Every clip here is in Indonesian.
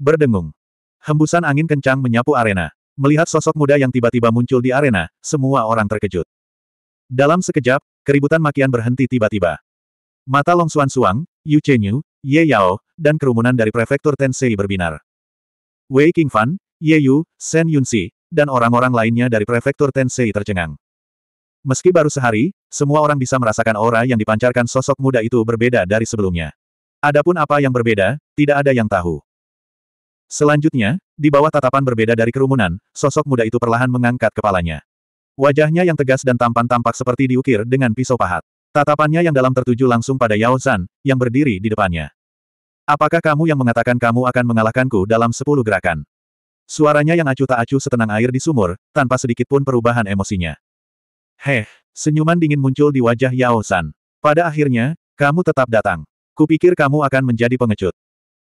Berdengung. Hembusan angin kencang menyapu arena. Melihat sosok muda yang tiba-tiba muncul di arena, semua orang terkejut. Dalam sekejap, keributan makian berhenti tiba-tiba. Mata Long Suan Suang, Yu Chenyu, Ye Yao, dan kerumunan dari prefektur Tensei berbinar. Wei Qingfan, Ye Yu, Shen Yunxi, dan orang-orang lainnya dari prefektur Tensei tercengang. Meski baru sehari, semua orang bisa merasakan aura yang dipancarkan sosok muda itu berbeda dari sebelumnya. Adapun apa yang berbeda, tidak ada yang tahu. Selanjutnya, di bawah tatapan berbeda dari kerumunan, sosok muda itu perlahan mengangkat kepalanya. Wajahnya yang tegas dan tampan tampak seperti diukir dengan pisau pahat. Tatapannya yang dalam tertuju langsung pada Yao Zan, yang berdiri di depannya. Apakah kamu yang mengatakan kamu akan mengalahkanku dalam sepuluh gerakan? Suaranya yang acuh tak acuh setenang air di sumur, tanpa sedikit pun perubahan emosinya. Heh, senyuman dingin muncul di wajah Yao Zan. Pada akhirnya, kamu tetap datang. Kupikir kamu akan menjadi pengecut.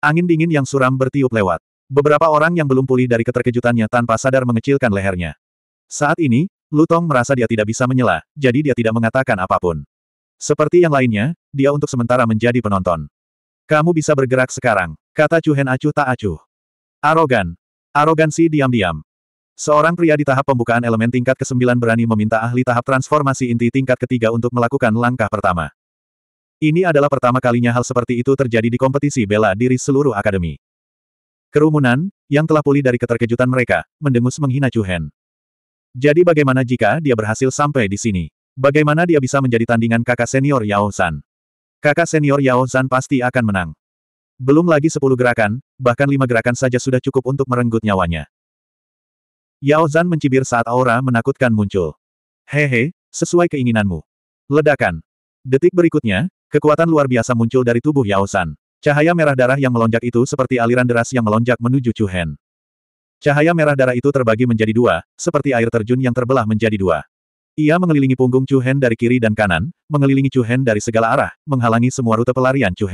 Angin dingin yang suram bertiup lewat. Beberapa orang yang belum pulih dari keterkejutannya tanpa sadar mengecilkan lehernya. Saat ini, Lutong merasa dia tidak bisa menyela, jadi dia tidak mengatakan apapun. Seperti yang lainnya, dia untuk sementara menjadi penonton. Kamu bisa bergerak sekarang, kata Hen acuh tak acuh. Arogan. Arogansi diam-diam. Seorang pria di tahap pembukaan elemen tingkat ke-9 berani meminta ahli tahap transformasi inti tingkat ketiga untuk melakukan langkah pertama. Ini adalah pertama kalinya hal seperti itu terjadi di kompetisi bela diri seluruh akademi. Kerumunan, yang telah pulih dari keterkejutan mereka, mendengus menghina Chu Hen. Jadi bagaimana jika dia berhasil sampai di sini? Bagaimana dia bisa menjadi tandingan kakak senior Yao San? Kakak senior Yao San pasti akan menang. Belum lagi sepuluh gerakan, bahkan lima gerakan saja sudah cukup untuk merenggut nyawanya. Yao Zan mencibir saat aura menakutkan muncul. Hehe, sesuai keinginanmu. Ledakan. Detik berikutnya, kekuatan luar biasa muncul dari tubuh Yao San. Cahaya merah darah yang melonjak itu seperti aliran deras yang melonjak menuju Chu Cahaya merah darah itu terbagi menjadi dua, seperti air terjun yang terbelah menjadi dua. Ia mengelilingi punggung Chu dari kiri dan kanan, mengelilingi Chu dari segala arah, menghalangi semua rute pelarian Chu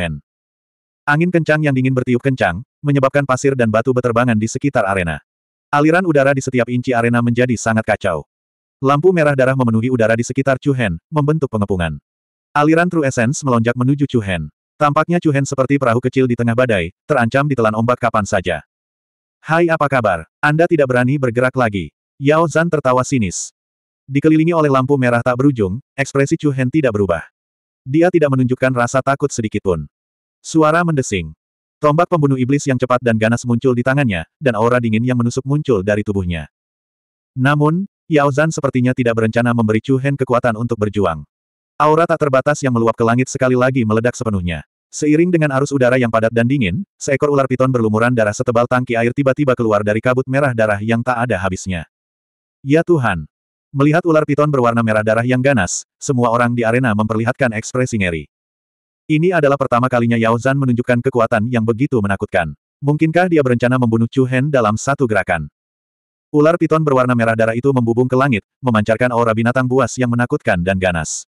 Angin kencang yang dingin bertiup kencang, menyebabkan pasir dan batu beterbangan di sekitar arena. Aliran udara di setiap inci arena menjadi sangat kacau. Lampu merah darah memenuhi udara di sekitar Chu membentuk pengepungan. Aliran True Essence melonjak menuju Chu Tampaknya Chu Hen seperti perahu kecil di tengah badai, terancam ditelan ombak kapan saja. Hai apa kabar? Anda tidak berani bergerak lagi. Yao Zan tertawa sinis. Dikelilingi oleh lampu merah tak berujung, ekspresi Chu Hen tidak berubah. Dia tidak menunjukkan rasa takut sedikitpun. Suara mendesing. Tombak pembunuh iblis yang cepat dan ganas muncul di tangannya, dan aura dingin yang menusuk muncul dari tubuhnya. Namun, Yao Zan sepertinya tidak berencana memberi Chu Hen kekuatan untuk berjuang. Aura tak terbatas yang meluap ke langit sekali lagi meledak sepenuhnya. Seiring dengan arus udara yang padat dan dingin, seekor ular piton berlumuran darah setebal tangki air tiba-tiba keluar dari kabut merah darah yang tak ada habisnya. Ya Tuhan! Melihat ular piton berwarna merah darah yang ganas, semua orang di arena memperlihatkan ekspresi ngeri. Ini adalah pertama kalinya Yao Zan menunjukkan kekuatan yang begitu menakutkan. Mungkinkah dia berencana membunuh Chu Hen dalam satu gerakan? Ular piton berwarna merah darah itu membubung ke langit, memancarkan aura binatang buas yang menakutkan dan ganas.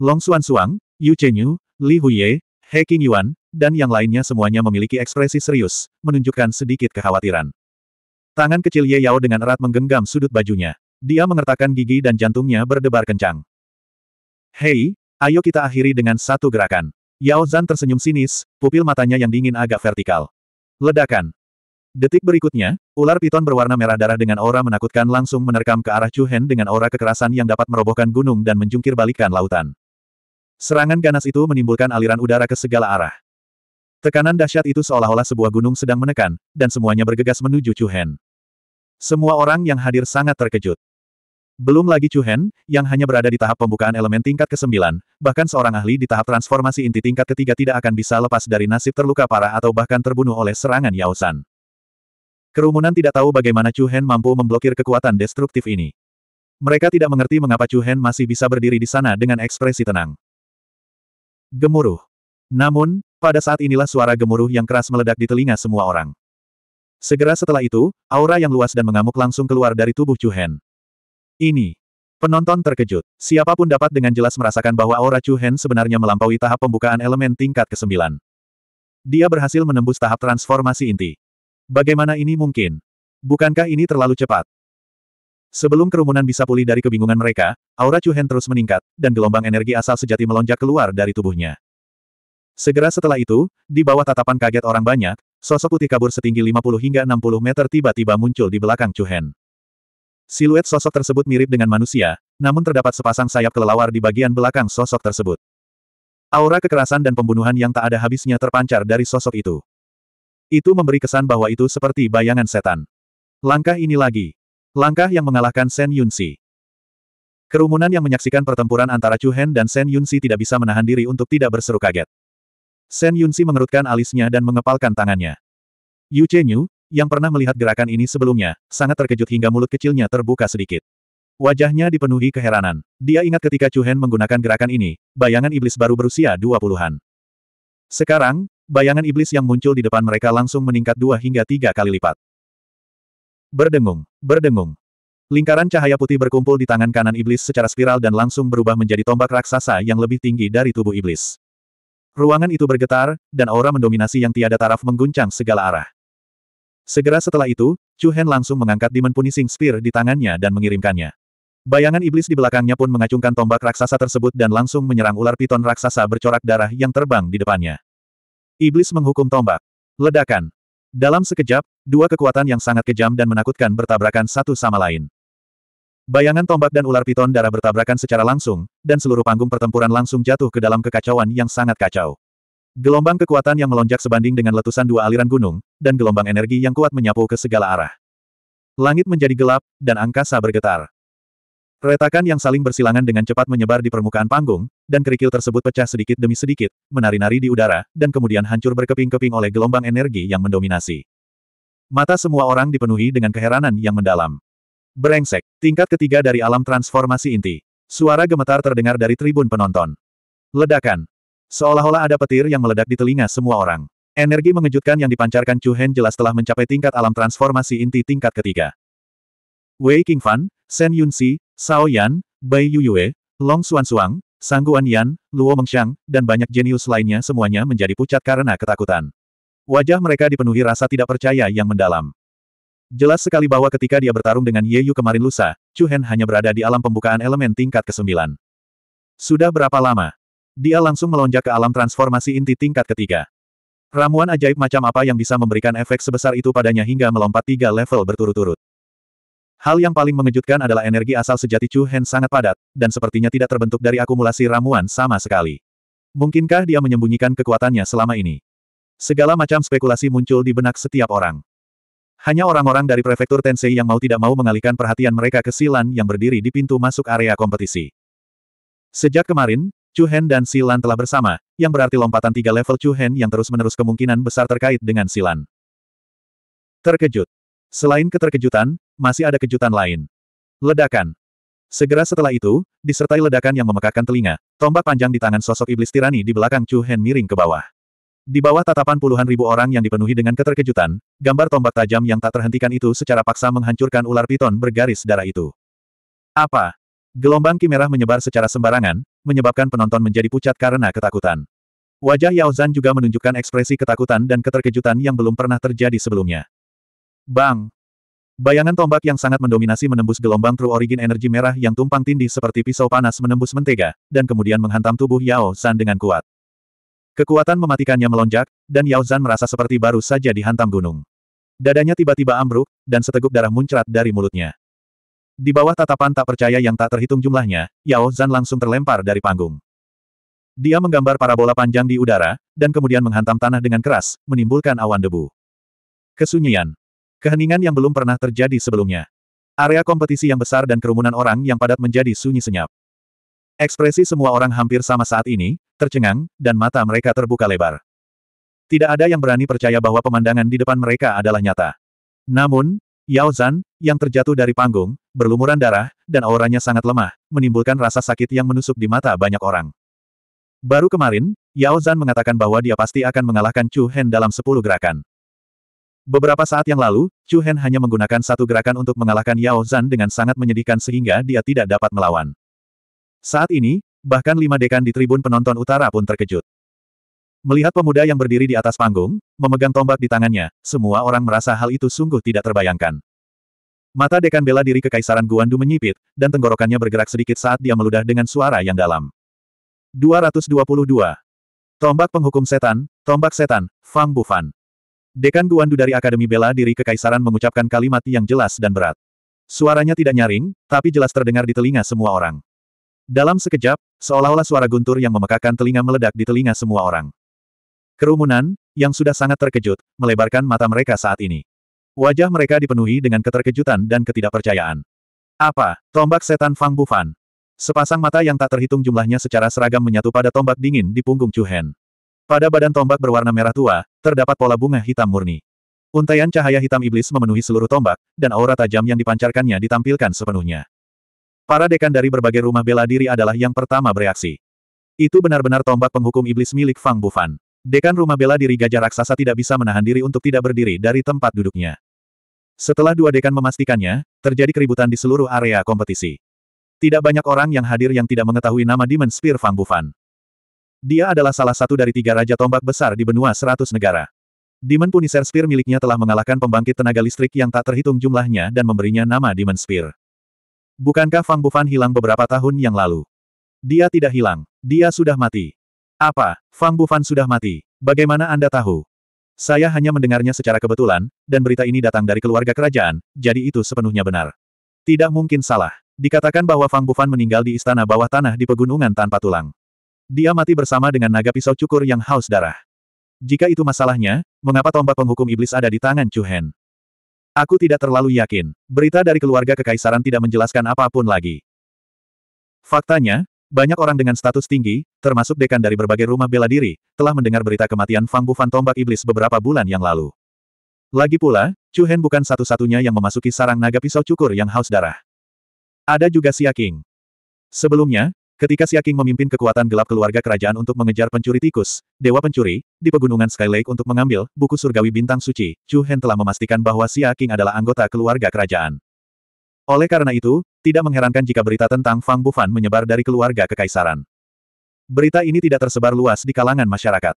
Long Xuan Suang, Yu Chenyu, Li Huiye, He King Yuan, dan yang lainnya semuanya memiliki ekspresi serius, menunjukkan sedikit kekhawatiran. Tangan kecil Ye Yao dengan erat menggenggam sudut bajunya. Dia mengertakkan gigi dan jantungnya berdebar kencang. Hei, ayo kita akhiri dengan satu gerakan. Yao Zan tersenyum sinis, pupil matanya yang dingin agak vertikal. Ledakan. Detik berikutnya, ular piton berwarna merah darah dengan aura menakutkan langsung menerkam ke arah Chu Hen dengan aura kekerasan yang dapat merobohkan gunung dan menjungkir balikan lautan. Serangan ganas itu menimbulkan aliran udara ke segala arah. Tekanan dahsyat itu seolah-olah sebuah gunung sedang menekan, dan semuanya bergegas menuju Chu Hen. Semua orang yang hadir sangat terkejut. Belum lagi Chu Hen, yang hanya berada di tahap pembukaan elemen tingkat ke-9, bahkan seorang ahli di tahap transformasi inti tingkat ketiga tidak akan bisa lepas dari nasib terluka parah atau bahkan terbunuh oleh serangan Yao Kerumunan tidak tahu bagaimana Chu Hen mampu memblokir kekuatan destruktif ini. Mereka tidak mengerti mengapa Chu Hen masih bisa berdiri di sana dengan ekspresi tenang. Gemuruh. Namun, pada saat inilah suara gemuruh yang keras meledak di telinga semua orang. Segera setelah itu, aura yang luas dan mengamuk langsung keluar dari tubuh Chu Hen. Ini. Penonton terkejut. Siapapun dapat dengan jelas merasakan bahwa aura Chu Hen sebenarnya melampaui tahap pembukaan elemen tingkat ke-9. Dia berhasil menembus tahap transformasi inti. Bagaimana ini mungkin? Bukankah ini terlalu cepat? Sebelum kerumunan bisa pulih dari kebingungan mereka, aura Chuhen terus meningkat, dan gelombang energi asal sejati melonjak keluar dari tubuhnya. Segera setelah itu, di bawah tatapan kaget orang banyak, sosok putih kabur setinggi 50 hingga 60 meter tiba-tiba muncul di belakang Chuhen. Siluet sosok tersebut mirip dengan manusia, namun terdapat sepasang sayap kelelawar di bagian belakang sosok tersebut. Aura kekerasan dan pembunuhan yang tak ada habisnya terpancar dari sosok itu. Itu memberi kesan bahwa itu seperti bayangan setan. Langkah ini lagi, Langkah yang mengalahkan Shen Yunxi. Kerumunan yang menyaksikan pertempuran antara Chu Hen dan Shen Yunxi tidak bisa menahan diri untuk tidak berseru kaget. Shen Yunxi mengerutkan alisnya dan mengepalkan tangannya. Yu Chenyu, yang pernah melihat gerakan ini sebelumnya, sangat terkejut hingga mulut kecilnya terbuka sedikit. Wajahnya dipenuhi keheranan. Dia ingat ketika Chu Hen menggunakan gerakan ini, bayangan iblis baru berusia dua puluhan. Sekarang, bayangan iblis yang muncul di depan mereka langsung meningkat dua hingga tiga kali lipat. Berdengung, berdengung. Lingkaran cahaya putih berkumpul di tangan kanan iblis secara spiral dan langsung berubah menjadi tombak raksasa yang lebih tinggi dari tubuh iblis. Ruangan itu bergetar, dan aura mendominasi yang tiada taraf mengguncang segala arah. Segera setelah itu, Chu Hen langsung mengangkat Demon Punishing Spear di tangannya dan mengirimkannya. Bayangan iblis di belakangnya pun mengacungkan tombak raksasa tersebut dan langsung menyerang ular piton raksasa bercorak darah yang terbang di depannya. Iblis menghukum tombak. Ledakan. Dalam sekejap, dua kekuatan yang sangat kejam dan menakutkan bertabrakan satu sama lain. Bayangan tombak dan ular piton darah bertabrakan secara langsung, dan seluruh panggung pertempuran langsung jatuh ke dalam kekacauan yang sangat kacau. Gelombang kekuatan yang melonjak sebanding dengan letusan dua aliran gunung, dan gelombang energi yang kuat menyapu ke segala arah. Langit menjadi gelap, dan angkasa bergetar. Retakan yang saling bersilangan dengan cepat menyebar di permukaan panggung, dan kerikil tersebut pecah sedikit demi sedikit, menari-nari di udara, dan kemudian hancur berkeping-keping oleh gelombang energi yang mendominasi. Mata semua orang dipenuhi dengan keheranan yang mendalam. Berengsek, tingkat ketiga dari alam transformasi inti. Suara gemetar terdengar dari tribun penonton. Ledakan. Seolah-olah ada petir yang meledak di telinga semua orang. Energi mengejutkan yang dipancarkan Chu Hen jelas telah mencapai tingkat alam transformasi inti tingkat ketiga. Wei Qingfan, Shen Yunxi, Sao Yan, Bai Yuyue, Long Xuan Xuan, Sang Guan Yan, Luo Mengshang, dan banyak jenius lainnya semuanya menjadi pucat karena ketakutan. Wajah mereka dipenuhi rasa tidak percaya yang mendalam. Jelas sekali bahwa ketika dia bertarung dengan Ye Yu kemarin lusa, Chu Hen hanya berada di alam pembukaan elemen tingkat ke-9. Sudah berapa lama? Dia langsung melonjak ke alam transformasi inti tingkat ketiga. Ramuan ajaib macam apa yang bisa memberikan efek sebesar itu padanya hingga melompat tiga level berturut-turut. Hal yang paling mengejutkan adalah energi asal sejati Chu Hen sangat padat, dan sepertinya tidak terbentuk dari akumulasi ramuan sama sekali. Mungkinkah dia menyembunyikan kekuatannya selama ini? Segala macam spekulasi muncul di benak setiap orang. Hanya orang-orang dari prefektur Tensei yang mau tidak mau mengalihkan perhatian mereka ke Silan yang berdiri di pintu masuk area kompetisi. Sejak kemarin, Chu Hen dan Silan telah bersama, yang berarti lompatan tiga level Chu Hen yang terus-menerus kemungkinan besar terkait dengan Silan. Terkejut, Selain keterkejutan, masih ada kejutan lain. Ledakan. Segera setelah itu, disertai ledakan yang memekakkan telinga, tombak panjang di tangan sosok iblis tirani di belakang Chu Hen miring ke bawah. Di bawah tatapan puluhan ribu orang yang dipenuhi dengan keterkejutan, gambar tombak tajam yang tak terhentikan itu secara paksa menghancurkan ular piton bergaris darah itu. Apa? Gelombang kimerah menyebar secara sembarangan, menyebabkan penonton menjadi pucat karena ketakutan. Wajah Yao Zan juga menunjukkan ekspresi ketakutan dan keterkejutan yang belum pernah terjadi sebelumnya. Bang! Bayangan tombak yang sangat mendominasi menembus gelombang True Origin energi merah yang tumpang tindih seperti pisau panas menembus mentega, dan kemudian menghantam tubuh Yao Zan dengan kuat. Kekuatan mematikannya melonjak, dan Yao Zan merasa seperti baru saja dihantam gunung. Dadanya tiba-tiba ambruk, dan seteguk darah muncrat dari mulutnya. Di bawah tatapan tak percaya yang tak terhitung jumlahnya, Yao Zan langsung terlempar dari panggung. Dia menggambar parabola panjang di udara, dan kemudian menghantam tanah dengan keras, menimbulkan awan debu. Kesunyian. Keheningan yang belum pernah terjadi sebelumnya. Area kompetisi yang besar dan kerumunan orang yang padat menjadi sunyi senyap. Ekspresi semua orang hampir sama saat ini, tercengang, dan mata mereka terbuka lebar. Tidak ada yang berani percaya bahwa pemandangan di depan mereka adalah nyata. Namun, Yao Zan, yang terjatuh dari panggung, berlumuran darah, dan auranya sangat lemah, menimbulkan rasa sakit yang menusuk di mata banyak orang. Baru kemarin, Yao Zan mengatakan bahwa dia pasti akan mengalahkan Chu Hen dalam sepuluh gerakan. Beberapa saat yang lalu, Chu Hen hanya menggunakan satu gerakan untuk mengalahkan Yao Zan dengan sangat menyedihkan sehingga dia tidak dapat melawan. Saat ini, bahkan lima dekan di tribun penonton utara pun terkejut. Melihat pemuda yang berdiri di atas panggung, memegang tombak di tangannya, semua orang merasa hal itu sungguh tidak terbayangkan. Mata dekan bela diri Kekaisaran Guandu menyipit, dan tenggorokannya bergerak sedikit saat dia meludah dengan suara yang dalam. 222. Tombak Penghukum Setan, Tombak Setan, Fang Bufan. Dekan Du dari Akademi Bela Diri Kekaisaran mengucapkan kalimat yang jelas dan berat. Suaranya tidak nyaring, tapi jelas terdengar di telinga semua orang. Dalam sekejap, seolah-olah suara guntur yang memekakan telinga meledak di telinga semua orang. Kerumunan, yang sudah sangat terkejut, melebarkan mata mereka saat ini. Wajah mereka dipenuhi dengan keterkejutan dan ketidakpercayaan. Apa? Tombak setan Fang Bufan. Sepasang mata yang tak terhitung jumlahnya secara seragam menyatu pada tombak dingin di punggung Chu Hen. Pada badan tombak berwarna merah tua, terdapat pola bunga hitam murni. Untaian cahaya hitam iblis memenuhi seluruh tombak, dan aura tajam yang dipancarkannya ditampilkan sepenuhnya. Para dekan dari berbagai rumah bela diri adalah yang pertama bereaksi. Itu benar-benar tombak penghukum iblis milik Fang Bufan. Dekan rumah bela diri gajah raksasa tidak bisa menahan diri untuk tidak berdiri dari tempat duduknya. Setelah dua dekan memastikannya, terjadi keributan di seluruh area kompetisi. Tidak banyak orang yang hadir yang tidak mengetahui nama Demon Spear Fang Bufan. Dia adalah salah satu dari tiga raja tombak besar di benua seratus negara. Demon Punisher Spear miliknya telah mengalahkan pembangkit tenaga listrik yang tak terhitung jumlahnya dan memberinya nama Demon Spear. Bukankah Fang Bufan hilang beberapa tahun yang lalu? Dia tidak hilang. Dia sudah mati. Apa? Fang Bufan sudah mati. Bagaimana Anda tahu? Saya hanya mendengarnya secara kebetulan, dan berita ini datang dari keluarga kerajaan, jadi itu sepenuhnya benar. Tidak mungkin salah. Dikatakan bahwa Fang Bufan meninggal di istana bawah tanah di pegunungan tanpa tulang. Dia mati bersama dengan naga pisau cukur yang haus darah. Jika itu masalahnya, mengapa tombak penghukum iblis ada di tangan Chu Hen? Aku tidak terlalu yakin. Berita dari keluarga kekaisaran tidak menjelaskan apapun lagi. Faktanya, banyak orang dengan status tinggi, termasuk dekan dari berbagai rumah bela diri, telah mendengar berita kematian Fang Bufan tombak iblis beberapa bulan yang lalu. Lagi pula, Chu Hen bukan satu-satunya yang memasuki sarang naga pisau cukur yang haus darah. Ada juga Xia King. Sebelumnya, Ketika Siaking memimpin kekuatan gelap keluarga kerajaan untuk mengejar pencuri tikus, Dewa Pencuri, di pegunungan Sky Lake untuk mengambil buku surgawi bintang suci, Chu Hen telah memastikan bahwa Siaking adalah anggota keluarga kerajaan. Oleh karena itu, tidak mengherankan jika berita tentang Fang Bufan menyebar dari keluarga kekaisaran. Berita ini tidak tersebar luas di kalangan masyarakat.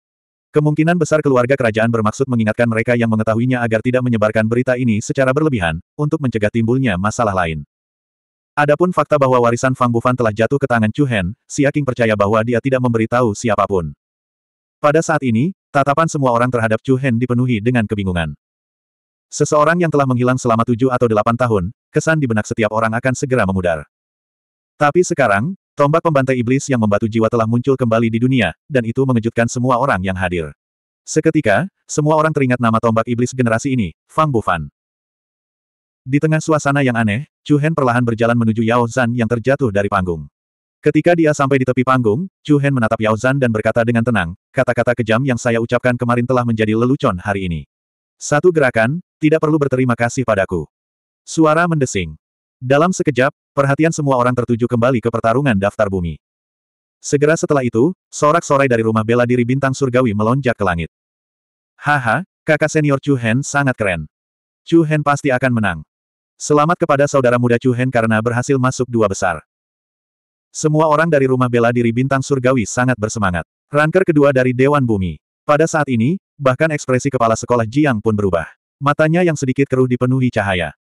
Kemungkinan besar keluarga kerajaan bermaksud mengingatkan mereka yang mengetahuinya agar tidak menyebarkan berita ini secara berlebihan, untuk mencegah timbulnya masalah lain. Adapun fakta bahwa warisan Fang Bufan telah jatuh ke tangan Chu Hen, Siaking Aking percaya bahwa dia tidak memberitahu siapapun. Pada saat ini, tatapan semua orang terhadap Chu Hen dipenuhi dengan kebingungan. Seseorang yang telah menghilang selama tujuh atau delapan tahun, kesan di benak setiap orang akan segera memudar. Tapi sekarang, tombak pembantai iblis yang membatu jiwa telah muncul kembali di dunia, dan itu mengejutkan semua orang yang hadir. Seketika, semua orang teringat nama tombak iblis generasi ini, Fang Bufan. Di tengah suasana yang aneh, Chu Hen perlahan berjalan menuju Yao Zan yang terjatuh dari panggung. Ketika dia sampai di tepi panggung, Chu Hen menatap Yao Zan dan berkata dengan tenang, kata-kata kejam yang saya ucapkan kemarin telah menjadi lelucon hari ini. Satu gerakan, tidak perlu berterima kasih padaku. Suara mendesing. Dalam sekejap, perhatian semua orang tertuju kembali ke pertarungan daftar bumi. Segera setelah itu, sorak-sorai dari rumah bela diri bintang surgawi melonjak ke langit. Haha, kakak senior Chu Hen sangat keren. Chu Hen pasti akan menang. Selamat kepada saudara muda Chu Hen karena berhasil masuk dua besar. Semua orang dari rumah bela diri bintang surgawi sangat bersemangat. Ranker kedua dari Dewan Bumi. Pada saat ini, bahkan ekspresi kepala sekolah Jiang pun berubah. Matanya yang sedikit keruh dipenuhi cahaya.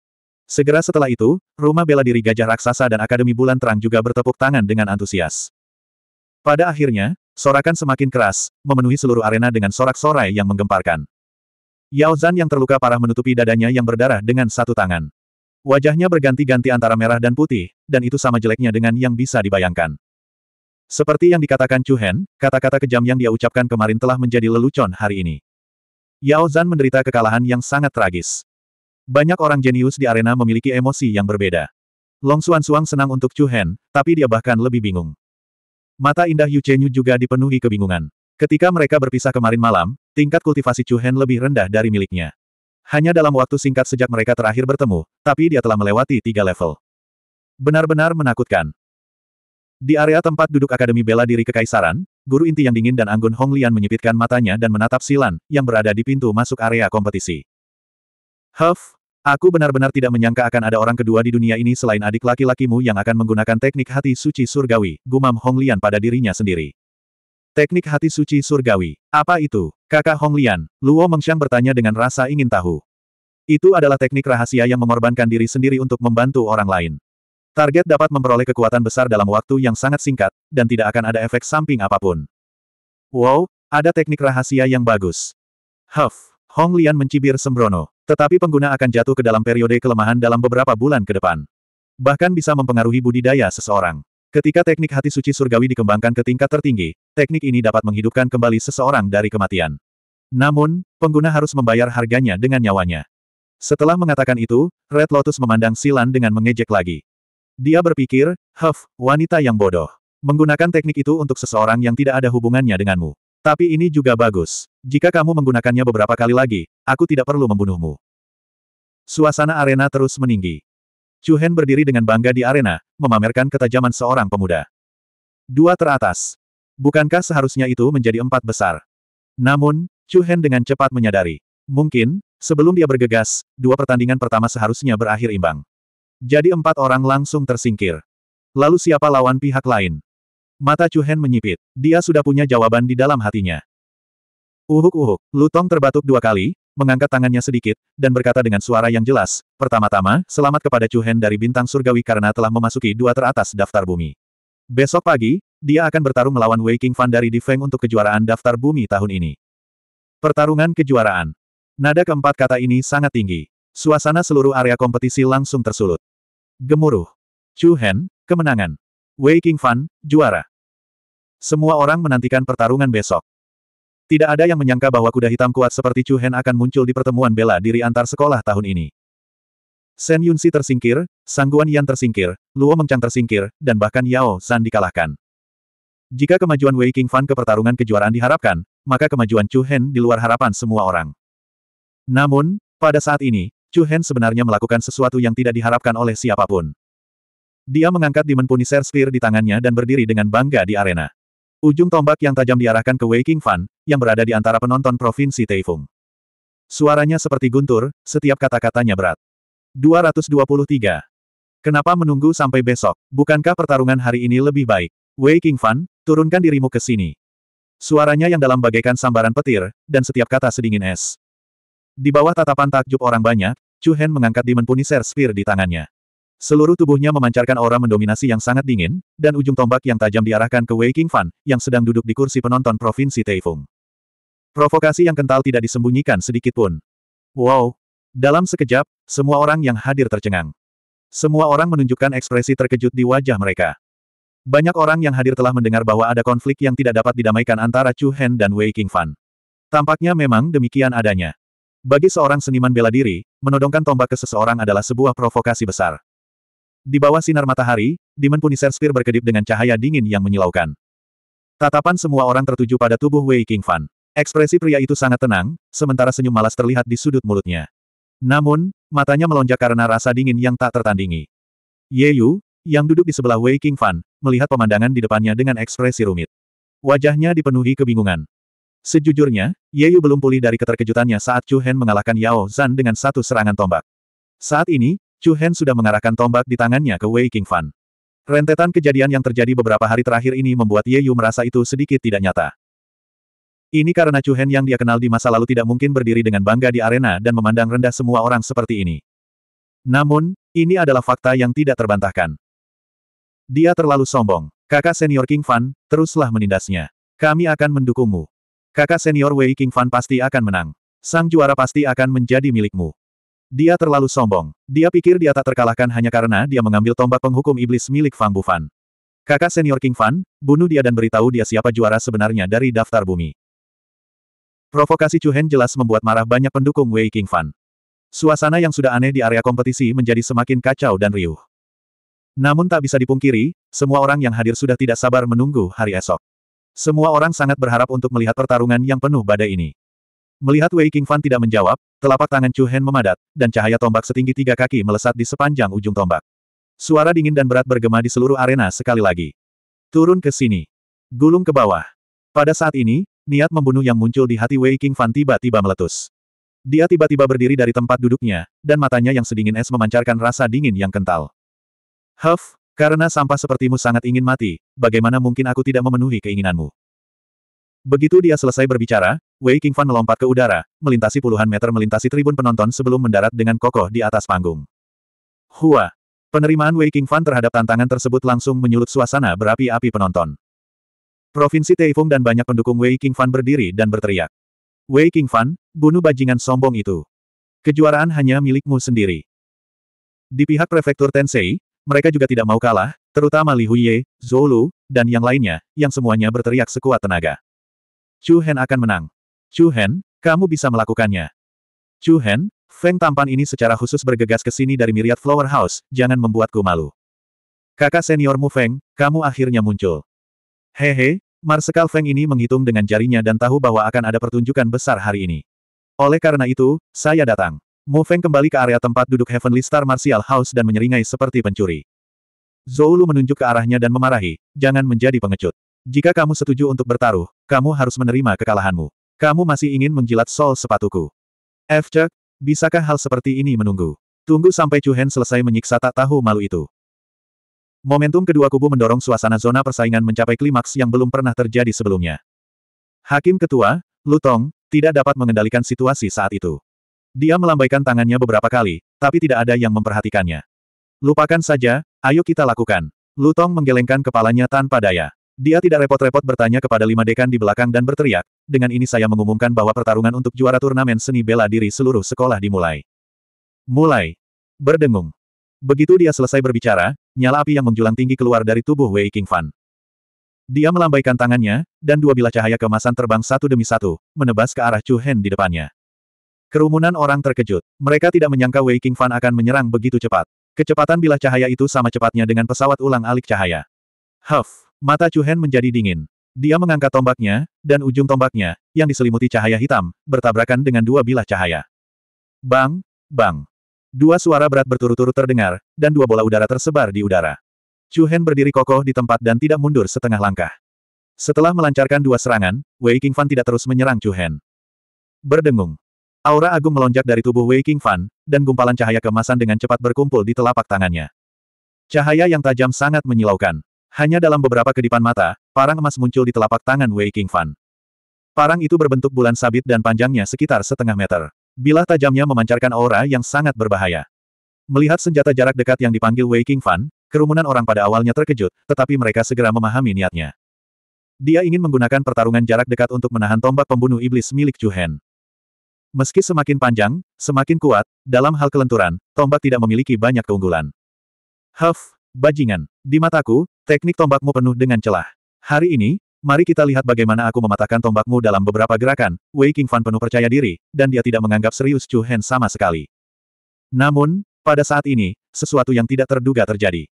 Segera setelah itu, rumah bela diri gajah raksasa dan Akademi Bulan Terang juga bertepuk tangan dengan antusias. Pada akhirnya, sorakan semakin keras, memenuhi seluruh arena dengan sorak-sorai yang menggemparkan. Yao Zan yang terluka parah menutupi dadanya yang berdarah dengan satu tangan. Wajahnya berganti-ganti antara merah dan putih, dan itu sama jeleknya dengan yang bisa dibayangkan. Seperti yang dikatakan Chu Hen, kata-kata kejam yang dia ucapkan kemarin telah menjadi lelucon hari ini. Yao Zan menderita kekalahan yang sangat tragis. Banyak orang jenius di arena memiliki emosi yang berbeda. Long Xuan Suang senang untuk Chu Hen, tapi dia bahkan lebih bingung. Mata indah Yu Chenyu juga dipenuhi kebingungan. Ketika mereka berpisah kemarin malam, tingkat kultivasi Chu Hen lebih rendah dari miliknya. Hanya dalam waktu singkat sejak mereka terakhir bertemu, tapi dia telah melewati tiga level. Benar-benar menakutkan. Di area tempat duduk Akademi Bela Diri Kekaisaran, guru inti yang dingin dan anggun Hong Lian menyipitkan matanya dan menatap Silan, yang berada di pintu masuk area kompetisi. Huff, aku benar-benar tidak menyangka akan ada orang kedua di dunia ini selain adik laki-lakimu yang akan menggunakan teknik hati suci surgawi, gumam Hong Lian pada dirinya sendiri. Teknik hati suci surgawi. Apa itu? Kakak Hong Lian, Luo Mengxiang bertanya dengan rasa ingin tahu. Itu adalah teknik rahasia yang mengorbankan diri sendiri untuk membantu orang lain. Target dapat memperoleh kekuatan besar dalam waktu yang sangat singkat, dan tidak akan ada efek samping apapun. Wow, ada teknik rahasia yang bagus. Huff, Hong Lian mencibir sembrono. Tetapi pengguna akan jatuh ke dalam periode kelemahan dalam beberapa bulan ke depan. Bahkan bisa mempengaruhi budidaya seseorang. Ketika teknik hati suci surgawi dikembangkan ke tingkat tertinggi, teknik ini dapat menghidupkan kembali seseorang dari kematian. Namun, pengguna harus membayar harganya dengan nyawanya. Setelah mengatakan itu, Red Lotus memandang Silan dengan mengejek lagi. Dia berpikir, Huff, wanita yang bodoh. Menggunakan teknik itu untuk seseorang yang tidak ada hubungannya denganmu. Tapi ini juga bagus. Jika kamu menggunakannya beberapa kali lagi, aku tidak perlu membunuhmu. Suasana arena terus meninggi. Chu Hen berdiri dengan bangga di arena, memamerkan ketajaman seorang pemuda. Dua teratas. Bukankah seharusnya itu menjadi empat besar? Namun, Chu Hen dengan cepat menyadari. Mungkin, sebelum dia bergegas, dua pertandingan pertama seharusnya berakhir imbang. Jadi empat orang langsung tersingkir. Lalu siapa lawan pihak lain? Mata Chu Hen menyipit. Dia sudah punya jawaban di dalam hatinya. Uhuk-uhuk, Lutong terbatuk dua kali, mengangkat tangannya sedikit, dan berkata dengan suara yang jelas, pertama-tama, selamat kepada Chu Hen dari bintang surgawi karena telah memasuki dua teratas daftar bumi. Besok pagi, dia akan bertarung melawan Wei King Fan dari Difeng untuk kejuaraan daftar bumi tahun ini. Pertarungan kejuaraan. Nada keempat kata ini sangat tinggi. Suasana seluruh area kompetisi langsung tersulut. Gemuruh. Chu Hen, kemenangan. Wei King Fan, juara. Semua orang menantikan pertarungan besok. Tidak ada yang menyangka bahwa kuda hitam kuat seperti Chu Hen akan muncul di pertemuan bela diri antar sekolah tahun ini. Shen Yunxi tersingkir, Sangguan Yan tersingkir, Luo Mengchang tersingkir, dan bahkan Yao San dikalahkan. Jika kemajuan Wei King Fan ke pertarungan kejuaraan diharapkan, maka kemajuan Chu Hen di luar harapan semua orang. Namun, pada saat ini, Chu Hen sebenarnya melakukan sesuatu yang tidak diharapkan oleh siapapun. Dia mengangkat Demon Punisher Spear di tangannya dan berdiri dengan bangga di arena. Ujung tombak yang tajam diarahkan ke Wei King Fan, yang berada di antara penonton Provinsi Taifung. Suaranya seperti guntur, setiap kata-katanya berat. 223. Kenapa menunggu sampai besok? Bukankah pertarungan hari ini lebih baik? Wei King Fan, turunkan dirimu ke sini. Suaranya yang dalam bagaikan sambaran petir, dan setiap kata sedingin es. Di bawah tatapan takjub orang banyak, Chu Hen mengangkat Demon Punisher Spear di tangannya. Seluruh tubuhnya memancarkan aura mendominasi yang sangat dingin, dan ujung tombak yang tajam diarahkan ke Wei Qingfan, yang sedang duduk di kursi penonton Provinsi Taifung. Provokasi yang kental tidak disembunyikan sedikit pun. Wow! Dalam sekejap, semua orang yang hadir tercengang. Semua orang menunjukkan ekspresi terkejut di wajah mereka. Banyak orang yang hadir telah mendengar bahwa ada konflik yang tidak dapat didamaikan antara Chu Hen dan Wei Qingfan. Tampaknya memang demikian adanya. Bagi seorang seniman bela diri, menodongkan tombak ke seseorang adalah sebuah provokasi besar. Di bawah sinar matahari, Demon Punisher Spear berkedip dengan cahaya dingin yang menyilaukan. Tatapan semua orang tertuju pada tubuh Wei King Fan. Ekspresi pria itu sangat tenang, sementara senyum malas terlihat di sudut mulutnya. Namun, matanya melonjak karena rasa dingin yang tak tertandingi. Ye Yu, yang duduk di sebelah Wei King Fan, melihat pemandangan di depannya dengan ekspresi rumit. Wajahnya dipenuhi kebingungan. Sejujurnya, Ye Yu belum pulih dari keterkejutannya saat Chu Hen mengalahkan Yao Zan dengan satu serangan tombak. Saat ini, Chu Hen sudah mengarahkan tombak di tangannya ke Wei King Fan. Rentetan kejadian yang terjadi beberapa hari terakhir ini membuat Ye Yu merasa itu sedikit tidak nyata. Ini karena Chu Hen yang dia kenal di masa lalu tidak mungkin berdiri dengan bangga di arena dan memandang rendah semua orang seperti ini. Namun, ini adalah fakta yang tidak terbantahkan. Dia terlalu sombong. Kakak senior King Fan, teruslah menindasnya. Kami akan mendukungmu. Kakak senior Wei King Fan pasti akan menang. Sang juara pasti akan menjadi milikmu. Dia terlalu sombong. Dia pikir dia tak terkalahkan hanya karena dia mengambil tombak penghukum iblis milik Fang Bufan. Kakak senior King Fan, bunuh dia dan beritahu dia siapa juara sebenarnya dari daftar bumi. Provokasi Chu Hen jelas membuat marah banyak pendukung Wei King Fan. Suasana yang sudah aneh di area kompetisi menjadi semakin kacau dan riuh. Namun tak bisa dipungkiri, semua orang yang hadir sudah tidak sabar menunggu hari esok. Semua orang sangat berharap untuk melihat pertarungan yang penuh badai ini. Melihat Wei King Fan tidak menjawab, telapak tangan Chu Hen memadat, dan cahaya tombak setinggi tiga kaki melesat di sepanjang ujung tombak. Suara dingin dan berat bergema di seluruh arena sekali lagi. Turun ke sini. Gulung ke bawah. Pada saat ini, niat membunuh yang muncul di hati Wei King Fan tiba-tiba meletus. Dia tiba-tiba berdiri dari tempat duduknya, dan matanya yang sedingin es memancarkan rasa dingin yang kental. Huff, karena sampah sepertimu sangat ingin mati, bagaimana mungkin aku tidak memenuhi keinginanmu? Begitu dia selesai berbicara, Wei Qingfan melompat ke udara, melintasi puluhan meter melintasi tribun penonton sebelum mendarat dengan kokoh di atas panggung. Hua! Penerimaan Wei Qingfan terhadap tantangan tersebut langsung menyulut suasana berapi-api penonton. Provinsi Taifung dan banyak pendukung Wei Qingfan berdiri dan berteriak. Wei Qingfan, bunuh bajingan sombong itu. Kejuaraan hanya milikmu sendiri. Di pihak prefektur Tensei, mereka juga tidak mau kalah, terutama Li Huye, Zhou Lu, dan yang lainnya, yang semuanya berteriak sekuat tenaga. Chu Hen akan menang. Chu Hen, kamu bisa melakukannya. Chu Hen, Feng tampan ini secara khusus bergegas ke sini dari Myriad Flower House, jangan membuatku malu. Kakak seniormu Feng, kamu akhirnya muncul. Hehe, Marsekal Feng ini menghitung dengan jarinya dan tahu bahwa akan ada pertunjukan besar hari ini. Oleh karena itu, saya datang. Mu Feng kembali ke area tempat duduk Heavenly Star Martial House dan menyeringai seperti pencuri. Zoulu menunjuk ke arahnya dan memarahi, jangan menjadi pengecut. Jika kamu setuju untuk bertaruh, kamu harus menerima kekalahanmu. Kamu masih ingin menjilat sol sepatuku. F. Cek, bisakah hal seperti ini menunggu? Tunggu sampai Chu Hen selesai menyiksa tak tahu malu itu. Momentum kedua kubu mendorong suasana zona persaingan mencapai klimaks yang belum pernah terjadi sebelumnya. Hakim Ketua, Lu Tong, tidak dapat mengendalikan situasi saat itu. Dia melambaikan tangannya beberapa kali, tapi tidak ada yang memperhatikannya. Lupakan saja, ayo kita lakukan. Lu Tong menggelengkan kepalanya tanpa daya. Dia tidak repot-repot bertanya kepada lima dekan di belakang dan berteriak, dengan ini saya mengumumkan bahwa pertarungan untuk juara turnamen seni bela diri seluruh sekolah dimulai. Mulai. Berdengung. Begitu dia selesai berbicara, nyala api yang menjulang tinggi keluar dari tubuh Wei King Fan. Dia melambaikan tangannya, dan dua bilah cahaya kemasan terbang satu demi satu, menebas ke arah Chu Hen di depannya. Kerumunan orang terkejut. Mereka tidak menyangka Wei King Fan akan menyerang begitu cepat. Kecepatan bilah cahaya itu sama cepatnya dengan pesawat ulang alik cahaya. Huff! Mata Chu Hen menjadi dingin. Dia mengangkat tombaknya, dan ujung tombaknya, yang diselimuti cahaya hitam, bertabrakan dengan dua bilah cahaya. Bang, bang. Dua suara berat berturut-turut terdengar, dan dua bola udara tersebar di udara. Chu Hen berdiri kokoh di tempat dan tidak mundur setengah langkah. Setelah melancarkan dua serangan, Wei King Fan tidak terus menyerang Chu Hen. Berdengung. Aura agung melonjak dari tubuh Wei King Fan dan gumpalan cahaya kemasan dengan cepat berkumpul di telapak tangannya. Cahaya yang tajam sangat menyilaukan. Hanya dalam beberapa kedipan mata, parang emas muncul di telapak tangan Wei Qingfan. Parang itu berbentuk bulan sabit dan panjangnya sekitar setengah meter. Bilah tajamnya memancarkan aura yang sangat berbahaya. Melihat senjata jarak dekat yang dipanggil Wei Qingfan, kerumunan orang pada awalnya terkejut, tetapi mereka segera memahami niatnya. Dia ingin menggunakan pertarungan jarak dekat untuk menahan tombak pembunuh iblis milik Chu Hen. Meski semakin panjang, semakin kuat, dalam hal kelenturan, tombak tidak memiliki banyak keunggulan. Huff, Bajingan. Di mataku, teknik tombakmu penuh dengan celah. Hari ini, mari kita lihat bagaimana aku mematahkan tombakmu dalam beberapa gerakan. Wei King Fan penuh percaya diri, dan dia tidak menganggap serius Chu Hen sama sekali. Namun, pada saat ini, sesuatu yang tidak terduga terjadi.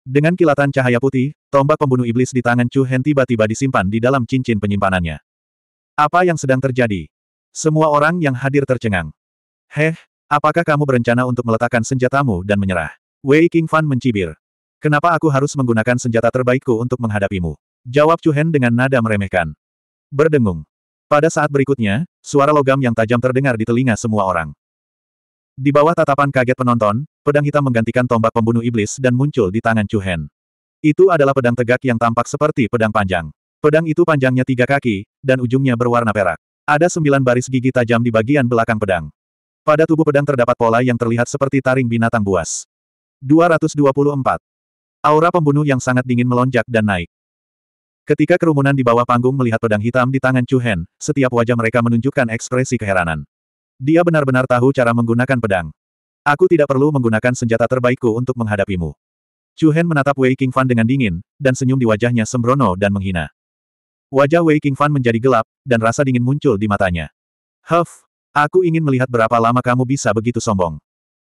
Dengan kilatan cahaya putih, tombak pembunuh iblis di tangan Chu Hen tiba-tiba disimpan di dalam cincin penyimpanannya. Apa yang sedang terjadi? Semua orang yang hadir tercengang. Heh, apakah kamu berencana untuk meletakkan senjatamu dan menyerah? Wei King Fan mencibir. Kenapa aku harus menggunakan senjata terbaikku untuk menghadapimu? Jawab Hen dengan nada meremehkan. Berdengung. Pada saat berikutnya, suara logam yang tajam terdengar di telinga semua orang. Di bawah tatapan kaget penonton, pedang hitam menggantikan tombak pembunuh iblis dan muncul di tangan Hen. Itu adalah pedang tegak yang tampak seperti pedang panjang. Pedang itu panjangnya tiga kaki, dan ujungnya berwarna perak. Ada sembilan baris gigi tajam di bagian belakang pedang. Pada tubuh pedang terdapat pola yang terlihat seperti taring binatang buas. 224. Aura pembunuh yang sangat dingin melonjak dan naik. Ketika kerumunan di bawah panggung melihat pedang hitam di tangan Chu Hen, setiap wajah mereka menunjukkan ekspresi keheranan. Dia benar-benar tahu cara menggunakan pedang. Aku tidak perlu menggunakan senjata terbaikku untuk menghadapimu. Chu Hen menatap Wei King Fan dengan dingin, dan senyum di wajahnya sembrono dan menghina. Wajah Wei King Fan menjadi gelap, dan rasa dingin muncul di matanya. Huff, aku ingin melihat berapa lama kamu bisa begitu sombong.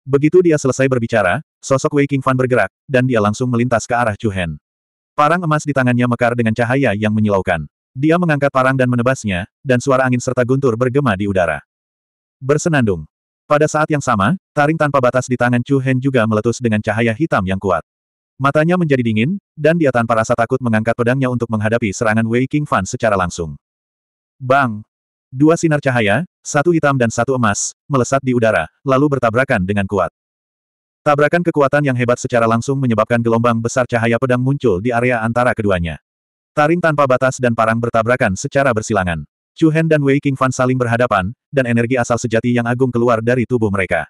Begitu dia selesai berbicara, sosok Wei King Fan bergerak, dan dia langsung melintas ke arah Chu Hen. Parang emas di tangannya mekar dengan cahaya yang menyilaukan. Dia mengangkat parang dan menebasnya, dan suara angin serta guntur bergema di udara. Bersenandung. Pada saat yang sama, taring tanpa batas di tangan Chu Hen juga meletus dengan cahaya hitam yang kuat. Matanya menjadi dingin, dan dia tanpa rasa takut mengangkat pedangnya untuk menghadapi serangan Wei King Fan secara langsung. Bang! Dua sinar cahaya, satu hitam dan satu emas, melesat di udara, lalu bertabrakan dengan kuat. Tabrakan kekuatan yang hebat secara langsung menyebabkan gelombang besar cahaya pedang muncul di area antara keduanya. Taring tanpa batas dan parang bertabrakan secara bersilangan. Chu Hen dan Wei Qingfan saling berhadapan, dan energi asal sejati yang agung keluar dari tubuh mereka.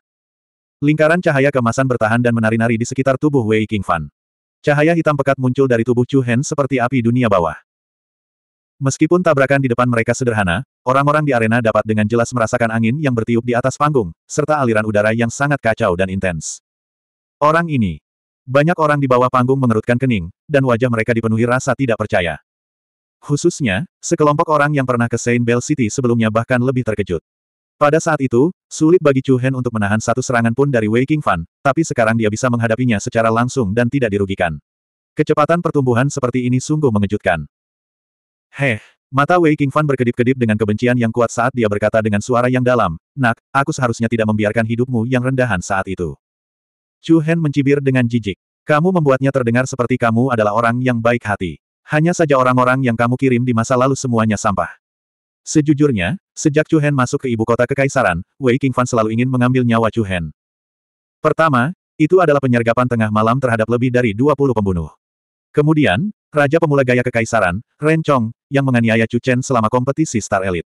Lingkaran cahaya kemasan bertahan dan menari-nari di sekitar tubuh Wei Qingfan. Cahaya hitam pekat muncul dari tubuh Chu Hen seperti api dunia bawah. Meskipun tabrakan di depan mereka sederhana, Orang-orang di arena dapat dengan jelas merasakan angin yang bertiup di atas panggung, serta aliran udara yang sangat kacau dan intens. Orang ini. Banyak orang di bawah panggung mengerutkan kening, dan wajah mereka dipenuhi rasa tidak percaya. Khususnya, sekelompok orang yang pernah ke Saint Bell City sebelumnya bahkan lebih terkejut. Pada saat itu, sulit bagi Chu Hen untuk menahan satu serangan pun dari Wei King Fan, tapi sekarang dia bisa menghadapinya secara langsung dan tidak dirugikan. Kecepatan pertumbuhan seperti ini sungguh mengejutkan. Heh, Mata Wei King Fan berkedip-kedip dengan kebencian yang kuat saat dia berkata dengan suara yang dalam, Nak, aku seharusnya tidak membiarkan hidupmu yang rendahan saat itu. Chu Hen mencibir dengan jijik. Kamu membuatnya terdengar seperti kamu adalah orang yang baik hati. Hanya saja orang-orang yang kamu kirim di masa lalu semuanya sampah. Sejujurnya, sejak Chu Hen masuk ke ibu kota kekaisaran, Wei King Fan selalu ingin mengambil nyawa Chu Hen. Pertama, itu adalah penyergapan tengah malam terhadap lebih dari 20 pembunuh. Kemudian, Raja Pemula Gaya Kekaisaran, Ren Chong, yang menganiaya Chu Chen selama kompetisi Star Elite.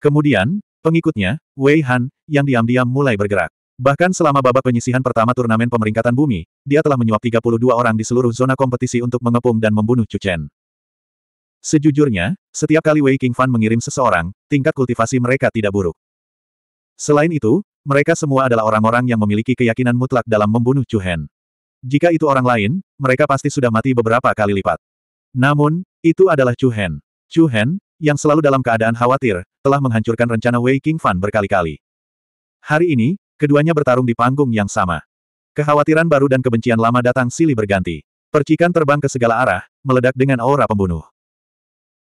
Kemudian, pengikutnya, Wei Han, yang diam-diam mulai bergerak. Bahkan selama babak penyisihan pertama turnamen pemeringkatan bumi, dia telah menyuap 32 orang di seluruh zona kompetisi untuk mengepung dan membunuh Chu Chen. Sejujurnya, setiap kali Wei King Fan mengirim seseorang, tingkat kultivasi mereka tidak buruk. Selain itu, mereka semua adalah orang-orang yang memiliki keyakinan mutlak dalam membunuh Chu Hen. Jika itu orang lain, mereka pasti sudah mati beberapa kali lipat. Namun, itu adalah Chu Hen. Chu Hen, yang selalu dalam keadaan khawatir, telah menghancurkan rencana Wei King Fan berkali-kali. Hari ini, keduanya bertarung di panggung yang sama. Kekhawatiran baru dan kebencian lama datang silih berganti. Percikan terbang ke segala arah, meledak dengan aura pembunuh.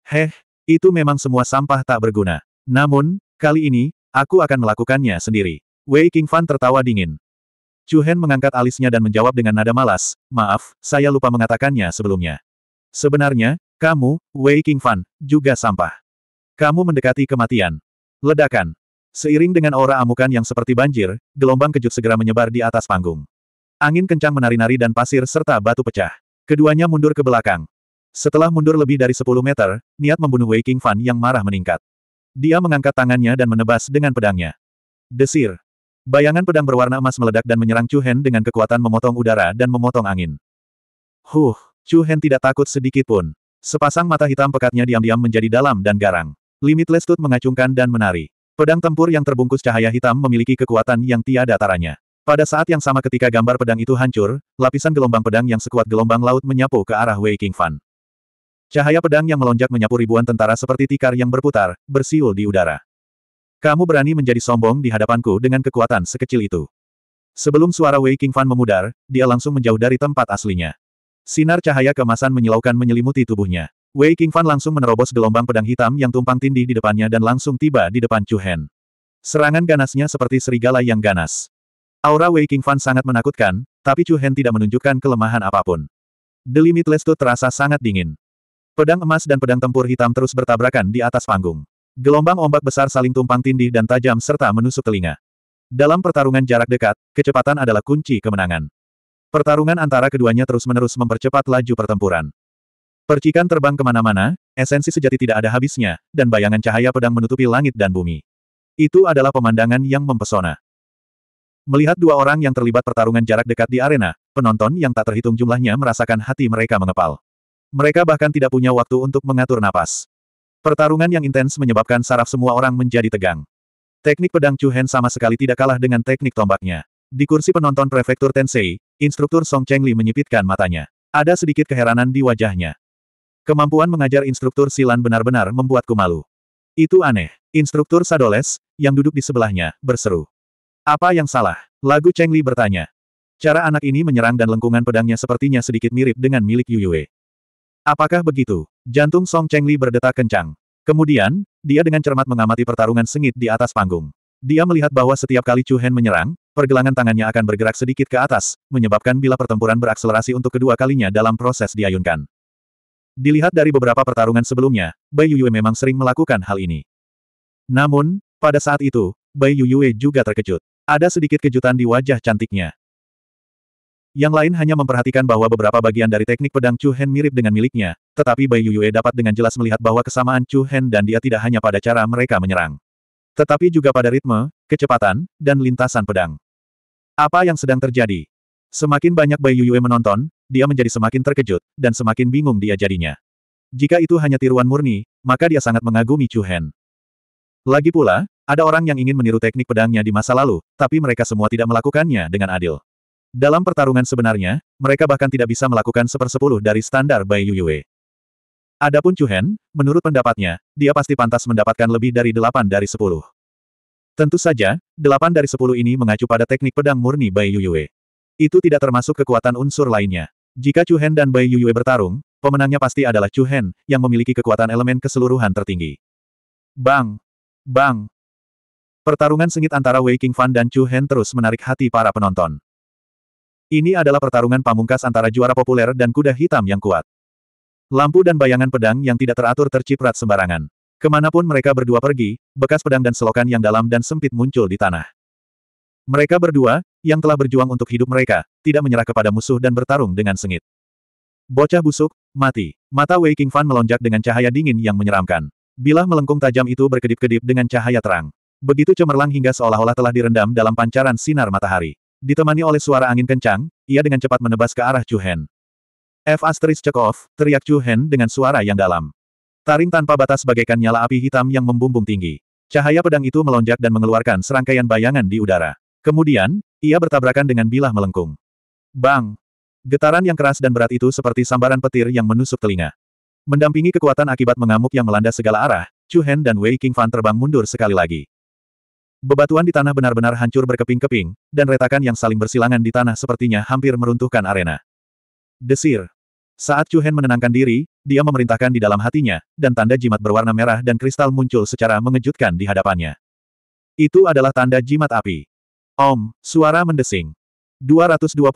Heh, itu memang semua sampah tak berguna. Namun, kali ini, aku akan melakukannya sendiri. Wei King Fan tertawa dingin. Chu Hen mengangkat alisnya dan menjawab dengan nada malas, maaf, saya lupa mengatakannya sebelumnya. Sebenarnya, kamu, Wei Fan, juga sampah. Kamu mendekati kematian. Ledakan. Seiring dengan aura amukan yang seperti banjir, gelombang kejut segera menyebar di atas panggung. Angin kencang menari-nari dan pasir serta batu pecah. Keduanya mundur ke belakang. Setelah mundur lebih dari 10 meter, niat membunuh Wei Fan yang marah meningkat. Dia mengangkat tangannya dan menebas dengan pedangnya. Desir. Bayangan pedang berwarna emas meledak dan menyerang Chu Hen dengan kekuatan memotong udara dan memotong angin. Huh, Chu Hen tidak takut sedikit pun. Sepasang mata hitam pekatnya diam-diam menjadi dalam dan garang. Limitless Tooth mengacungkan dan menari. Pedang tempur yang terbungkus cahaya hitam memiliki kekuatan yang tiada taranya. Pada saat yang sama ketika gambar pedang itu hancur, lapisan gelombang pedang yang sekuat gelombang laut menyapu ke arah Wei King Fan. Cahaya pedang yang melonjak menyapu ribuan tentara seperti tikar yang berputar, bersiul di udara. Kamu berani menjadi sombong di hadapanku dengan kekuatan sekecil itu. Sebelum suara Wei King Fan memudar, dia langsung menjauh dari tempat aslinya. Sinar cahaya kemasan menyilaukan menyelimuti tubuhnya. Wei Qingfan langsung menerobos gelombang pedang hitam yang tumpang tindih di depannya dan langsung tiba di depan Chu Hen. Serangan ganasnya seperti serigala yang ganas. Aura Wei Qingfan sangat menakutkan, tapi Chu Hen tidak menunjukkan kelemahan apapun. The Limitless Tooth terasa sangat dingin. Pedang emas dan pedang tempur hitam terus bertabrakan di atas panggung. Gelombang ombak besar saling tumpang tindih dan tajam serta menusuk telinga. Dalam pertarungan jarak dekat, kecepatan adalah kunci kemenangan. Pertarungan antara keduanya terus-menerus mempercepat laju pertempuran. Percikan terbang kemana-mana, esensi sejati tidak ada habisnya, dan bayangan cahaya pedang menutupi langit dan bumi. Itu adalah pemandangan yang mempesona. Melihat dua orang yang terlibat pertarungan jarak dekat di arena, penonton yang tak terhitung jumlahnya merasakan hati mereka mengepal. Mereka bahkan tidak punya waktu untuk mengatur napas. Pertarungan yang intens menyebabkan saraf semua orang menjadi tegang. Teknik pedang Chu Hen sama sekali tidak kalah dengan teknik tombaknya. Di kursi penonton prefektur Tensei, instruktur Song Cheng Li menyipitkan matanya. Ada sedikit keheranan di wajahnya. Kemampuan mengajar instruktur silan benar-benar membuatku malu. Itu aneh. Instruktur Sadoles, yang duduk di sebelahnya, berseru. Apa yang salah? Lagu Cheng Li bertanya. Cara anak ini menyerang dan lengkungan pedangnya sepertinya sedikit mirip dengan milik Yuyue. Apakah begitu? Jantung Song Cheng Li berdetak kencang. Kemudian, dia dengan cermat mengamati pertarungan sengit di atas panggung. Dia melihat bahwa setiap kali Chu Hen menyerang, pergelangan tangannya akan bergerak sedikit ke atas, menyebabkan bila pertempuran berakselerasi untuk kedua kalinya dalam proses diayunkan. Dilihat dari beberapa pertarungan sebelumnya, Bai Yuyue memang sering melakukan hal ini. Namun, pada saat itu, Bai Yuyue juga terkejut. Ada sedikit kejutan di wajah cantiknya. Yang lain hanya memperhatikan bahwa beberapa bagian dari teknik pedang Chu Hen mirip dengan miliknya, tetapi Bai Yuyue dapat dengan jelas melihat bahwa kesamaan Chu Hen dan dia tidak hanya pada cara mereka menyerang. Tetapi juga pada ritme, kecepatan, dan lintasan pedang. Apa yang sedang terjadi? Semakin banyak Bai Yuyue menonton, dia menjadi semakin terkejut, dan semakin bingung dia jadinya. Jika itu hanya tiruan murni, maka dia sangat mengagumi Chu Hen. Lagi pula, ada orang yang ingin meniru teknik pedangnya di masa lalu, tapi mereka semua tidak melakukannya dengan adil. Dalam pertarungan sebenarnya, mereka bahkan tidak bisa melakukan sepersepuluh dari standar Bai Yuyue. Adapun Chu Hen, menurut pendapatnya, dia pasti pantas mendapatkan lebih dari delapan dari sepuluh. Tentu saja, delapan dari sepuluh ini mengacu pada teknik pedang murni Bai Yuyue. Itu tidak termasuk kekuatan unsur lainnya. Jika Chu Hen dan Bai Yuyue bertarung, pemenangnya pasti adalah Chu Hen, yang memiliki kekuatan elemen keseluruhan tertinggi. Bang! Bang! Pertarungan sengit antara Wei King Fan dan Chu Hen terus menarik hati para penonton. Ini adalah pertarungan pamungkas antara juara populer dan kuda hitam yang kuat. Lampu dan bayangan pedang yang tidak teratur terciprat sembarangan. Kemanapun mereka berdua pergi, bekas pedang dan selokan yang dalam dan sempit muncul di tanah. Mereka berdua, yang telah berjuang untuk hidup mereka, tidak menyerah kepada musuh dan bertarung dengan sengit. Bocah busuk, mati. Mata Wei King Fan melonjak dengan cahaya dingin yang menyeramkan. Bilah melengkung tajam itu berkedip-kedip dengan cahaya terang. Begitu cemerlang hingga seolah-olah telah direndam dalam pancaran sinar matahari. Ditemani oleh suara angin kencang, ia dengan cepat menebas ke arah Chu Hen. F asteris cekov, teriak Chu Hen dengan suara yang dalam. Taring tanpa batas bagaikan nyala api hitam yang membumbung tinggi. Cahaya pedang itu melonjak dan mengeluarkan serangkaian bayangan di udara. Kemudian, ia bertabrakan dengan bilah melengkung. Bang! Getaran yang keras dan berat itu seperti sambaran petir yang menusuk telinga. Mendampingi kekuatan akibat mengamuk yang melanda segala arah, Chu Hen dan Wei King Fan terbang mundur sekali lagi. Bebatuan di tanah benar-benar hancur berkeping-keping, dan retakan yang saling bersilangan di tanah sepertinya hampir meruntuhkan arena. Desir! Saat Chu Hen menenangkan diri, dia memerintahkan di dalam hatinya, dan tanda jimat berwarna merah dan kristal muncul secara mengejutkan di hadapannya. Itu adalah tanda jimat api. Om, suara mendesing. 225.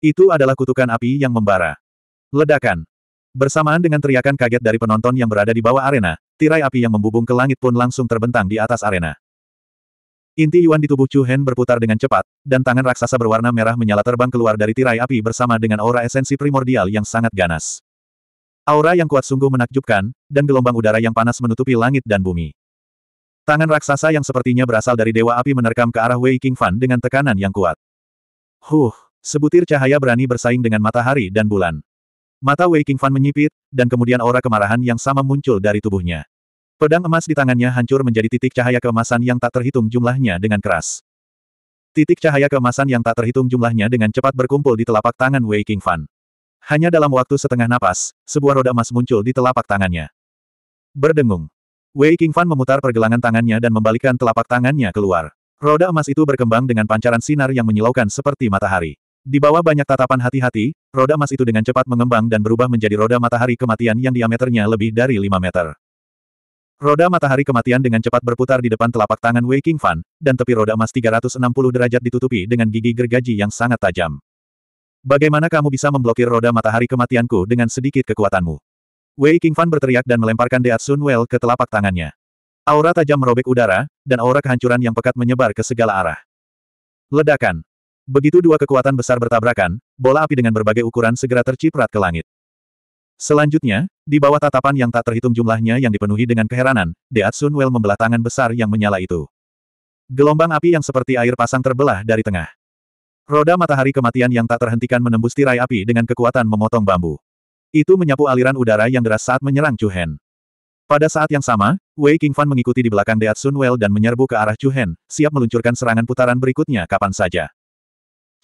Itu adalah kutukan api yang membara. Ledakan. Bersamaan dengan teriakan kaget dari penonton yang berada di bawah arena, tirai api yang membubung ke langit pun langsung terbentang di atas arena. Inti Yuan di tubuh Chu Hen berputar dengan cepat, dan tangan raksasa berwarna merah menyala terbang keluar dari tirai api bersama dengan aura esensi primordial yang sangat ganas. Aura yang kuat sungguh menakjubkan, dan gelombang udara yang panas menutupi langit dan bumi. Tangan raksasa yang sepertinya berasal dari Dewa Api menerkam ke arah Wei King Fan dengan tekanan yang kuat. Huh, sebutir cahaya berani bersaing dengan matahari dan bulan. Mata Wei King Fan menyipit, dan kemudian aura kemarahan yang sama muncul dari tubuhnya. Pedang emas di tangannya hancur menjadi titik cahaya keemasan yang tak terhitung jumlahnya dengan keras. Titik cahaya keemasan yang tak terhitung jumlahnya dengan cepat berkumpul di telapak tangan Wei King Fan. Hanya dalam waktu setengah napas, sebuah roda emas muncul di telapak tangannya. Berdengung. Wei King Fan memutar pergelangan tangannya dan membalikkan telapak tangannya keluar. Roda emas itu berkembang dengan pancaran sinar yang menyilaukan seperti matahari. Di bawah banyak tatapan hati-hati, roda emas itu dengan cepat mengembang dan berubah menjadi roda matahari kematian yang diameternya lebih dari 5 meter. Roda matahari kematian dengan cepat berputar di depan telapak tangan Wei King Fan, dan tepi roda emas 360 derajat ditutupi dengan gigi gergaji yang sangat tajam. Bagaimana kamu bisa memblokir roda matahari kematianku dengan sedikit kekuatanmu? Wei King Fan berteriak dan melemparkan Deat Sun Well ke telapak tangannya. Aura tajam merobek udara, dan aura kehancuran yang pekat menyebar ke segala arah. Ledakan. Begitu dua kekuatan besar bertabrakan, bola api dengan berbagai ukuran segera terciprat ke langit. Selanjutnya, di bawah tatapan yang tak terhitung jumlahnya yang dipenuhi dengan keheranan, Deatsun Well membelah tangan besar yang menyala itu. Gelombang api yang seperti air pasang terbelah dari tengah. Roda matahari kematian yang tak terhentikan menembus tirai api dengan kekuatan memotong bambu. Itu menyapu aliran udara yang deras saat menyerang Chu Hen. Pada saat yang sama, Wei Qingfan mengikuti di belakang Deat Sun Well dan menyerbu ke arah Chu Hen, siap meluncurkan serangan putaran berikutnya kapan saja.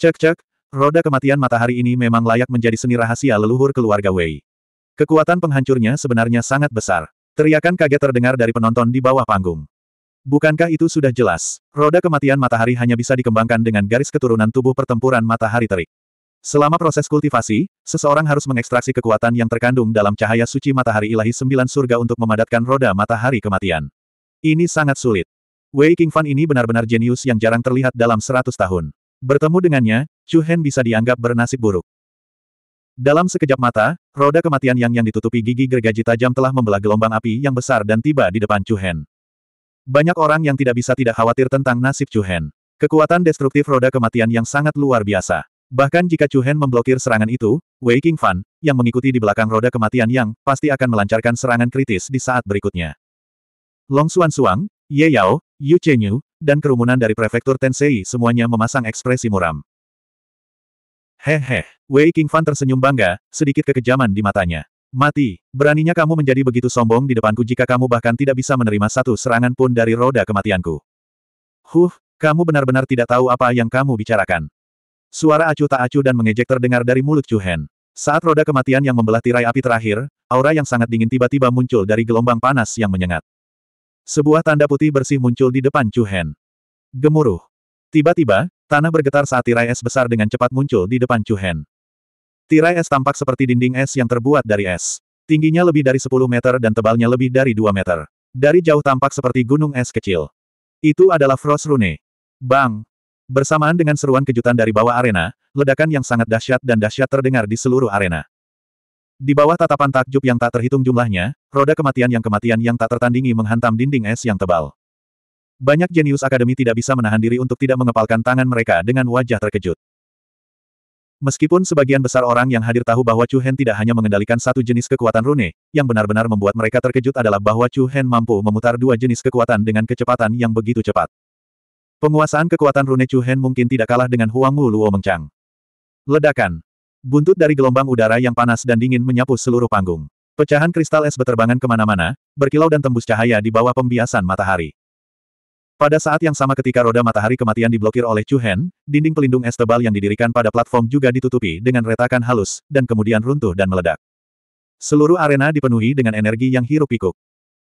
Cek-cek, roda kematian matahari ini memang layak menjadi seni rahasia leluhur keluarga Wei. Kekuatan penghancurnya sebenarnya sangat besar. Teriakan kaget terdengar dari penonton di bawah panggung. Bukankah itu sudah jelas? Roda kematian matahari hanya bisa dikembangkan dengan garis keturunan tubuh pertempuran matahari terik. Selama proses kultivasi, seseorang harus mengekstraksi kekuatan yang terkandung dalam cahaya suci matahari ilahi sembilan surga untuk memadatkan roda matahari kematian. Ini sangat sulit. Wei Qingfan ini benar-benar jenius yang jarang terlihat dalam seratus tahun. Bertemu dengannya, Chu Hen bisa dianggap bernasib buruk. Dalam sekejap mata, roda kematian yang yang ditutupi gigi gergaji tajam telah membelah gelombang api yang besar dan tiba di depan Chu Hen. Banyak orang yang tidak bisa tidak khawatir tentang nasib Chu Hen. Kekuatan destruktif roda kematian yang sangat luar biasa. Bahkan jika Chu Hen memblokir serangan itu, Wei King Fan yang mengikuti di belakang roda kematian yang, pasti akan melancarkan serangan kritis di saat berikutnya. Long Xuan Suang, Ye Yao, Yu Chenyu, dan kerumunan dari prefektur Tensei semuanya memasang ekspresi muram. Hehe, Wei King Fan tersenyum bangga, sedikit kekejaman di matanya. Mati, beraninya kamu menjadi begitu sombong di depanku jika kamu bahkan tidak bisa menerima satu serangan pun dari roda kematianku. Huh, kamu benar-benar tidak tahu apa yang kamu bicarakan. Suara acuh tak acuh dan mengejek terdengar dari mulut Chu Hen. Saat roda kematian yang membelah tirai api terakhir, aura yang sangat dingin tiba-tiba muncul dari gelombang panas yang menyengat. Sebuah tanda putih bersih muncul di depan Chu Hen. Gemuruh. Tiba-tiba, tanah bergetar saat tirai es besar dengan cepat muncul di depan Chu Hen. Tirai es tampak seperti dinding es yang terbuat dari es. Tingginya lebih dari 10 meter dan tebalnya lebih dari 2 meter. Dari jauh tampak seperti gunung es kecil. Itu adalah Frost Rune. Bang! Bersamaan dengan seruan kejutan dari bawah arena, ledakan yang sangat dahsyat dan dahsyat terdengar di seluruh arena. Di bawah tatapan takjub yang tak terhitung jumlahnya, roda kematian yang kematian yang tak tertandingi menghantam dinding es yang tebal. Banyak jenius akademi tidak bisa menahan diri untuk tidak mengepalkan tangan mereka dengan wajah terkejut. Meskipun sebagian besar orang yang hadir tahu bahwa Chu Hen tidak hanya mengendalikan satu jenis kekuatan rune, yang benar-benar membuat mereka terkejut adalah bahwa Chu Hen mampu memutar dua jenis kekuatan dengan kecepatan yang begitu cepat. Penguasaan kekuatan rune Chu Hen mungkin tidak kalah dengan Huang Wu Luo Mengchang. Ledakan. Buntut dari gelombang udara yang panas dan dingin menyapu seluruh panggung. Pecahan kristal es beterbangan kemana-mana, berkilau dan tembus cahaya di bawah pembiasan matahari. Pada saat yang sama ketika roda matahari kematian diblokir oleh Chu Hen, dinding pelindung es tebal yang didirikan pada platform juga ditutupi dengan retakan halus, dan kemudian runtuh dan meledak. Seluruh arena dipenuhi dengan energi yang hiruk-pikuk.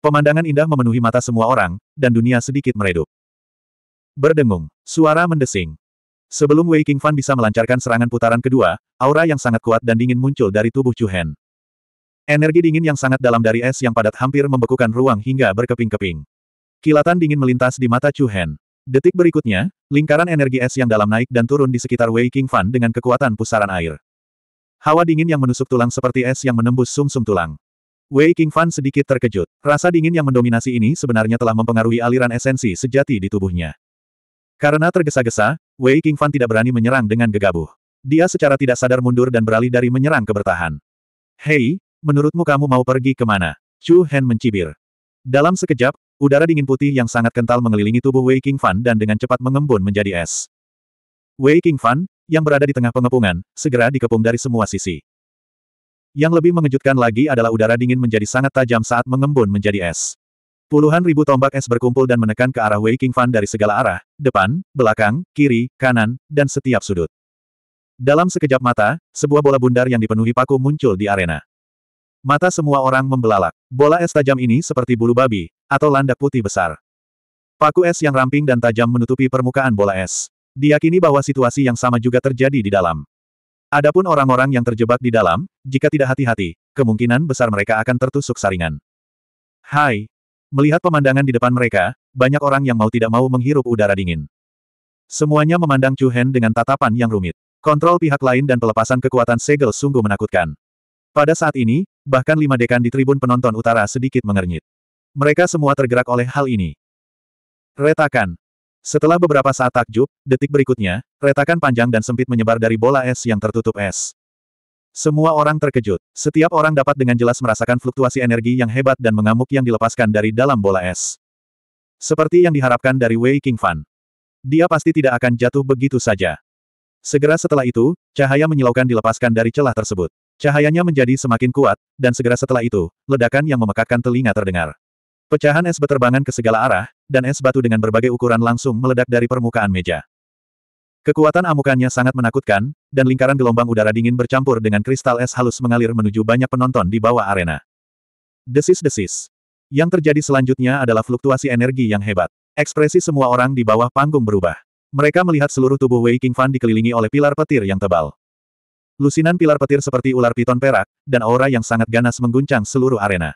Pemandangan indah memenuhi mata semua orang, dan dunia sedikit meredup. Berdengung, suara mendesing. Sebelum Wei King Fan bisa melancarkan serangan putaran kedua, aura yang sangat kuat dan dingin muncul dari tubuh Chu Hen. Energi dingin yang sangat dalam dari es yang padat hampir membekukan ruang hingga berkeping-keping. Kilatan dingin melintas di mata Chu Hen. Detik berikutnya, lingkaran energi es yang dalam naik dan turun di sekitar Wei King Fan dengan kekuatan pusaran air. Hawa dingin yang menusuk tulang seperti es yang menembus sumsum -sum tulang. Wei King Fan sedikit terkejut. Rasa dingin yang mendominasi ini sebenarnya telah mempengaruhi aliran esensi sejati di tubuhnya. Karena tergesa-gesa, Wei King Fan tidak berani menyerang dengan gegabah. Dia secara tidak sadar mundur dan beralih dari menyerang ke bertahan. Hei, menurutmu kamu mau pergi kemana? Chu Hen mencibir. Dalam sekejap, Udara dingin putih yang sangat kental mengelilingi tubuh Wei King Fan dan dengan cepat mengembun menjadi es. Wei King Fan, yang berada di tengah pengepungan, segera dikepung dari semua sisi. Yang lebih mengejutkan lagi adalah udara dingin menjadi sangat tajam saat mengembun menjadi es. Puluhan ribu tombak es berkumpul dan menekan ke arah Wei King Fan dari segala arah, depan, belakang, kiri, kanan, dan setiap sudut. Dalam sekejap mata, sebuah bola bundar yang dipenuhi paku muncul di arena. Mata semua orang membelalak. Bola es tajam ini seperti bulu babi, atau landak putih besar. Paku es yang ramping dan tajam menutupi permukaan bola es. Diyakini bahwa situasi yang sama juga terjadi di dalam. Adapun orang-orang yang terjebak di dalam, jika tidak hati-hati, kemungkinan besar mereka akan tertusuk saringan. Hai! Melihat pemandangan di depan mereka, banyak orang yang mau tidak mau menghirup udara dingin. Semuanya memandang Chu Hen dengan tatapan yang rumit. Kontrol pihak lain dan pelepasan kekuatan segel sungguh menakutkan. Pada saat ini, bahkan lima dekan di tribun penonton utara sedikit mengernyit. Mereka semua tergerak oleh hal ini. Retakan. Setelah beberapa saat takjub, detik berikutnya, retakan panjang dan sempit menyebar dari bola es yang tertutup es. Semua orang terkejut. Setiap orang dapat dengan jelas merasakan fluktuasi energi yang hebat dan mengamuk yang dilepaskan dari dalam bola es. Seperti yang diharapkan dari Wei King Fan. Dia pasti tidak akan jatuh begitu saja. Segera setelah itu, cahaya menyilaukan dilepaskan dari celah tersebut. Cahayanya menjadi semakin kuat, dan segera setelah itu, ledakan yang memekakkan telinga terdengar. Pecahan es beterbangan ke segala arah, dan es batu dengan berbagai ukuran langsung meledak dari permukaan meja. Kekuatan amukannya sangat menakutkan, dan lingkaran gelombang udara dingin bercampur dengan kristal es halus mengalir menuju banyak penonton di bawah arena. Desis-desis. Yang terjadi selanjutnya adalah fluktuasi energi yang hebat. Ekspresi semua orang di bawah panggung berubah. Mereka melihat seluruh tubuh Wei King Fan dikelilingi oleh pilar petir yang tebal. Lusinan pilar petir seperti ular piton perak, dan aura yang sangat ganas mengguncang seluruh arena.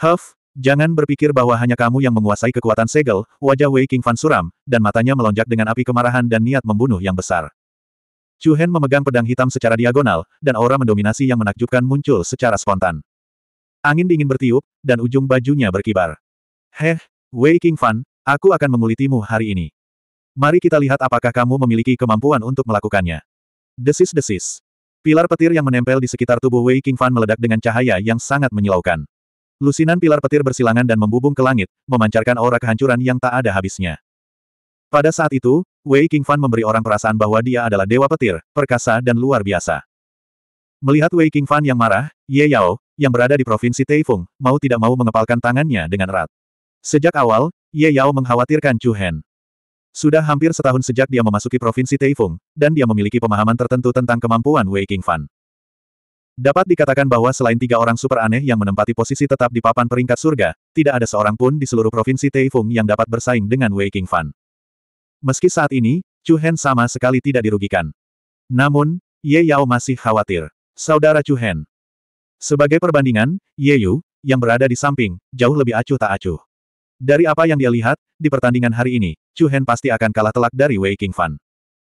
Huff, Jangan berpikir bahwa hanya kamu yang menguasai kekuatan segel, wajah Wei King Fan suram, dan matanya melonjak dengan api kemarahan dan niat membunuh yang besar. Chu Hen memegang pedang hitam secara diagonal, dan aura mendominasi yang menakjubkan muncul secara spontan. Angin dingin bertiup, dan ujung bajunya berkibar. Heh, Wei King Fan, aku akan mengulitimu hari ini. Mari kita lihat apakah kamu memiliki kemampuan untuk melakukannya. Desis-desis. Pilar petir yang menempel di sekitar tubuh Wei King Fan meledak dengan cahaya yang sangat menyilaukan. Lusinan pilar petir bersilangan dan membubung ke langit, memancarkan aura kehancuran yang tak ada habisnya. Pada saat itu, Wei Qingfan memberi orang perasaan bahwa dia adalah dewa petir, perkasa dan luar biasa. Melihat Wei Qingfan yang marah, Ye Yao, yang berada di provinsi Taifung, mau tidak mau mengepalkan tangannya dengan erat. Sejak awal, Ye Yao mengkhawatirkan Chu Hen. Sudah hampir setahun sejak dia memasuki provinsi Taifung, dan dia memiliki pemahaman tertentu tentang kemampuan Wei Qingfan. Dapat dikatakan bahwa selain tiga orang super aneh yang menempati posisi tetap di papan peringkat surga, tidak ada seorang pun di seluruh provinsi Teifung yang dapat bersaing dengan Wei Fan. Meski saat ini, Chu Hen sama sekali tidak dirugikan. Namun, Ye Yao masih khawatir. Saudara Chu Hen. Sebagai perbandingan, Ye Yu, yang berada di samping, jauh lebih acuh tak acuh. Dari apa yang dia lihat, di pertandingan hari ini, Chu Hen pasti akan kalah telak dari Wei Fan.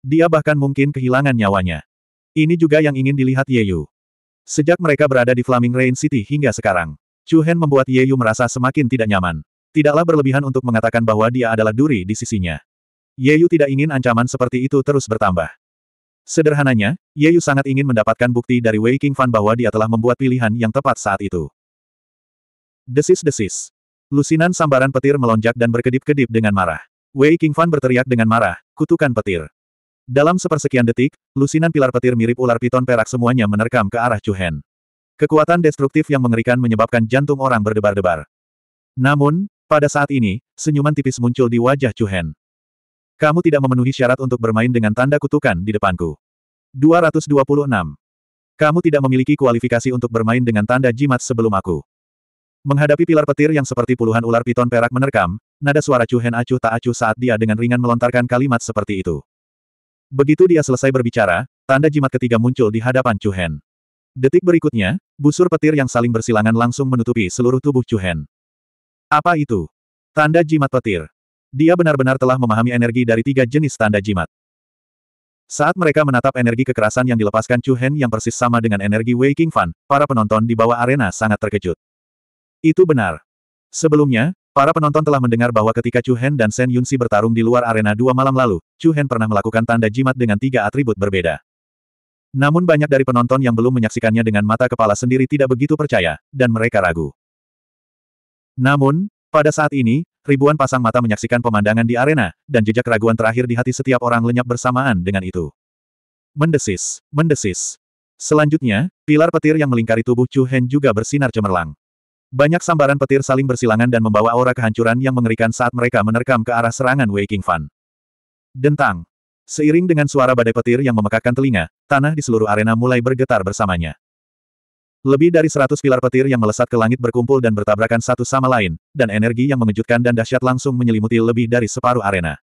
Dia bahkan mungkin kehilangan nyawanya. Ini juga yang ingin dilihat Ye Yu. Sejak mereka berada di Flaming Rain City hingga sekarang, Chu Hen membuat Ye Yu merasa semakin tidak nyaman. Tidaklah berlebihan untuk mengatakan bahwa dia adalah duri di sisinya. Ye Yu tidak ingin ancaman seperti itu terus bertambah. Sederhananya, Ye Yu sangat ingin mendapatkan bukti dari Wei King Fan bahwa dia telah membuat pilihan yang tepat saat itu. Desis-desis. Lusinan sambaran petir melonjak dan berkedip-kedip dengan marah. Wei King Fan berteriak dengan marah, kutukan petir. Dalam sepersekian detik, lusinan pilar petir mirip ular piton perak semuanya menerkam ke arah Chuhen. Kekuatan destruktif yang mengerikan menyebabkan jantung orang berdebar-debar. Namun, pada saat ini, senyuman tipis muncul di wajah Chuhen. Kamu tidak memenuhi syarat untuk bermain dengan tanda kutukan di depanku. 226. Kamu tidak memiliki kualifikasi untuk bermain dengan tanda jimat sebelum aku. Menghadapi pilar petir yang seperti puluhan ular piton perak menerkam, nada suara Chuhen acuh tak acuh saat dia dengan ringan melontarkan kalimat seperti itu. Begitu dia selesai berbicara, tanda jimat ketiga muncul di hadapan Chu Hen. Detik berikutnya, busur petir yang saling bersilangan langsung menutupi seluruh tubuh Chu Hen. Apa itu? Tanda jimat petir. Dia benar-benar telah memahami energi dari tiga jenis tanda jimat. Saat mereka menatap energi kekerasan yang dilepaskan Chu Hen yang persis sama dengan energi Waking King Fan, para penonton di bawah arena sangat terkejut. Itu benar. Sebelumnya, Para penonton telah mendengar bahwa ketika Chu Hen dan Shen Yunsi bertarung di luar arena dua malam lalu, Chu Hen pernah melakukan tanda jimat dengan tiga atribut berbeda. Namun banyak dari penonton yang belum menyaksikannya dengan mata kepala sendiri tidak begitu percaya, dan mereka ragu. Namun, pada saat ini, ribuan pasang mata menyaksikan pemandangan di arena, dan jejak keraguan terakhir di hati setiap orang lenyap bersamaan dengan itu. Mendesis, mendesis. Selanjutnya, pilar petir yang melingkari tubuh Chu Hen juga bersinar cemerlang. Banyak sambaran petir saling bersilangan dan membawa aura kehancuran yang mengerikan saat mereka menerkam ke arah serangan Waking Fun. Dentang. Seiring dengan suara badai petir yang memekakkan telinga, tanah di seluruh arena mulai bergetar bersamanya. Lebih dari seratus pilar petir yang melesat ke langit berkumpul dan bertabrakan satu sama lain, dan energi yang mengejutkan dan dahsyat langsung menyelimuti lebih dari separuh arena.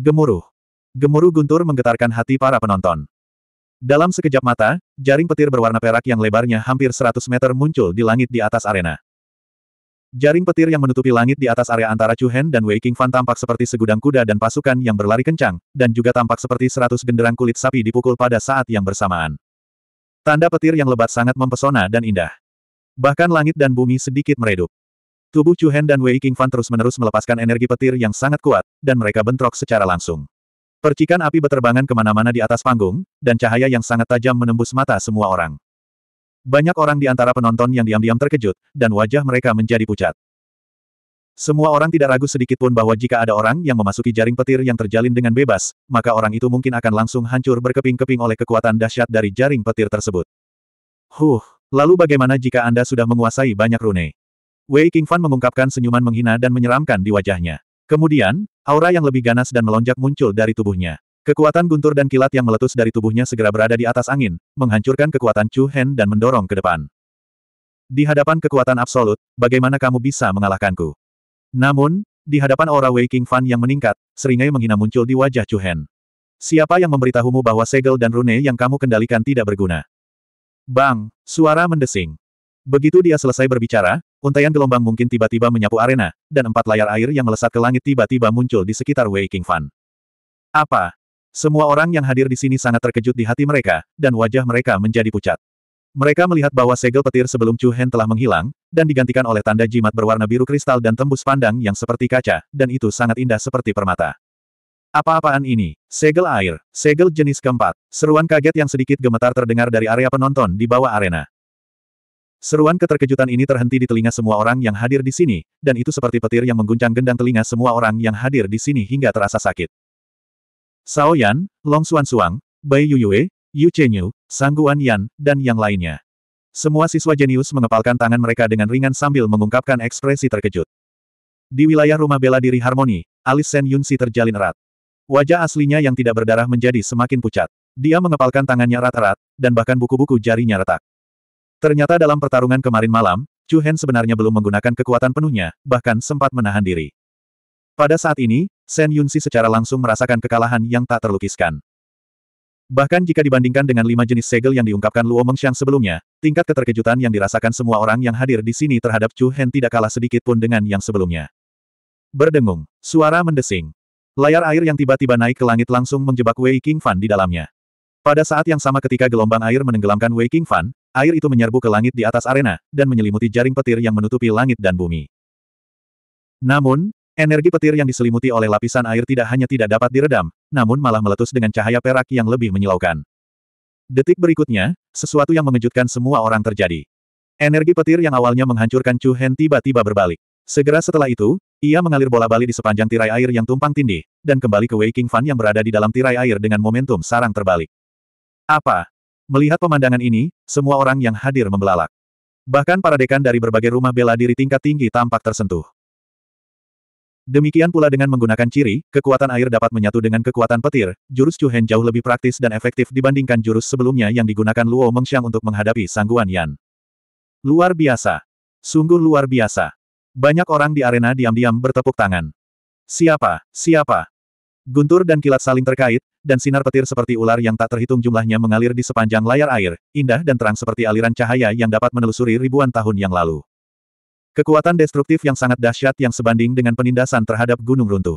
Gemuruh. Gemuruh guntur menggetarkan hati para penonton. Dalam sekejap mata, jaring petir berwarna perak yang lebarnya hampir 100 meter muncul di langit di atas arena. Jaring petir yang menutupi langit di atas area antara Chuhen dan Wei Qingfan tampak seperti segudang kuda dan pasukan yang berlari kencang, dan juga tampak seperti seratus genderang kulit sapi dipukul pada saat yang bersamaan. Tanda petir yang lebat sangat mempesona dan indah. Bahkan langit dan bumi sedikit meredup. Tubuh Chuhen dan Wei Qingfan terus-menerus melepaskan energi petir yang sangat kuat, dan mereka bentrok secara langsung. Percikan api beterbangan kemana-mana di atas panggung, dan cahaya yang sangat tajam menembus mata semua orang. Banyak orang di antara penonton yang diam-diam terkejut, dan wajah mereka menjadi pucat. Semua orang tidak ragu sedikit pun bahwa jika ada orang yang memasuki jaring petir yang terjalin dengan bebas, maka orang itu mungkin akan langsung hancur berkeping-keping oleh kekuatan dahsyat dari jaring petir tersebut. Huh, lalu bagaimana jika Anda sudah menguasai banyak rune? Wei Qingfan mengungkapkan senyuman menghina dan menyeramkan di wajahnya. Kemudian, aura yang lebih ganas dan melonjak muncul dari tubuhnya. Kekuatan guntur dan kilat yang meletus dari tubuhnya segera berada di atas angin, menghancurkan kekuatan Chu Hen dan mendorong ke depan. Di hadapan kekuatan absolut, bagaimana kamu bisa mengalahkanku? Namun, di hadapan aura Waking Fan yang meningkat, seringai menghina muncul di wajah Chu Hen. Siapa yang memberitahumu bahwa segel dan rune yang kamu kendalikan tidak berguna? Bang, suara mendesing. Begitu dia selesai berbicara, Untaian gelombang mungkin tiba-tiba menyapu arena, dan empat layar air yang melesat ke langit tiba-tiba muncul di sekitar Wei Fan. Apa? Semua orang yang hadir di sini sangat terkejut di hati mereka, dan wajah mereka menjadi pucat. Mereka melihat bahwa segel petir sebelum Chu Hen telah menghilang, dan digantikan oleh tanda jimat berwarna biru kristal dan tembus pandang yang seperti kaca, dan itu sangat indah seperti permata. Apa-apaan ini? Segel air, segel jenis keempat. Seruan kaget yang sedikit gemetar terdengar dari area penonton di bawah arena. Seruan keterkejutan ini terhenti di telinga semua orang yang hadir di sini, dan itu seperti petir yang mengguncang gendang telinga semua orang yang hadir di sini hingga terasa sakit. Sao Yan, Long Xuan Suang, Bai Yuyue, Yu Chenyu, Sangguan Yan, dan yang lainnya. Semua siswa jenius mengepalkan tangan mereka dengan ringan sambil mengungkapkan ekspresi terkejut. Di wilayah rumah bela diri harmoni, alis Sen Yunsi terjalin erat. Wajah aslinya yang tidak berdarah menjadi semakin pucat. Dia mengepalkan tangannya erat-erat, dan bahkan buku-buku jarinya retak. Ternyata dalam pertarungan kemarin malam, Chu Hen sebenarnya belum menggunakan kekuatan penuhnya, bahkan sempat menahan diri. Pada saat ini, Shen Yunxi secara langsung merasakan kekalahan yang tak terlukiskan. Bahkan jika dibandingkan dengan lima jenis segel yang diungkapkan Luo Mengxiang sebelumnya, tingkat keterkejutan yang dirasakan semua orang yang hadir di sini terhadap Chu Hen tidak kalah sedikit pun dengan yang sebelumnya. Berdengung, suara mendesing. Layar air yang tiba-tiba naik ke langit langsung menjebak Wei King Fan di dalamnya. Pada saat yang sama ketika gelombang air menenggelamkan Wei King Fan, Air itu menyerbu ke langit di atas arena, dan menyelimuti jaring petir yang menutupi langit dan bumi. Namun, energi petir yang diselimuti oleh lapisan air tidak hanya tidak dapat diredam, namun malah meletus dengan cahaya perak yang lebih menyilaukan. Detik berikutnya, sesuatu yang mengejutkan semua orang terjadi. Energi petir yang awalnya menghancurkan Chu Hen tiba-tiba berbalik. Segera setelah itu, ia mengalir bola balik di sepanjang tirai air yang tumpang tindih, dan kembali ke Waking Fan yang berada di dalam tirai air dengan momentum sarang terbalik. Apa? Melihat pemandangan ini, semua orang yang hadir membelalak. Bahkan para dekan dari berbagai rumah bela diri tingkat tinggi tampak tersentuh. Demikian pula dengan menggunakan ciri, kekuatan air dapat menyatu dengan kekuatan petir, jurus Chuhen jauh lebih praktis dan efektif dibandingkan jurus sebelumnya yang digunakan Luo Mengxiang untuk menghadapi Sangguan Yan. Luar biasa. Sungguh luar biasa. Banyak orang di arena diam-diam bertepuk tangan. Siapa, siapa, Guntur dan kilat saling terkait, dan sinar petir seperti ular yang tak terhitung jumlahnya mengalir di sepanjang layar air, indah dan terang seperti aliran cahaya yang dapat menelusuri ribuan tahun yang lalu. Kekuatan destruktif yang sangat dahsyat yang sebanding dengan penindasan terhadap gunung runtuh.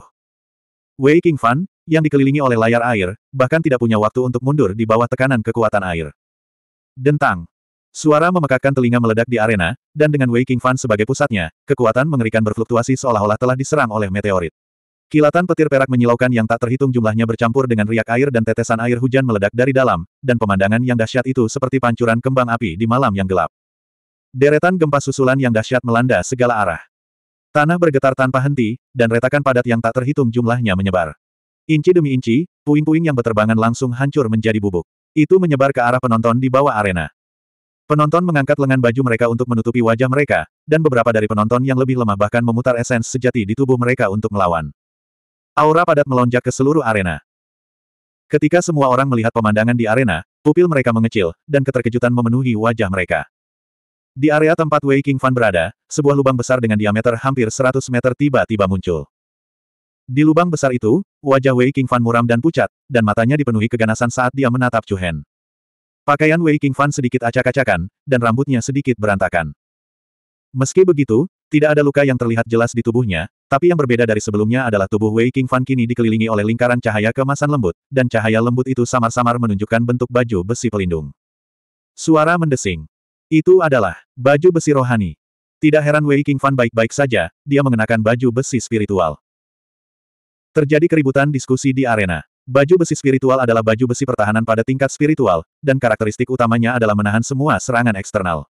Wei King Fan yang dikelilingi oleh layar air, bahkan tidak punya waktu untuk mundur di bawah tekanan kekuatan air. Dentang. Suara memekakkan telinga meledak di arena, dan dengan Wei King Fan sebagai pusatnya, kekuatan mengerikan berfluktuasi seolah-olah telah diserang oleh meteorit. Kilatan petir perak menyilaukan yang tak terhitung jumlahnya bercampur dengan riak air dan tetesan air hujan meledak dari dalam, dan pemandangan yang dahsyat itu seperti pancuran kembang api di malam yang gelap. Deretan gempa susulan yang dahsyat melanda segala arah. Tanah bergetar tanpa henti, dan retakan padat yang tak terhitung jumlahnya menyebar. Inci demi inci, puing-puing yang berterbangan langsung hancur menjadi bubuk. Itu menyebar ke arah penonton di bawah arena. Penonton mengangkat lengan baju mereka untuk menutupi wajah mereka, dan beberapa dari penonton yang lebih lemah bahkan memutar esens sejati di tubuh mereka untuk melawan. Aura padat melonjak ke seluruh arena. Ketika semua orang melihat pemandangan di arena, pupil mereka mengecil, dan keterkejutan memenuhi wajah mereka. Di area tempat Wei King Fan berada, sebuah lubang besar dengan diameter hampir 100 meter tiba-tiba muncul. Di lubang besar itu, wajah Wei King Fan muram dan pucat, dan matanya dipenuhi keganasan saat dia menatap Chu Hen. Pakaian Wei King Fan sedikit acak-acakan, dan rambutnya sedikit berantakan. Meski begitu, tidak ada luka yang terlihat jelas di tubuhnya, tapi yang berbeda dari sebelumnya adalah tubuh Wei King Fan kini dikelilingi oleh lingkaran cahaya kemasan lembut, dan cahaya lembut itu samar-samar menunjukkan bentuk baju besi pelindung. Suara mendesing. Itu adalah baju besi rohani. Tidak heran Wei King Fan baik-baik saja, dia mengenakan baju besi spiritual. Terjadi keributan diskusi di arena. Baju besi spiritual adalah baju besi pertahanan pada tingkat spiritual, dan karakteristik utamanya adalah menahan semua serangan eksternal.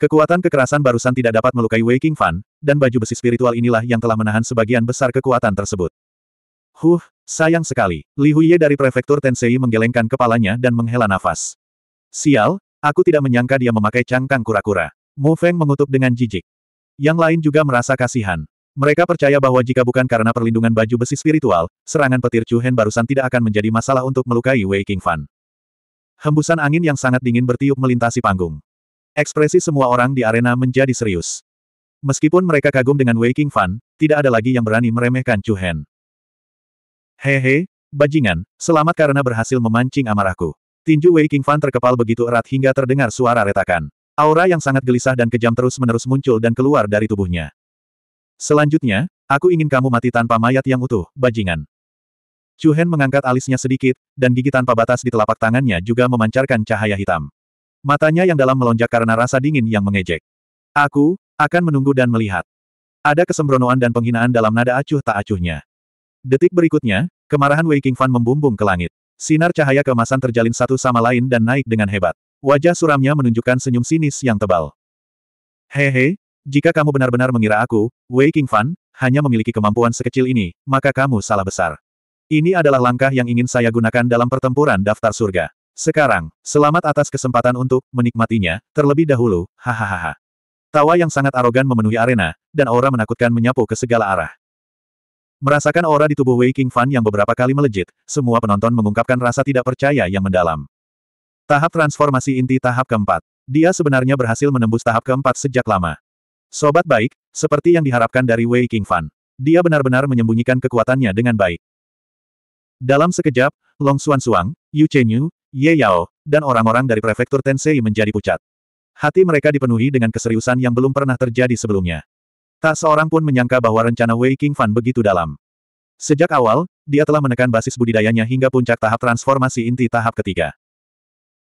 Kekuatan kekerasan barusan tidak dapat melukai Wei King Fan, dan baju besi spiritual inilah yang telah menahan sebagian besar kekuatan tersebut. Huh, sayang sekali. Li Huye dari prefektur Tensei menggelengkan kepalanya dan menghela nafas. Sial, aku tidak menyangka dia memakai cangkang kura-kura. Mu Feng mengutuk dengan jijik. Yang lain juga merasa kasihan. Mereka percaya bahwa jika bukan karena perlindungan baju besi spiritual, serangan petir Chuhen barusan tidak akan menjadi masalah untuk melukai Wei King Fan. Hembusan angin yang sangat dingin bertiup melintasi panggung. Ekspresi semua orang di arena menjadi serius. Meskipun mereka kagum dengan Wei King Fan, tidak ada lagi yang berani meremehkan Chu Hen. Hehe, bajingan, selamat karena berhasil memancing amarahku. Tinju Wei King Fan terkepal begitu erat hingga terdengar suara retakan. Aura yang sangat gelisah dan kejam terus-menerus muncul dan keluar dari tubuhnya. Selanjutnya, aku ingin kamu mati tanpa mayat yang utuh, bajingan. Chu Hen mengangkat alisnya sedikit, dan gigi tanpa batas di telapak tangannya juga memancarkan cahaya hitam. Matanya yang dalam melonjak karena rasa dingin yang mengejek. Aku, akan menunggu dan melihat. Ada kesembronoan dan penghinaan dalam nada acuh tak acuhnya. Detik berikutnya, kemarahan Wei King Fan membumbung ke langit. Sinar cahaya kemasan terjalin satu sama lain dan naik dengan hebat. Wajah suramnya menunjukkan senyum sinis yang tebal. Hehe, jika kamu benar-benar mengira aku, Wei King Fan, hanya memiliki kemampuan sekecil ini, maka kamu salah besar. Ini adalah langkah yang ingin saya gunakan dalam pertempuran daftar surga. Sekarang, selamat atas kesempatan untuk menikmatinya, terlebih dahulu, hahaha. Tawa yang sangat arogan memenuhi arena, dan aura menakutkan menyapu ke segala arah. Merasakan aura di tubuh Wei King Fan yang beberapa kali melejit, semua penonton mengungkapkan rasa tidak percaya yang mendalam. Tahap transformasi inti tahap keempat. Dia sebenarnya berhasil menembus tahap keempat sejak lama. Sobat baik, seperti yang diharapkan dari Wei King Fan. Dia benar-benar menyembunyikan kekuatannya dengan baik. Dalam sekejap, Long Xuan Suang, Yu Chenyu, Ye Yao, dan orang-orang dari prefektur Tensei menjadi pucat. Hati mereka dipenuhi dengan keseriusan yang belum pernah terjadi sebelumnya. Tak seorang pun menyangka bahwa rencana Wei King Fan begitu dalam. Sejak awal, dia telah menekan basis budidayanya hingga puncak tahap transformasi inti tahap ketiga.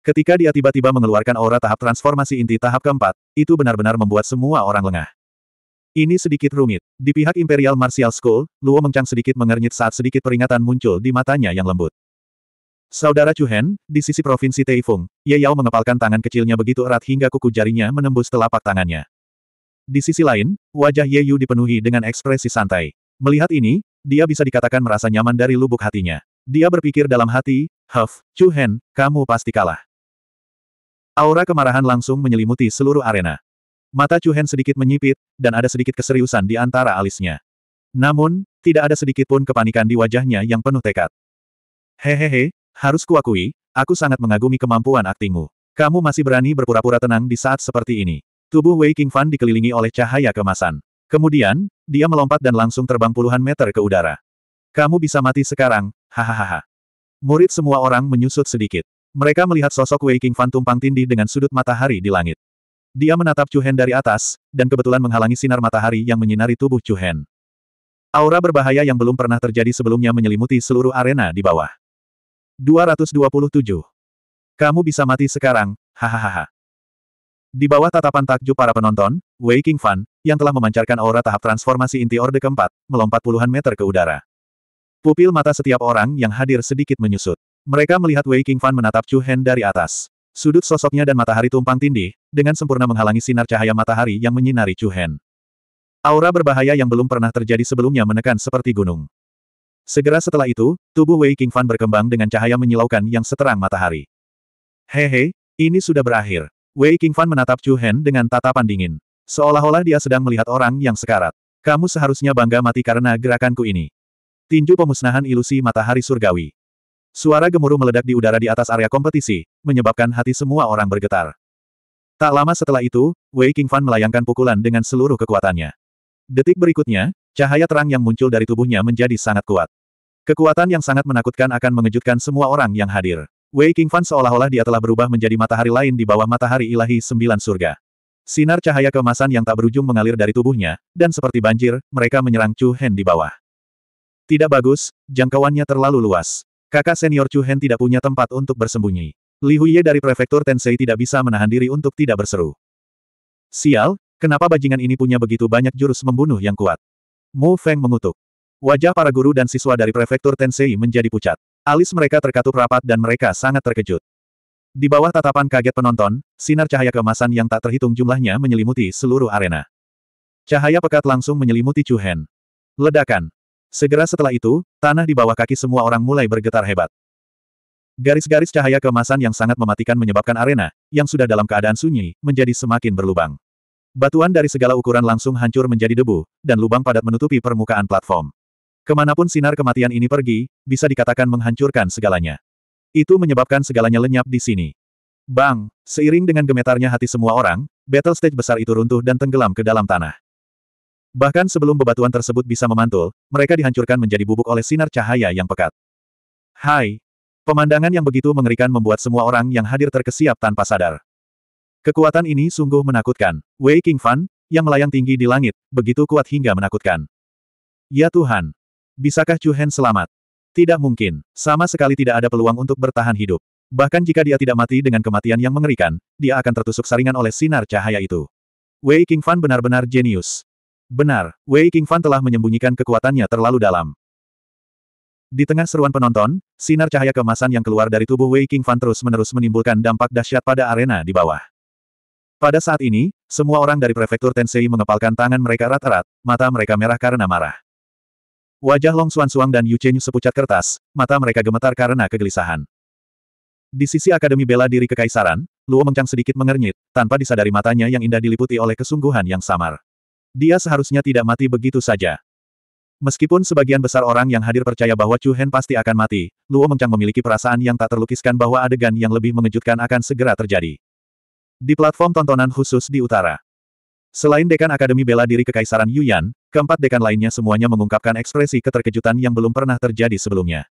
Ketika dia tiba-tiba mengeluarkan aura tahap transformasi inti tahap keempat, itu benar-benar membuat semua orang lengah. Ini sedikit rumit. Di pihak Imperial Martial School, Luo Mengchang sedikit mengernyit saat sedikit peringatan muncul di matanya yang lembut. Saudara Chu Hen, di sisi provinsi Taifung, Ye Yao mengepalkan tangan kecilnya begitu erat hingga kuku jarinya menembus telapak tangannya. Di sisi lain, wajah Ye Yu dipenuhi dengan ekspresi santai. Melihat ini, dia bisa dikatakan merasa nyaman dari lubuk hatinya. Dia berpikir dalam hati, Huff, Hen, kamu pasti kalah. Aura kemarahan langsung menyelimuti seluruh arena. Mata Chu Hen sedikit menyipit, dan ada sedikit keseriusan di antara alisnya. Namun, tidak ada sedikit pun kepanikan di wajahnya yang penuh tekad. Hehehe, harus kuakui, aku sangat mengagumi kemampuan aktingmu. Kamu masih berani berpura-pura tenang di saat seperti ini. Tubuh Wei King Fan dikelilingi oleh cahaya kemasan. Kemudian, dia melompat dan langsung terbang puluhan meter ke udara. Kamu bisa mati sekarang, hahaha. Murid semua orang menyusut sedikit. Mereka melihat sosok Wei King Fan tumpang tindih dengan sudut matahari di langit. Dia menatap Chu Hen dari atas, dan kebetulan menghalangi sinar matahari yang menyinari tubuh Chu Hen. Aura berbahaya yang belum pernah terjadi sebelumnya menyelimuti seluruh arena di bawah. 227. Kamu bisa mati sekarang, hahaha. Di bawah tatapan takjub para penonton, Wei King Fan yang telah memancarkan aura tahap transformasi inti Orde keempat, melompat puluhan meter ke udara. Pupil mata setiap orang yang hadir sedikit menyusut. Mereka melihat Wei King Fan menatap Chu Hen dari atas. Sudut sosoknya dan matahari tumpang tindih, dengan sempurna menghalangi sinar cahaya matahari yang menyinari Chu Hen. Aura berbahaya yang belum pernah terjadi sebelumnya menekan seperti gunung. Segera setelah itu, tubuh Wei King Fan berkembang dengan cahaya menyilaukan yang seterang matahari. Hehe, ini sudah berakhir. Wei King Fan menatap Chu Hen dengan tatapan dingin. Seolah-olah dia sedang melihat orang yang sekarat. Kamu seharusnya bangga mati karena gerakanku ini. Tinju pemusnahan ilusi matahari surgawi. Suara gemuruh meledak di udara di atas area kompetisi, menyebabkan hati semua orang bergetar. Tak lama setelah itu, Wei King Fan melayangkan pukulan dengan seluruh kekuatannya. Detik berikutnya, cahaya terang yang muncul dari tubuhnya menjadi sangat kuat. Kekuatan yang sangat menakutkan akan mengejutkan semua orang yang hadir. Wei Qingfan seolah-olah dia telah berubah menjadi matahari lain di bawah matahari ilahi sembilan surga. Sinar cahaya kemasan yang tak berujung mengalir dari tubuhnya, dan seperti banjir, mereka menyerang Chu Hen di bawah. Tidak bagus, jangkauannya terlalu luas. Kakak senior Chu Hen tidak punya tempat untuk bersembunyi. Li Huye dari prefektur Tensei tidak bisa menahan diri untuk tidak berseru. Sial, kenapa bajingan ini punya begitu banyak jurus membunuh yang kuat? Mu Feng mengutuk. Wajah para guru dan siswa dari prefektur Tensei menjadi pucat. Alis mereka terkatup rapat dan mereka sangat terkejut. Di bawah tatapan kaget penonton, sinar cahaya kemasan yang tak terhitung jumlahnya menyelimuti seluruh arena. Cahaya pekat langsung menyelimuti Chu Ledakan. Segera setelah itu, tanah di bawah kaki semua orang mulai bergetar hebat. Garis-garis cahaya kemasan yang sangat mematikan menyebabkan arena, yang sudah dalam keadaan sunyi, menjadi semakin berlubang. Batuan dari segala ukuran langsung hancur menjadi debu, dan lubang padat menutupi permukaan platform. Kemanapun sinar kematian ini pergi, bisa dikatakan menghancurkan segalanya. Itu menyebabkan segalanya lenyap di sini. Bang! Seiring dengan gemetarnya hati semua orang, battle stage besar itu runtuh dan tenggelam ke dalam tanah. Bahkan sebelum bebatuan tersebut bisa memantul, mereka dihancurkan menjadi bubuk oleh sinar cahaya yang pekat. Hai! Pemandangan yang begitu mengerikan membuat semua orang yang hadir terkesiap tanpa sadar. Kekuatan ini sungguh menakutkan. Wei King Fan, yang melayang tinggi di langit, begitu kuat hingga menakutkan. Ya Tuhan, Bisakah Chu Hen selamat? Tidak mungkin, sama sekali tidak ada peluang untuk bertahan hidup. Bahkan jika dia tidak mati dengan kematian yang mengerikan, dia akan tertusuk saringan oleh sinar cahaya itu. Wei King Fan benar-benar jenius. Benar, Wei King Fan telah menyembunyikan kekuatannya terlalu dalam. Di tengah seruan penonton, sinar cahaya kemasan yang keluar dari tubuh Wei King Fan terus-menerus menimbulkan dampak dahsyat pada arena di bawah. Pada saat ini, semua orang dari prefektur Tensei mengepalkan tangan mereka erat-erat, mata mereka merah karena marah. Wajah Long Xuan Suang dan Yu Chenyu sepucat kertas, mata mereka gemetar karena kegelisahan. Di sisi Akademi Bela Diri Kekaisaran, Luo Mengchang sedikit mengernyit, tanpa disadari matanya yang indah diliputi oleh kesungguhan yang samar. Dia seharusnya tidak mati begitu saja. Meskipun sebagian besar orang yang hadir percaya bahwa Chu Hen pasti akan mati, Luo Mengchang memiliki perasaan yang tak terlukiskan bahwa adegan yang lebih mengejutkan akan segera terjadi. Di platform tontonan khusus di utara, Selain dekan Akademi Bela Diri Kekaisaran Yuyan, keempat dekan lainnya semuanya mengungkapkan ekspresi keterkejutan yang belum pernah terjadi sebelumnya.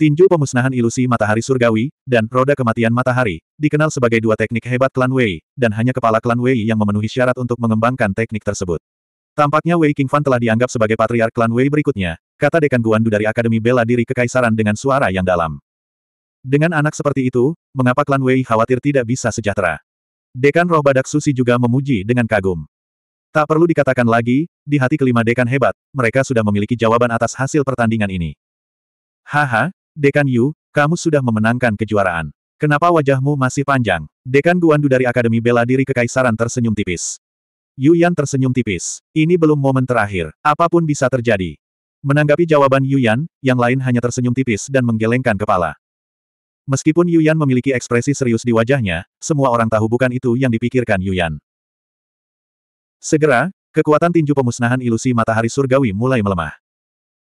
Tinju pemusnahan ilusi matahari surgawi, dan roda kematian matahari, dikenal sebagai dua teknik hebat klan Wei, dan hanya kepala klan Wei yang memenuhi syarat untuk mengembangkan teknik tersebut. Tampaknya Wei Qingfan telah dianggap sebagai patriark klan Wei berikutnya, kata Dekan Guandu dari Akademi Bela Diri Kekaisaran dengan suara yang dalam. Dengan anak seperti itu, mengapa klan Wei khawatir tidak bisa sejahtera? Dekan roh badak susi juga memuji dengan kagum. Tak perlu dikatakan lagi, di hati kelima dekan hebat, mereka sudah memiliki jawaban atas hasil pertandingan ini. Haha, Dekan Yu, kamu sudah memenangkan kejuaraan. Kenapa wajahmu masih panjang? Dekan Guandu dari Akademi Bela Diri Kekaisaran tersenyum tipis. Yu Yan tersenyum tipis. Ini belum momen terakhir, apapun bisa terjadi. Menanggapi jawaban Yu Yan, yang lain hanya tersenyum tipis dan menggelengkan kepala. Meskipun Yuyan memiliki ekspresi serius di wajahnya, semua orang tahu bukan itu yang dipikirkan Yuyan. Segera, kekuatan tinju pemusnahan ilusi matahari surgawi mulai melemah.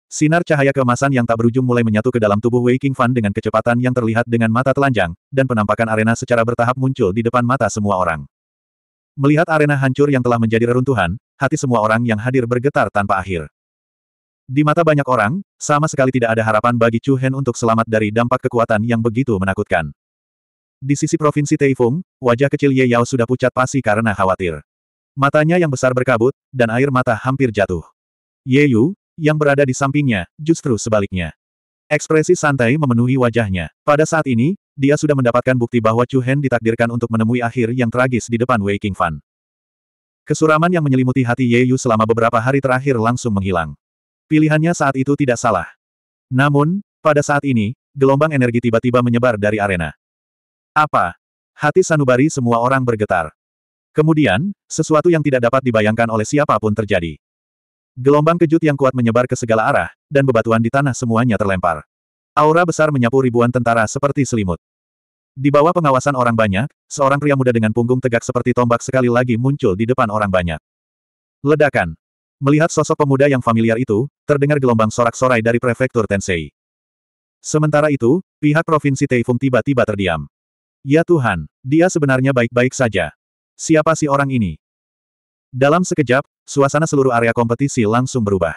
Sinar cahaya kemasan yang tak berujung mulai menyatu ke dalam tubuh Wei King Fan dengan kecepatan yang terlihat dengan mata telanjang, dan penampakan arena secara bertahap muncul di depan mata semua orang. Melihat arena hancur yang telah menjadi reruntuhan, hati semua orang yang hadir bergetar tanpa akhir. Di mata banyak orang, sama sekali tidak ada harapan bagi Chu Hen untuk selamat dari dampak kekuatan yang begitu menakutkan. Di sisi provinsi Teifung, wajah kecil Ye Yao sudah pucat pasi karena khawatir. Matanya yang besar berkabut, dan air mata hampir jatuh. Ye Yu, yang berada di sampingnya, justru sebaliknya. Ekspresi santai memenuhi wajahnya. Pada saat ini, dia sudah mendapatkan bukti bahwa Chu Hen ditakdirkan untuk menemui akhir yang tragis di depan Wei Fan. Kesuraman yang menyelimuti hati Ye Yu selama beberapa hari terakhir langsung menghilang. Pilihannya saat itu tidak salah. Namun, pada saat ini, gelombang energi tiba-tiba menyebar dari arena. Apa? Hati Sanubari semua orang bergetar. Kemudian, sesuatu yang tidak dapat dibayangkan oleh siapapun terjadi. Gelombang kejut yang kuat menyebar ke segala arah, dan bebatuan di tanah semuanya terlempar. Aura besar menyapu ribuan tentara seperti selimut. Di bawah pengawasan orang banyak, seorang pria muda dengan punggung tegak seperti tombak sekali lagi muncul di depan orang banyak. Ledakan. Melihat sosok pemuda yang familiar itu, terdengar gelombang sorak-sorai dari prefektur Tensei. Sementara itu, pihak Provinsi Taifung tiba-tiba terdiam. Ya Tuhan, dia sebenarnya baik-baik saja. Siapa sih orang ini? Dalam sekejap, suasana seluruh area kompetisi langsung berubah.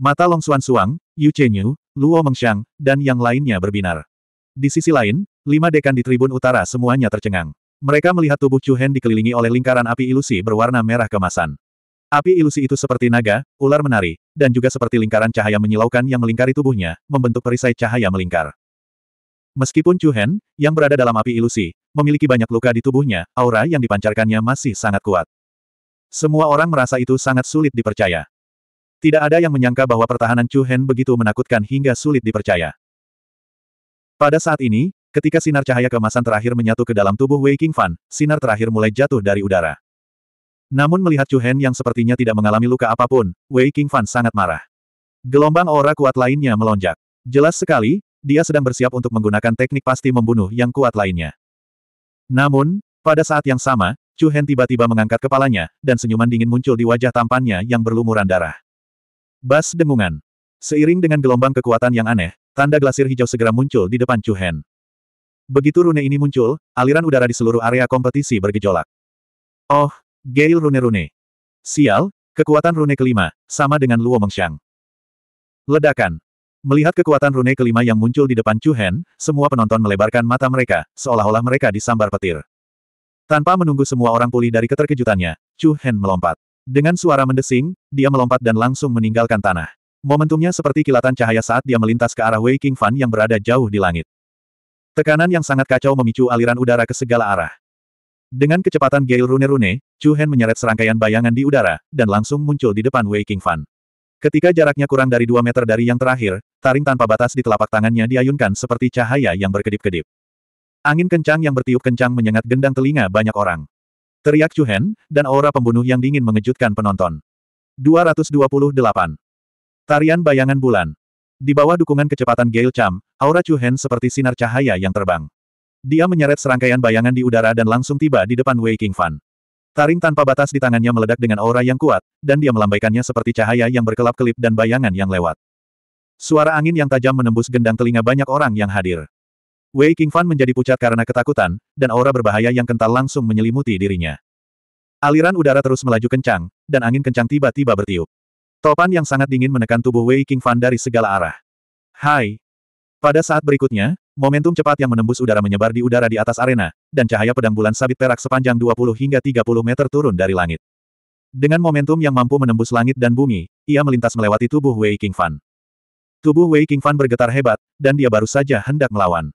Mata Long Xuan Suang, Yu Chenyu, Luo Mengxiang, dan yang lainnya berbinar. Di sisi lain, lima dekan di tribun utara semuanya tercengang. Mereka melihat tubuh Chu Hen dikelilingi oleh lingkaran api ilusi berwarna merah kemasan. Api ilusi itu seperti naga, ular menari, dan juga seperti lingkaran cahaya menyilaukan yang melingkari tubuhnya, membentuk perisai cahaya melingkar. Meskipun Chu Hen, yang berada dalam api ilusi, memiliki banyak luka di tubuhnya, aura yang dipancarkannya masih sangat kuat. Semua orang merasa itu sangat sulit dipercaya. Tidak ada yang menyangka bahwa pertahanan Chu Hen begitu menakutkan hingga sulit dipercaya. Pada saat ini, ketika sinar cahaya kemasan terakhir menyatu ke dalam tubuh Wei King Fan, sinar terakhir mulai jatuh dari udara. Namun melihat Chu Hen yang sepertinya tidak mengalami luka apapun, Wei King Fan sangat marah. Gelombang aura kuat lainnya melonjak. Jelas sekali, dia sedang bersiap untuk menggunakan teknik pasti membunuh yang kuat lainnya. Namun, pada saat yang sama, Chu Hen tiba-tiba mengangkat kepalanya, dan senyuman dingin muncul di wajah tampannya yang berlumuran darah. Bas dengungan. Seiring dengan gelombang kekuatan yang aneh, tanda glasir hijau segera muncul di depan Chu Hen. Begitu rune ini muncul, aliran udara di seluruh area kompetisi bergejolak. Oh, Gail rune-rune. Sial, kekuatan rune kelima, sama dengan Luo Mengxiang. Ledakan. Melihat kekuatan rune kelima yang muncul di depan Chu Hen, semua penonton melebarkan mata mereka, seolah-olah mereka disambar petir. Tanpa menunggu semua orang pulih dari keterkejutannya, Chu Hen melompat. Dengan suara mendesing, dia melompat dan langsung meninggalkan tanah. Momentumnya seperti kilatan cahaya saat dia melintas ke arah Wei King Fan yang berada jauh di langit. Tekanan yang sangat kacau memicu aliran udara ke segala arah. Dengan kecepatan Gale rune-rune, Chu Hen menyeret serangkaian bayangan di udara, dan langsung muncul di depan Wei Fan. Ketika jaraknya kurang dari 2 meter dari yang terakhir, taring tanpa batas di telapak tangannya diayunkan seperti cahaya yang berkedip-kedip. Angin kencang yang bertiup kencang menyengat gendang telinga banyak orang. Teriak Chu Hen, dan aura pembunuh yang dingin mengejutkan penonton. 228. Tarian bayangan bulan. Di bawah dukungan kecepatan Gale Cham, aura Chu Hen seperti sinar cahaya yang terbang. Dia menyeret serangkaian bayangan di udara dan langsung tiba di depan Wei Fan. Taring tanpa batas di tangannya meledak dengan aura yang kuat, dan dia melambaikannya seperti cahaya yang berkelap-kelip dan bayangan yang lewat. Suara angin yang tajam menembus gendang telinga banyak orang yang hadir. Wei Fan menjadi pucat karena ketakutan, dan aura berbahaya yang kental langsung menyelimuti dirinya. Aliran udara terus melaju kencang, dan angin kencang tiba-tiba bertiup. Topan yang sangat dingin menekan tubuh Wei Fan dari segala arah. Hai, pada saat berikutnya, momentum cepat yang menembus udara menyebar di udara di atas arena, dan cahaya pedang bulan sabit perak sepanjang 20 hingga 30 meter turun dari langit. Dengan momentum yang mampu menembus langit dan bumi, ia melintas melewati tubuh Wei King Fan. Tubuh Wei King Fan bergetar hebat, dan dia baru saja hendak melawan.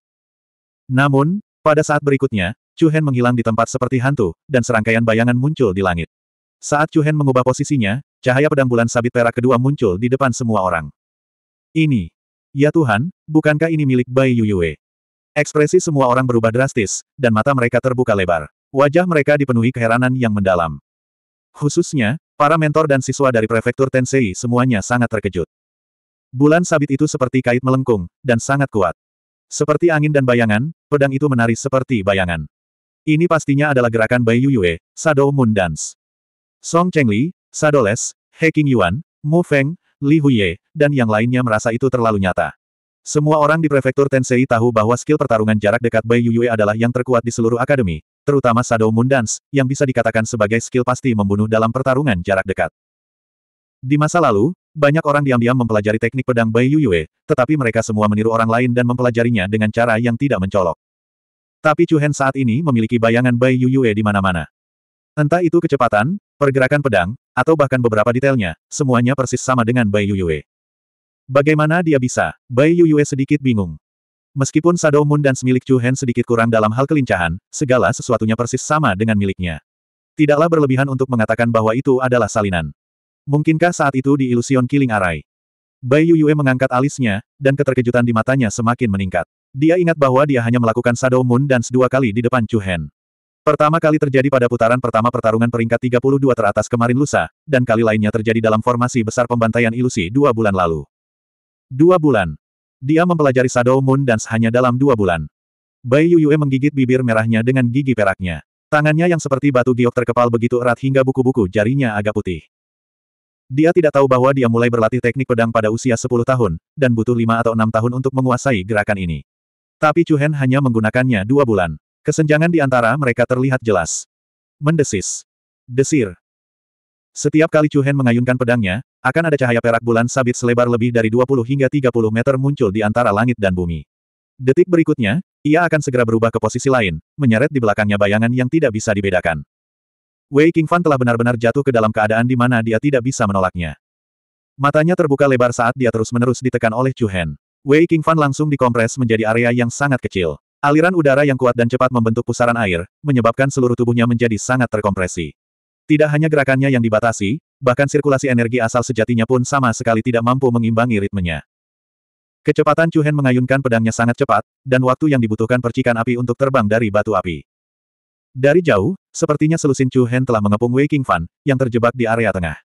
Namun, pada saat berikutnya, Chu Hen menghilang di tempat seperti hantu, dan serangkaian bayangan muncul di langit. Saat Chu Hen mengubah posisinya, cahaya pedang bulan sabit perak kedua muncul di depan semua orang. Ini, Ya Tuhan, bukankah ini milik Bai Yuyue? Ekspresi semua orang berubah drastis, dan mata mereka terbuka lebar. Wajah mereka dipenuhi keheranan yang mendalam. Khususnya, para mentor dan siswa dari prefektur Tensei semuanya sangat terkejut. Bulan sabit itu seperti kait melengkung, dan sangat kuat. Seperti angin dan bayangan, pedang itu menari seperti bayangan. Ini pastinya adalah gerakan Bai Yuyue, Shadow Moon Dance. Song Chengli, Shadow Les, Yuan, Mu Feng, Li Huye, dan yang lainnya merasa itu terlalu nyata. Semua orang di prefektur Tensei tahu bahwa skill pertarungan jarak dekat Bai Yuyue adalah yang terkuat di seluruh akademi, terutama Shadow Moon Dance, yang bisa dikatakan sebagai skill pasti membunuh dalam pertarungan jarak dekat. Di masa lalu, banyak orang diam-diam mempelajari teknik pedang Bai Yuyue, tetapi mereka semua meniru orang lain dan mempelajarinya dengan cara yang tidak mencolok. Tapi Chuhen saat ini memiliki bayangan Bai Yuyue di mana-mana. Entah itu kecepatan, pergerakan pedang, atau bahkan beberapa detailnya, semuanya persis sama dengan Bai Yuyue. Bagaimana dia bisa? Bai Yuyue sedikit bingung. Meskipun Shadow Moon dan semilik Chu Hen sedikit kurang dalam hal kelincahan, segala sesuatunya persis sama dengan miliknya. Tidaklah berlebihan untuk mengatakan bahwa itu adalah salinan. Mungkinkah saat itu di Illusion Killing Array? Bai Yuyue mengangkat alisnya, dan keterkejutan di matanya semakin meningkat. Dia ingat bahwa dia hanya melakukan Shadow Moon dan dua kali di depan Chu Hen. Pertama kali terjadi pada putaran pertama pertarungan peringkat 32 teratas kemarin lusa, dan kali lainnya terjadi dalam formasi besar pembantaian ilusi dua bulan lalu. Dua bulan. Dia mempelajari Shadow Moon Dance hanya dalam dua bulan. Bai Yuyue menggigit bibir merahnya dengan gigi peraknya. Tangannya yang seperti batu giok terkepal begitu erat hingga buku-buku jarinya agak putih. Dia tidak tahu bahwa dia mulai berlatih teknik pedang pada usia 10 tahun, dan butuh 5 atau 6 tahun untuk menguasai gerakan ini. Tapi Chu Hen hanya menggunakannya dua bulan. Kesenjangan di antara mereka terlihat jelas. Mendesis. Desir. Setiap kali Chu Hen mengayunkan pedangnya, akan ada cahaya perak bulan sabit selebar lebih dari 20 hingga 30 meter muncul di antara langit dan bumi. Detik berikutnya, ia akan segera berubah ke posisi lain, menyeret di belakangnya bayangan yang tidak bisa dibedakan. Wei King Fan telah benar-benar jatuh ke dalam keadaan di mana dia tidak bisa menolaknya. Matanya terbuka lebar saat dia terus-menerus ditekan oleh Chu Hen. Wei Fan langsung dikompres menjadi area yang sangat kecil. Aliran udara yang kuat dan cepat membentuk pusaran air, menyebabkan seluruh tubuhnya menjadi sangat terkompresi. Tidak hanya gerakannya yang dibatasi, bahkan sirkulasi energi asal sejatinya pun sama sekali tidak mampu mengimbangi ritmenya. Kecepatan Hen mengayunkan pedangnya sangat cepat, dan waktu yang dibutuhkan percikan api untuk terbang dari batu api. Dari jauh, sepertinya selusin Hen telah mengepung Wei King Fan, yang terjebak di area tengah.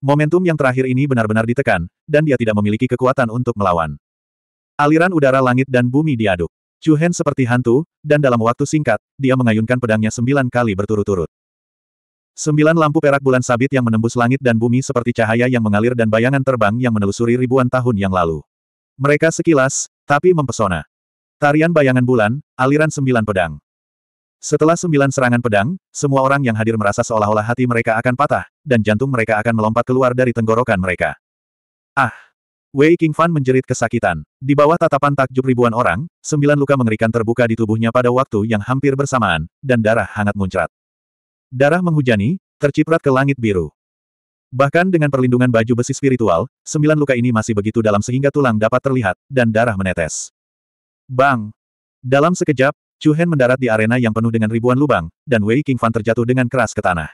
Momentum yang terakhir ini benar-benar ditekan, dan dia tidak memiliki kekuatan untuk melawan. Aliran udara langit dan bumi diaduk. Chu Hen seperti hantu, dan dalam waktu singkat, dia mengayunkan pedangnya sembilan kali berturut-turut. Sembilan lampu perak bulan sabit yang menembus langit dan bumi seperti cahaya yang mengalir dan bayangan terbang yang menelusuri ribuan tahun yang lalu. Mereka sekilas, tapi mempesona. Tarian bayangan bulan, aliran sembilan pedang. Setelah sembilan serangan pedang, semua orang yang hadir merasa seolah-olah hati mereka akan patah, dan jantung mereka akan melompat keluar dari tenggorokan mereka. Ah! Wei Qingfan menjerit kesakitan. Di bawah tatapan takjub ribuan orang, sembilan luka mengerikan terbuka di tubuhnya pada waktu yang hampir bersamaan, dan darah hangat muncrat. Darah menghujani, terciprat ke langit biru. Bahkan dengan perlindungan baju besi spiritual, sembilan luka ini masih begitu dalam sehingga tulang dapat terlihat, dan darah menetes. Bang! Dalam sekejap, Chu Hen mendarat di arena yang penuh dengan ribuan lubang, dan Wei Qingfan terjatuh dengan keras ke tanah.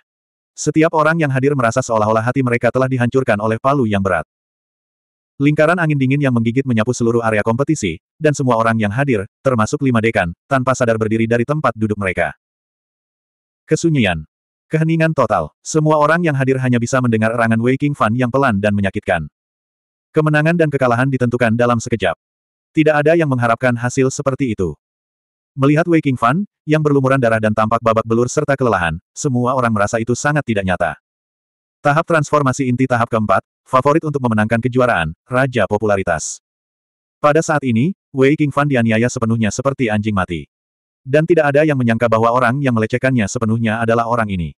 Setiap orang yang hadir merasa seolah-olah hati mereka telah dihancurkan oleh palu yang berat. Lingkaran angin dingin yang menggigit menyapu seluruh area kompetisi, dan semua orang yang hadir, termasuk lima dekan, tanpa sadar berdiri dari tempat duduk mereka. Kesunyian. Keheningan total. Semua orang yang hadir hanya bisa mendengar erangan waking fun yang pelan dan menyakitkan. Kemenangan dan kekalahan ditentukan dalam sekejap. Tidak ada yang mengharapkan hasil seperti itu. Melihat waking fun yang berlumuran darah dan tampak babak belur serta kelelahan, semua orang merasa itu sangat tidak nyata. Tahap transformasi inti tahap keempat, favorit untuk memenangkan kejuaraan, Raja Popularitas. Pada saat ini, Wei King Fan dianiaya sepenuhnya seperti anjing mati. Dan tidak ada yang menyangka bahwa orang yang melecehkannya sepenuhnya adalah orang ini.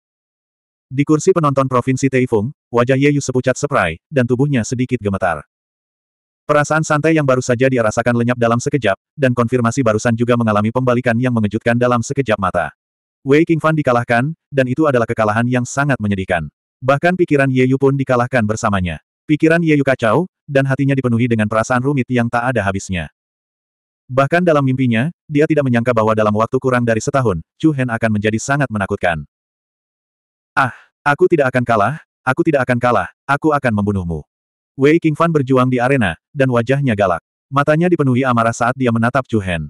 Di kursi penonton Provinsi Taifung, wajah Ye Yu sepucat seprai, dan tubuhnya sedikit gemetar. Perasaan santai yang baru saja dia rasakan lenyap dalam sekejap, dan konfirmasi barusan juga mengalami pembalikan yang mengejutkan dalam sekejap mata. Wei King Fan dikalahkan, dan itu adalah kekalahan yang sangat menyedihkan. Bahkan pikiran Ye Yu pun dikalahkan bersamanya. Pikiran Ye Yu kacau, dan hatinya dipenuhi dengan perasaan rumit yang tak ada habisnya. Bahkan dalam mimpinya, dia tidak menyangka bahwa dalam waktu kurang dari setahun, Chu Hen akan menjadi sangat menakutkan. Ah, aku tidak akan kalah, aku tidak akan kalah, aku akan membunuhmu. Wei Qingfan berjuang di arena, dan wajahnya galak. Matanya dipenuhi amarah saat dia menatap Chu Hen.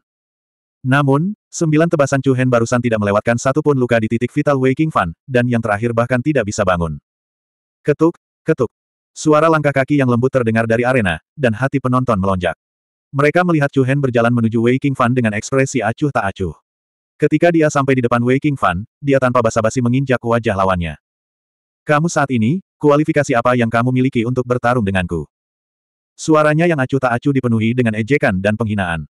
Namun, sembilan tebasan Chu Hen barusan tidak melewatkan satu pun luka di titik vital Waking King Fan, dan yang terakhir bahkan tidak bisa bangun. Ketuk, ketuk. Suara langkah kaki yang lembut terdengar dari arena, dan hati penonton melonjak. Mereka melihat Chu Hen berjalan menuju Waking King Fan dengan ekspresi acuh tak acuh. Ketika dia sampai di depan Waking King Fan, dia tanpa basa-basi menginjak wajah lawannya. Kamu saat ini, kualifikasi apa yang kamu miliki untuk bertarung denganku? Suaranya yang acuh tak acuh dipenuhi dengan ejekan dan penghinaan.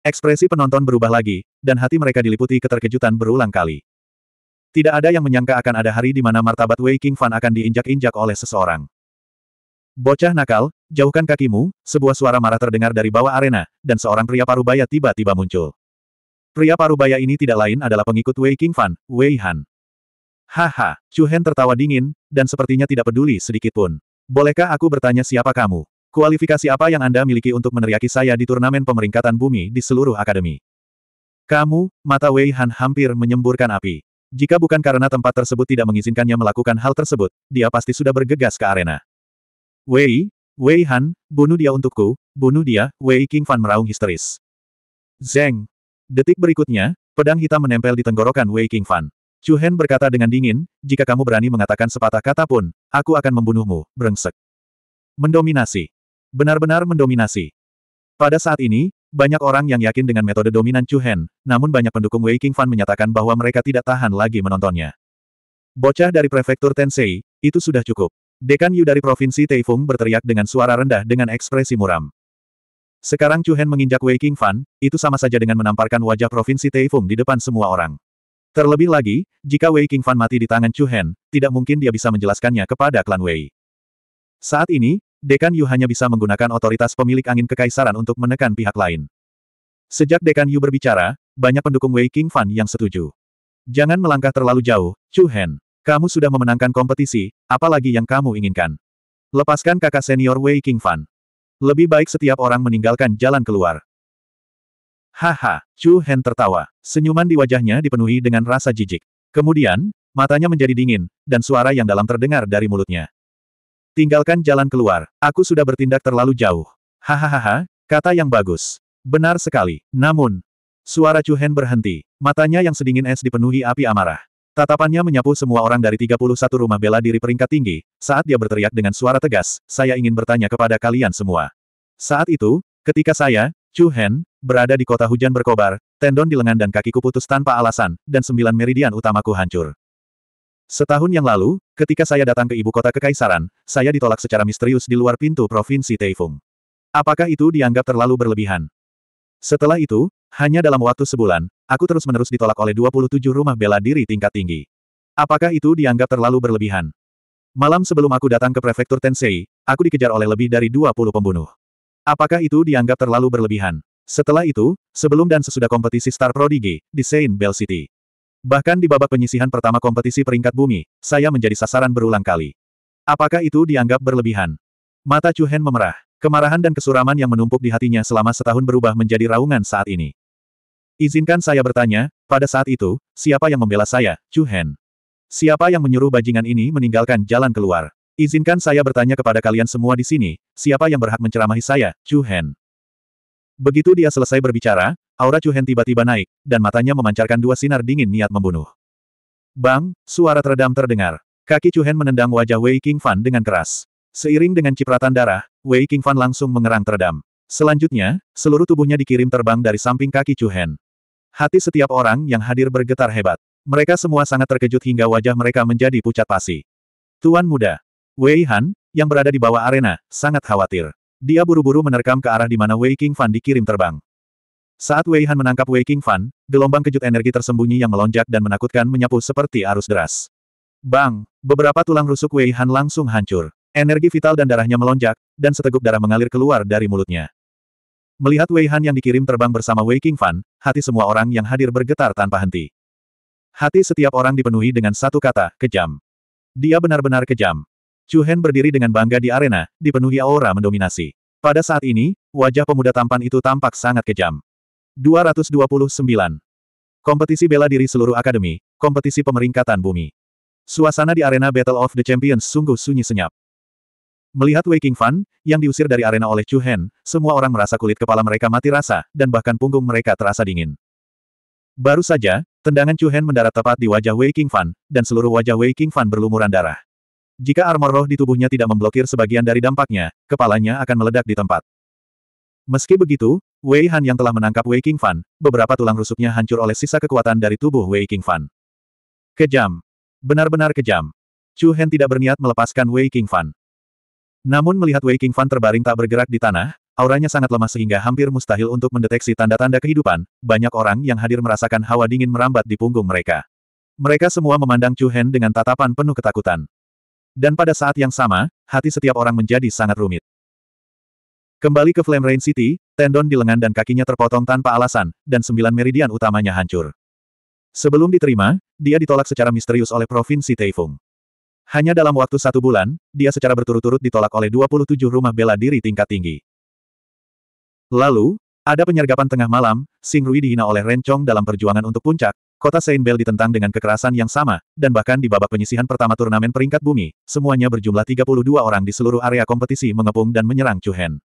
Ekspresi penonton berubah lagi, dan hati mereka diliputi keterkejutan berulang kali. Tidak ada yang menyangka akan ada hari di mana martabat Wei King Fan akan diinjak-injak oleh seseorang. Bocah nakal, jauhkan kakimu, sebuah suara marah terdengar dari bawah arena, dan seorang pria parubaya tiba-tiba muncul. Pria parubaya ini tidak lain adalah pengikut Wei King Fan, Wei Han. Haha, Chu Hen tertawa dingin, dan sepertinya tidak peduli sedikitpun. Bolehkah aku bertanya siapa kamu? Kualifikasi apa yang Anda miliki untuk meneriaki saya di turnamen pemeringkatan bumi di seluruh akademi? Kamu, mata Wei Han hampir menyemburkan api. Jika bukan karena tempat tersebut tidak mengizinkannya melakukan hal tersebut, dia pasti sudah bergegas ke arena. Wei, Wei Han, bunuh dia untukku, bunuh dia, Wei King Fan meraung histeris. Zeng. Detik berikutnya, pedang hitam menempel di tenggorokan Wei King Fan. Chu Hen berkata dengan dingin, jika kamu berani mengatakan sepatah kata pun, aku akan membunuhmu, brengsek. Mendominasi. Benar-benar mendominasi. Pada saat ini, banyak orang yang yakin dengan metode dominan Chu Hen, namun banyak pendukung Wei Qingfan menyatakan bahwa mereka tidak tahan lagi menontonnya. Bocah dari prefektur Tensei, itu sudah cukup. Dekan Yu dari provinsi Teifung berteriak dengan suara rendah dengan ekspresi muram. Sekarang Chu Hen menginjak Wei Qingfan, itu sama saja dengan menamparkan wajah provinsi Teifung di depan semua orang. Terlebih lagi, jika Wei Qingfan mati di tangan Chu Hen, tidak mungkin dia bisa menjelaskannya kepada klan Wei. Saat ini, Dekan Yu hanya bisa menggunakan otoritas pemilik angin kekaisaran untuk menekan pihak lain. Sejak Dekan Yu berbicara, banyak pendukung Wei King Fan yang setuju. Jangan melangkah terlalu jauh, Chu Hen. Kamu sudah memenangkan kompetisi, apalagi yang kamu inginkan. Lepaskan kakak senior Wei King Fan. Lebih baik setiap orang meninggalkan jalan keluar. Haha, Chu Hen tertawa. Senyuman di wajahnya dipenuhi dengan rasa jijik. Kemudian, matanya menjadi dingin, dan suara yang dalam terdengar dari mulutnya. Tinggalkan jalan keluar, aku sudah bertindak terlalu jauh. Hahaha, kata yang bagus. Benar sekali, namun... Suara Chu Hen berhenti, matanya yang sedingin es dipenuhi api amarah. Tatapannya menyapu semua orang dari 31 rumah bela diri peringkat tinggi, saat dia berteriak dengan suara tegas, saya ingin bertanya kepada kalian semua. Saat itu, ketika saya, Chu Hen, berada di kota hujan berkobar, tendon di lengan dan kakiku putus tanpa alasan, dan sembilan meridian utamaku hancur. Setahun yang lalu, ketika saya datang ke ibu kota kekaisaran, saya ditolak secara misterius di luar pintu provinsi Taifung. Apakah itu dianggap terlalu berlebihan? Setelah itu, hanya dalam waktu sebulan, aku terus-menerus ditolak oleh 27 rumah bela diri tingkat tinggi. Apakah itu dianggap terlalu berlebihan? Malam sebelum aku datang ke prefektur Tensei, aku dikejar oleh lebih dari 20 pembunuh. Apakah itu dianggap terlalu berlebihan? Setelah itu, sebelum dan sesudah kompetisi Star Prodigy, di Saint Bell City. Bahkan di babak penyisihan pertama kompetisi peringkat bumi, saya menjadi sasaran berulang kali. Apakah itu dianggap berlebihan? Mata Chuhen memerah. Kemarahan dan kesuraman yang menumpuk di hatinya selama setahun berubah menjadi raungan saat ini. Izinkan saya bertanya, pada saat itu, siapa yang membela saya, Chuhen? Siapa yang menyuruh bajingan ini meninggalkan jalan keluar? Izinkan saya bertanya kepada kalian semua di sini, siapa yang berhak menceramahi saya, Chuhen? Begitu dia selesai berbicara, aura Chuhen tiba-tiba naik, dan matanya memancarkan dua sinar dingin niat membunuh. Bang, suara teredam terdengar. Kaki Chuhen menendang wajah Wei King Fan dengan keras. Seiring dengan cipratan darah, Wei King Fan langsung mengerang teredam. Selanjutnya, seluruh tubuhnya dikirim terbang dari samping kaki Chuhen. Hati setiap orang yang hadir bergetar hebat. Mereka semua sangat terkejut hingga wajah mereka menjadi pucat pasi. Tuan muda, Wei Han, yang berada di bawah arena, sangat khawatir. Dia buru-buru menerkam ke arah di mana Wei King Fan dikirim terbang. Saat Wei Han menangkap Wei King Fan, gelombang kejut energi tersembunyi yang melonjak dan menakutkan menyapu seperti arus deras. Bang! Beberapa tulang rusuk Wei Han langsung hancur. Energi vital dan darahnya melonjak, dan seteguk darah mengalir keluar dari mulutnya. Melihat Wei Han yang dikirim terbang bersama Wei King Fan, hati semua orang yang hadir bergetar tanpa henti. Hati setiap orang dipenuhi dengan satu kata, kejam. Dia benar-benar kejam. Chu Hen berdiri dengan bangga di arena, dipenuhi aura mendominasi. Pada saat ini, wajah pemuda tampan itu tampak sangat kejam. 229. Kompetisi bela diri seluruh akademi, kompetisi pemeringkatan bumi. Suasana di arena Battle of the Champions sungguh sunyi senyap. Melihat Waking King Fan, yang diusir dari arena oleh Chu Hen, semua orang merasa kulit kepala mereka mati rasa, dan bahkan punggung mereka terasa dingin. Baru saja, tendangan Chu Hen mendarat tepat di wajah Waking King Fan, dan seluruh wajah Waking King Fan berlumuran darah. Jika armor roh di tubuhnya tidak memblokir sebagian dari dampaknya, kepalanya akan meledak di tempat. Meski begitu, Wei Han yang telah menangkap Wei King Fan, beberapa tulang rusuknya hancur oleh sisa kekuatan dari tubuh Wei King Fan. Kejam. Benar-benar kejam. Chu Hen tidak berniat melepaskan Wei King Fan. Namun melihat Wei King Fan terbaring tak bergerak di tanah, auranya sangat lemah sehingga hampir mustahil untuk mendeteksi tanda-tanda kehidupan, banyak orang yang hadir merasakan hawa dingin merambat di punggung mereka. Mereka semua memandang Chu Hen dengan tatapan penuh ketakutan. Dan pada saat yang sama, hati setiap orang menjadi sangat rumit. Kembali ke Flame Rain City, tendon di lengan dan kakinya terpotong tanpa alasan, dan sembilan meridian utamanya hancur. Sebelum diterima, dia ditolak secara misterius oleh Provinsi Taifung. Hanya dalam waktu satu bulan, dia secara berturut-turut ditolak oleh 27 rumah bela diri tingkat tinggi. Lalu, ada penyergapan tengah malam, Sing Rui dihina oleh Rencong dalam perjuangan untuk puncak, Kota Saint Bell ditentang dengan kekerasan yang sama, dan bahkan di babak penyisihan pertama turnamen peringkat bumi, semuanya berjumlah 32 orang di seluruh area kompetisi mengepung dan menyerang Chu Hen.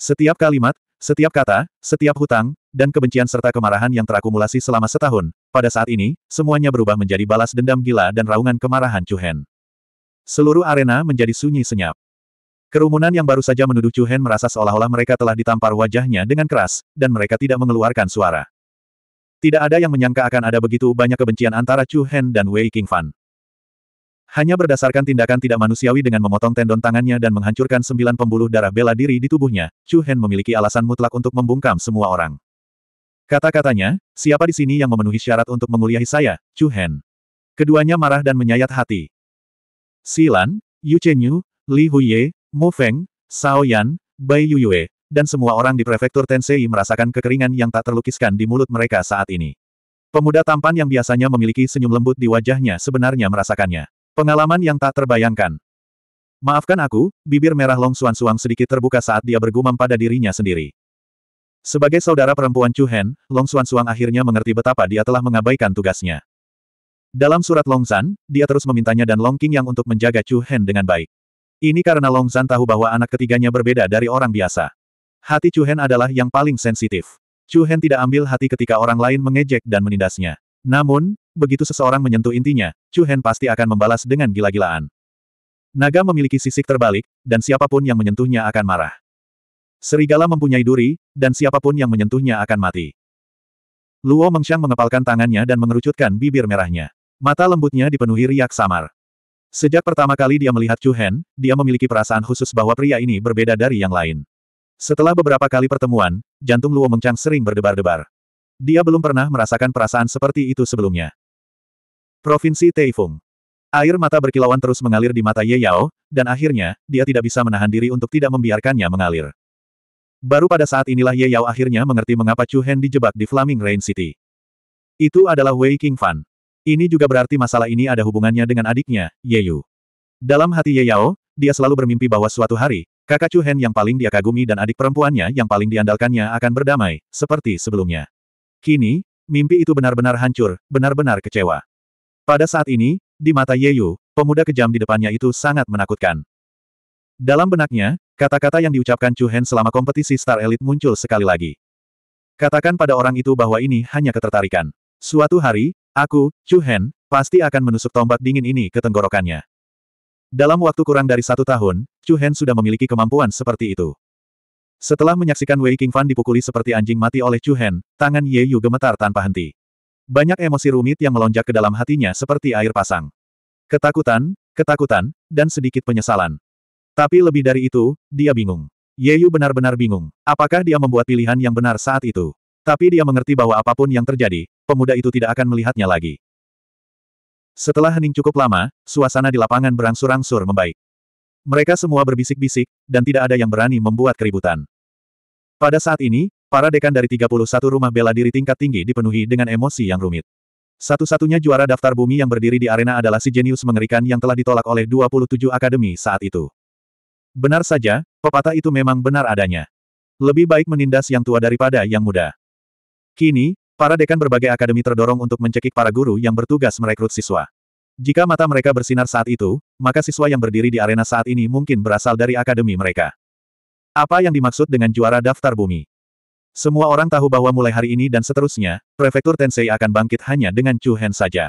Setiap kalimat, setiap kata, setiap hutang, dan kebencian serta kemarahan yang terakumulasi selama setahun, pada saat ini, semuanya berubah menjadi balas dendam gila dan raungan kemarahan Cuhen. Seluruh arena menjadi sunyi senyap. Kerumunan yang baru saja menuduh Cuhen merasa seolah-olah mereka telah ditampar wajahnya dengan keras, dan mereka tidak mengeluarkan suara. Tidak ada yang menyangka akan ada begitu banyak kebencian antara Chu Hen dan Wei Qingfan. Hanya berdasarkan tindakan tidak manusiawi dengan memotong tendon tangannya dan menghancurkan sembilan pembuluh darah bela diri di tubuhnya, Chu Hen memiliki alasan mutlak untuk membungkam semua orang. Kata-katanya, siapa di sini yang memenuhi syarat untuk menguliahi saya, Chu Hen? Keduanya marah dan menyayat hati. Silan, Yu Chenyu, Li Huye, Mu Feng, Sao Yan, Bai Yuyue, dan semua orang di prefektur Tensei merasakan kekeringan yang tak terlukiskan di mulut mereka saat ini. Pemuda tampan yang biasanya memiliki senyum lembut di wajahnya sebenarnya merasakannya. Pengalaman yang tak terbayangkan. Maafkan aku, bibir merah Long Suan Suang sedikit terbuka saat dia bergumam pada dirinya sendiri. Sebagai saudara perempuan Chu Hen, Long Suan Suang akhirnya mengerti betapa dia telah mengabaikan tugasnya. Dalam surat Long San, dia terus memintanya dan Long King yang untuk menjaga Chu Hen dengan baik. Ini karena Long San tahu bahwa anak ketiganya berbeda dari orang biasa. Hati Chu Hen adalah yang paling sensitif. Chu Hen tidak ambil hati ketika orang lain mengejek dan menindasnya. Namun, Begitu seseorang menyentuh intinya, Chu Hen pasti akan membalas dengan gila-gilaan. Naga memiliki sisik terbalik, dan siapapun yang menyentuhnya akan marah. Serigala mempunyai duri, dan siapapun yang menyentuhnya akan mati. Luo Mengxiang mengepalkan tangannya dan mengerucutkan bibir merahnya. Mata lembutnya dipenuhi riak samar. Sejak pertama kali dia melihat Chu Hen, dia memiliki perasaan khusus bahwa pria ini berbeda dari yang lain. Setelah beberapa kali pertemuan, jantung Luo Mengchang sering berdebar-debar. Dia belum pernah merasakan perasaan seperti itu sebelumnya. Provinsi Taifung. Air mata berkilauan terus mengalir di mata Ye Yao, dan akhirnya, dia tidak bisa menahan diri untuk tidak membiarkannya mengalir. Baru pada saat inilah Ye Yao akhirnya mengerti mengapa Chu Hen dijebak di Flaming Rain City. Itu adalah Wei King Fan. Ini juga berarti masalah ini ada hubungannya dengan adiknya, Ye Yu. Dalam hati Ye Yao, dia selalu bermimpi bahwa suatu hari, kakak Chu Hen yang paling dia kagumi dan adik perempuannya yang paling diandalkannya akan berdamai, seperti sebelumnya. Kini, mimpi itu benar-benar hancur, benar-benar kecewa. Pada saat ini, di mata Ye Yu, pemuda kejam di depannya itu sangat menakutkan. Dalam benaknya, kata-kata yang diucapkan Chu Hen selama kompetisi Star Elite muncul sekali lagi. Katakan pada orang itu bahwa ini hanya ketertarikan. Suatu hari, aku, Chu Hen, pasti akan menusuk tombak dingin ini ke tenggorokannya. Dalam waktu kurang dari satu tahun, Chu Hen sudah memiliki kemampuan seperti itu. Setelah menyaksikan Wei King Fan dipukuli seperti anjing mati oleh Chu Hen, tangan Ye Yu gemetar tanpa henti. Banyak emosi rumit yang melonjak ke dalam hatinya seperti air pasang. Ketakutan, ketakutan, dan sedikit penyesalan. Tapi lebih dari itu, dia bingung. Ye Yeyu benar-benar bingung. Apakah dia membuat pilihan yang benar saat itu? Tapi dia mengerti bahwa apapun yang terjadi, pemuda itu tidak akan melihatnya lagi. Setelah hening cukup lama, suasana di lapangan berangsur-angsur membaik. Mereka semua berbisik-bisik, dan tidak ada yang berani membuat keributan. Pada saat ini, Para dekan dari 31 rumah bela diri tingkat tinggi dipenuhi dengan emosi yang rumit. Satu-satunya juara daftar bumi yang berdiri di arena adalah si jenius mengerikan yang telah ditolak oleh 27 akademi saat itu. Benar saja, pepatah itu memang benar adanya. Lebih baik menindas yang tua daripada yang muda. Kini, para dekan berbagai akademi terdorong untuk mencekik para guru yang bertugas merekrut siswa. Jika mata mereka bersinar saat itu, maka siswa yang berdiri di arena saat ini mungkin berasal dari akademi mereka. Apa yang dimaksud dengan juara daftar bumi? Semua orang tahu bahwa mulai hari ini dan seterusnya, Prefektur Tensei akan bangkit hanya dengan Chu Hen saja.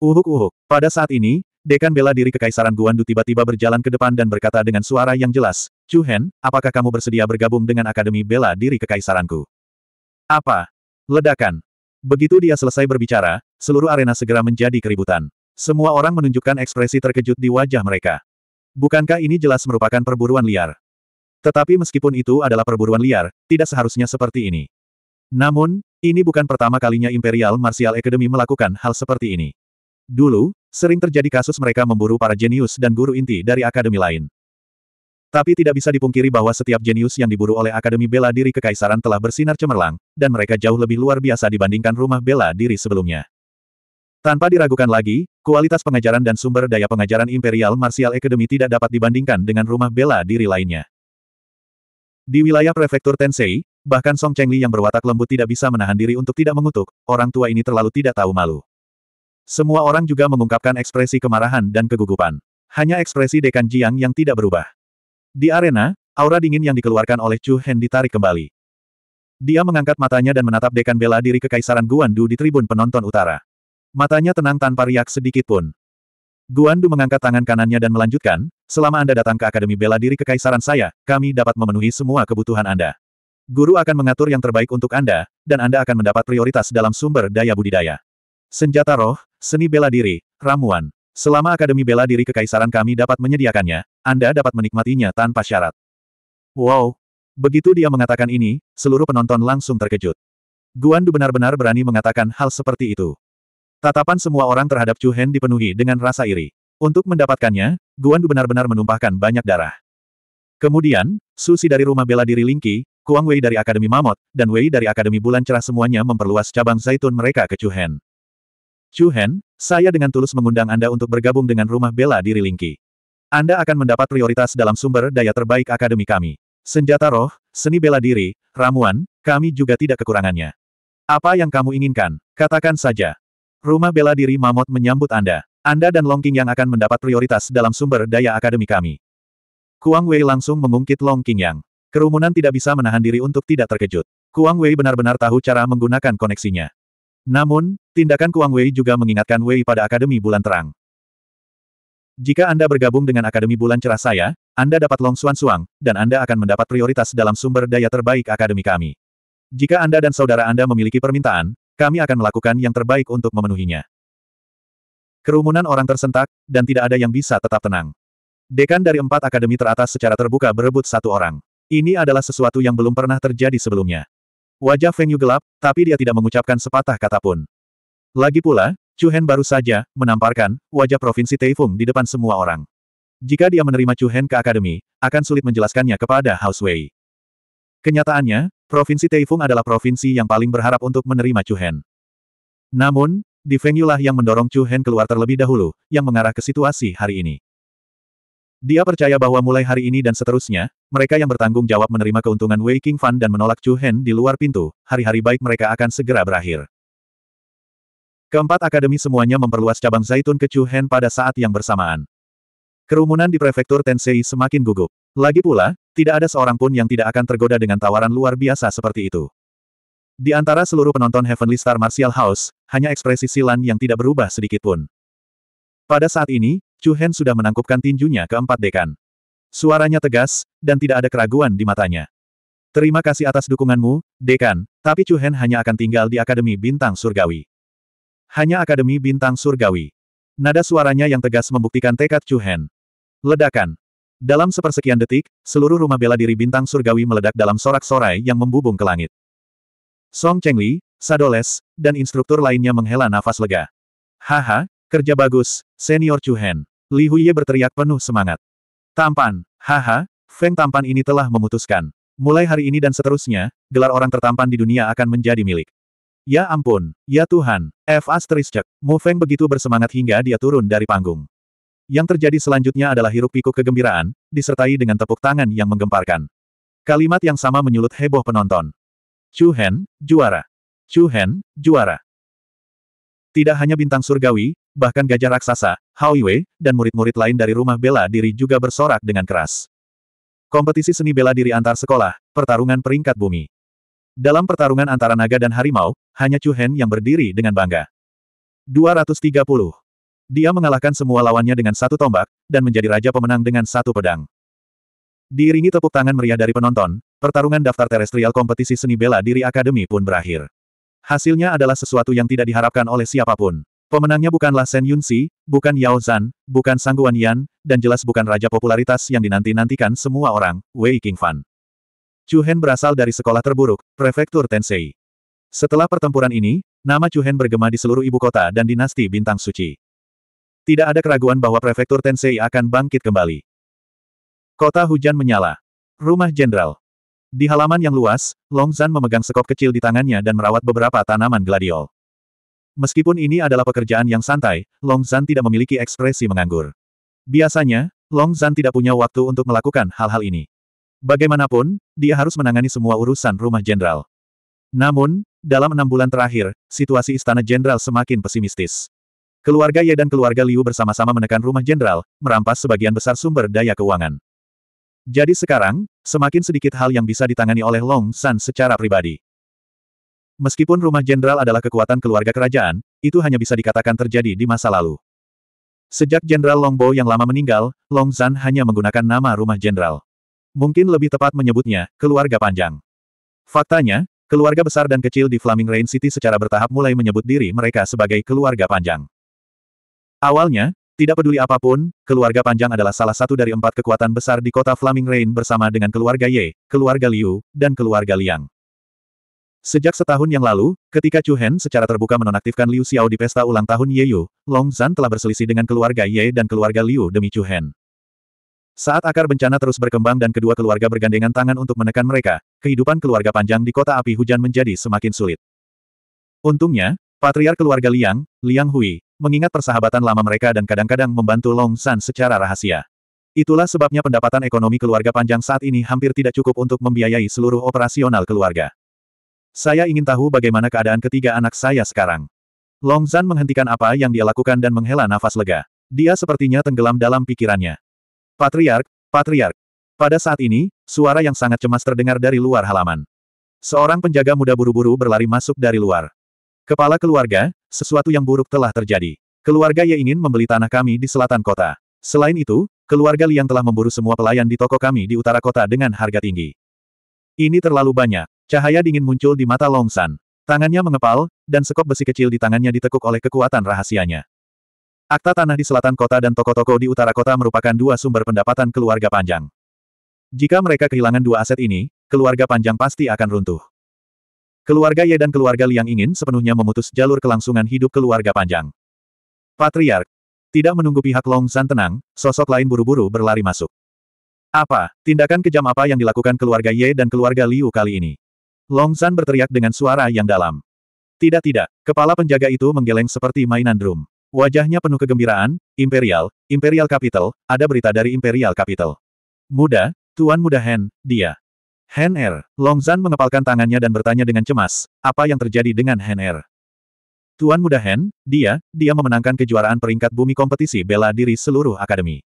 Uhuk-uhuk. Pada saat ini, Dekan bela diri Kekaisaran Guandu tiba-tiba berjalan ke depan dan berkata dengan suara yang jelas, Chu Hen, apakah kamu bersedia bergabung dengan Akademi Bela Diri Kekaisaranku? Apa? Ledakan. Begitu dia selesai berbicara, seluruh arena segera menjadi keributan. Semua orang menunjukkan ekspresi terkejut di wajah mereka. Bukankah ini jelas merupakan perburuan liar? Tetapi meskipun itu adalah perburuan liar, tidak seharusnya seperti ini. Namun, ini bukan pertama kalinya Imperial Martial Academy melakukan hal seperti ini. Dulu, sering terjadi kasus mereka memburu para jenius dan guru inti dari akademi lain. Tapi tidak bisa dipungkiri bahwa setiap jenius yang diburu oleh Akademi Bela Diri Kekaisaran telah bersinar cemerlang, dan mereka jauh lebih luar biasa dibandingkan rumah bela diri sebelumnya. Tanpa diragukan lagi, kualitas pengajaran dan sumber daya pengajaran Imperial Martial Academy tidak dapat dibandingkan dengan rumah bela diri lainnya. Di wilayah prefektur Tensei, bahkan Song Chengli yang berwatak lembut tidak bisa menahan diri untuk tidak mengutuk, orang tua ini terlalu tidak tahu malu. Semua orang juga mengungkapkan ekspresi kemarahan dan kegugupan. Hanya ekspresi Dekan Jiang yang tidak berubah. Di arena, aura dingin yang dikeluarkan oleh Chu Hen ditarik kembali. Dia mengangkat matanya dan menatap Dekan bela diri Kekaisaran Guandu di tribun penonton utara. Matanya tenang tanpa riak sedikit pun. Guan Du mengangkat tangan kanannya dan melanjutkan, selama Anda datang ke Akademi Bela Diri Kekaisaran saya, kami dapat memenuhi semua kebutuhan Anda. Guru akan mengatur yang terbaik untuk Anda, dan Anda akan mendapat prioritas dalam sumber daya budidaya. Senjata roh, seni bela diri, ramuan. Selama Akademi Bela Diri Kekaisaran kami dapat menyediakannya, Anda dapat menikmatinya tanpa syarat. Wow! Begitu dia mengatakan ini, seluruh penonton langsung terkejut. Guan Du benar-benar berani mengatakan hal seperti itu. Tatapan semua orang terhadap Chu Hen dipenuhi dengan rasa iri. Untuk mendapatkannya, Guan Du benar-benar menumpahkan banyak darah. Kemudian, Susi dari rumah bela diri Lingqi, Kuang Wei dari Akademi Mamot, dan Wei dari Akademi Bulan Cerah semuanya memperluas cabang zaitun mereka ke Chu Hen. Chu Hen, saya dengan tulus mengundang Anda untuk bergabung dengan rumah bela diri Lingqi. Anda akan mendapat prioritas dalam sumber daya terbaik akademi kami. Senjata roh, seni bela diri, ramuan, kami juga tidak kekurangannya. Apa yang kamu inginkan, katakan saja. Rumah bela diri Mamot menyambut Anda. Anda dan Long King yang akan mendapat prioritas dalam sumber daya akademi kami. Kuang Wei langsung mengungkit Long King yang. Kerumunan tidak bisa menahan diri untuk tidak terkejut. Kuang Wei benar-benar tahu cara menggunakan koneksinya. Namun, tindakan Kuang Wei juga mengingatkan Wei pada Akademi Bulan Terang. Jika Anda bergabung dengan Akademi Bulan Cerah saya, Anda dapat Long Suan Suang, dan Anda akan mendapat prioritas dalam sumber daya terbaik akademi kami. Jika Anda dan saudara Anda memiliki permintaan, kami akan melakukan yang terbaik untuk memenuhinya. Kerumunan orang tersentak, dan tidak ada yang bisa tetap tenang. Dekan dari empat akademi teratas secara terbuka berebut satu orang. Ini adalah sesuatu yang belum pernah terjadi sebelumnya. Wajah Feng Yu gelap, tapi dia tidak mengucapkan sepatah kata pun. Lagi pula, Chu Hen baru saja menamparkan wajah provinsi Taifung di depan semua orang. Jika dia menerima Chu Hen ke akademi, akan sulit menjelaskannya kepada House Wei. Kenyataannya, Provinsi Taifung adalah provinsi yang paling berharap untuk menerima Chu Hen. Namun, di Feng Yulah yang mendorong Chu Hen keluar terlebih dahulu, yang mengarah ke situasi hari ini. Dia percaya bahwa mulai hari ini dan seterusnya, mereka yang bertanggung jawab menerima keuntungan Wei King Fan dan menolak Chu Hen di luar pintu, hari-hari baik mereka akan segera berakhir. Keempat akademi semuanya memperluas cabang Zaitun ke Chu Hen pada saat yang bersamaan. Kerumunan di prefektur Tensei semakin gugup. Lagi pula, tidak ada seorang pun yang tidak akan tergoda dengan tawaran luar biasa seperti itu. Di antara seluruh penonton Heavenly Star Martial House, hanya ekspresi Silan yang tidak berubah sedikit pun. Pada saat ini, Chu Hen sudah menangkupkan tinjunya ke empat dekan. Suaranya tegas, dan tidak ada keraguan di matanya. Terima kasih atas dukunganmu, Dekan, tapi Chu Hen hanya akan tinggal di Akademi Bintang Surgawi. Hanya Akademi Bintang Surgawi. Nada suaranya yang tegas membuktikan tekad Chu Hen. Ledakan. Dalam sepersekian detik, seluruh rumah bela diri bintang surgawi meledak dalam sorak-sorai yang membubung ke langit. Song Chengli, Sadoles, dan instruktur lainnya menghela nafas lega. Haha, kerja bagus, senior Chu Hen. Li Huye berteriak penuh semangat. Tampan, haha, Feng tampan ini telah memutuskan. Mulai hari ini dan seterusnya, gelar orang tertampan di dunia akan menjadi milik. Ya ampun, ya Tuhan, F. Asterisk, Mu Feng begitu bersemangat hingga dia turun dari panggung. Yang terjadi selanjutnya adalah hiruk pikuk kegembiraan, disertai dengan tepuk tangan yang menggemparkan. Kalimat yang sama menyulut heboh penonton. Chu Hen, juara. Chu Hen, juara. Tidak hanya bintang surgawi, bahkan gajah raksasa, Hao Yue, dan murid-murid lain dari rumah bela diri juga bersorak dengan keras. Kompetisi seni bela diri antar sekolah, pertarungan peringkat bumi. Dalam pertarungan antara naga dan harimau, hanya Chu Hen yang berdiri dengan bangga. 230. Dia mengalahkan semua lawannya dengan satu tombak, dan menjadi raja pemenang dengan satu pedang. Diiringi tepuk tangan meriah dari penonton, pertarungan daftar terestrial kompetisi seni bela diri akademi pun berakhir. Hasilnya adalah sesuatu yang tidak diharapkan oleh siapapun. Pemenangnya bukanlah Shen Yunxi, bukan Yao Zan, bukan Sangguan Yan, dan jelas bukan raja popularitas yang dinanti-nantikan semua orang, Wei Qingfan. Chu Hen berasal dari sekolah terburuk, Prefektur Tensei. Setelah pertempuran ini, nama Chu Hen bergema di seluruh ibu kota dan dinasti Bintang Suci. Tidak ada keraguan bahwa Prefektur Tensei akan bangkit kembali. Kota hujan menyala. Rumah Jenderal. Di halaman yang luas, Long memegang sekop kecil di tangannya dan merawat beberapa tanaman gladiol. Meskipun ini adalah pekerjaan yang santai, Long tidak memiliki ekspresi menganggur. Biasanya, Long tidak punya waktu untuk melakukan hal-hal ini. Bagaimanapun, dia harus menangani semua urusan rumah jenderal. Namun, dalam enam bulan terakhir, situasi Istana Jenderal semakin pesimistis. Keluarga Ye dan keluarga Liu bersama-sama menekan rumah jenderal, merampas sebagian besar sumber daya keuangan. Jadi sekarang, semakin sedikit hal yang bisa ditangani oleh Long San secara pribadi. Meskipun rumah jenderal adalah kekuatan keluarga kerajaan, itu hanya bisa dikatakan terjadi di masa lalu. Sejak Jenderal Longbo yang lama meninggal, Long San hanya menggunakan nama rumah jenderal. Mungkin lebih tepat menyebutnya, keluarga panjang. Faktanya, keluarga besar dan kecil di Flaming Rain City secara bertahap mulai menyebut diri mereka sebagai keluarga panjang. Awalnya, tidak peduli apapun, keluarga Panjang adalah salah satu dari empat kekuatan besar di kota Flaming Rain bersama dengan keluarga Ye, keluarga Liu, dan keluarga Liang. Sejak setahun yang lalu, ketika Chu Hen secara terbuka menonaktifkan Liu Xiao di pesta ulang tahun Ye Yu, Long Zan telah berselisih dengan keluarga Ye dan keluarga Liu demi Chu Hen. Saat akar bencana terus berkembang dan kedua keluarga bergandengan tangan untuk menekan mereka, kehidupan keluarga panjang di kota api hujan menjadi semakin sulit. Untungnya, patriar keluarga Liang, Liang Hui, mengingat persahabatan lama mereka dan kadang-kadang membantu Long San secara rahasia. Itulah sebabnya pendapatan ekonomi keluarga panjang saat ini hampir tidak cukup untuk membiayai seluruh operasional keluarga. Saya ingin tahu bagaimana keadaan ketiga anak saya sekarang. Long Zan menghentikan apa yang dia lakukan dan menghela nafas lega. Dia sepertinya tenggelam dalam pikirannya. Patriark, Patriark. Pada saat ini, suara yang sangat cemas terdengar dari luar halaman. Seorang penjaga muda buru-buru berlari masuk dari luar. Kepala keluarga, sesuatu yang buruk telah terjadi. Keluarga Ye ingin membeli tanah kami di selatan kota. Selain itu, keluarga Liang telah memburu semua pelayan di toko kami di utara kota dengan harga tinggi. Ini terlalu banyak. Cahaya dingin muncul di mata Long San. Tangannya mengepal, dan sekop besi kecil di tangannya ditekuk oleh kekuatan rahasianya. Akta tanah di selatan kota dan toko-toko di utara kota merupakan dua sumber pendapatan keluarga panjang. Jika mereka kehilangan dua aset ini, keluarga panjang pasti akan runtuh. Keluarga Ye dan keluarga Liang ingin sepenuhnya memutus jalur kelangsungan hidup keluarga panjang. Patriark. Tidak menunggu pihak Long San tenang, sosok lain buru-buru berlari masuk. Apa, tindakan kejam apa yang dilakukan keluarga Ye dan keluarga Liu kali ini? Long San berteriak dengan suara yang dalam. Tidak tidak, kepala penjaga itu menggeleng seperti mainan drum. Wajahnya penuh kegembiraan, Imperial, Imperial Capital, ada berita dari Imperial Capital. Muda, Tuan Muda Hen, dia. Hen Er, Long Zan mengepalkan tangannya dan bertanya dengan cemas, apa yang terjadi dengan Hen Er? Tuan muda Hen, dia, dia memenangkan kejuaraan peringkat bumi kompetisi bela diri seluruh akademi.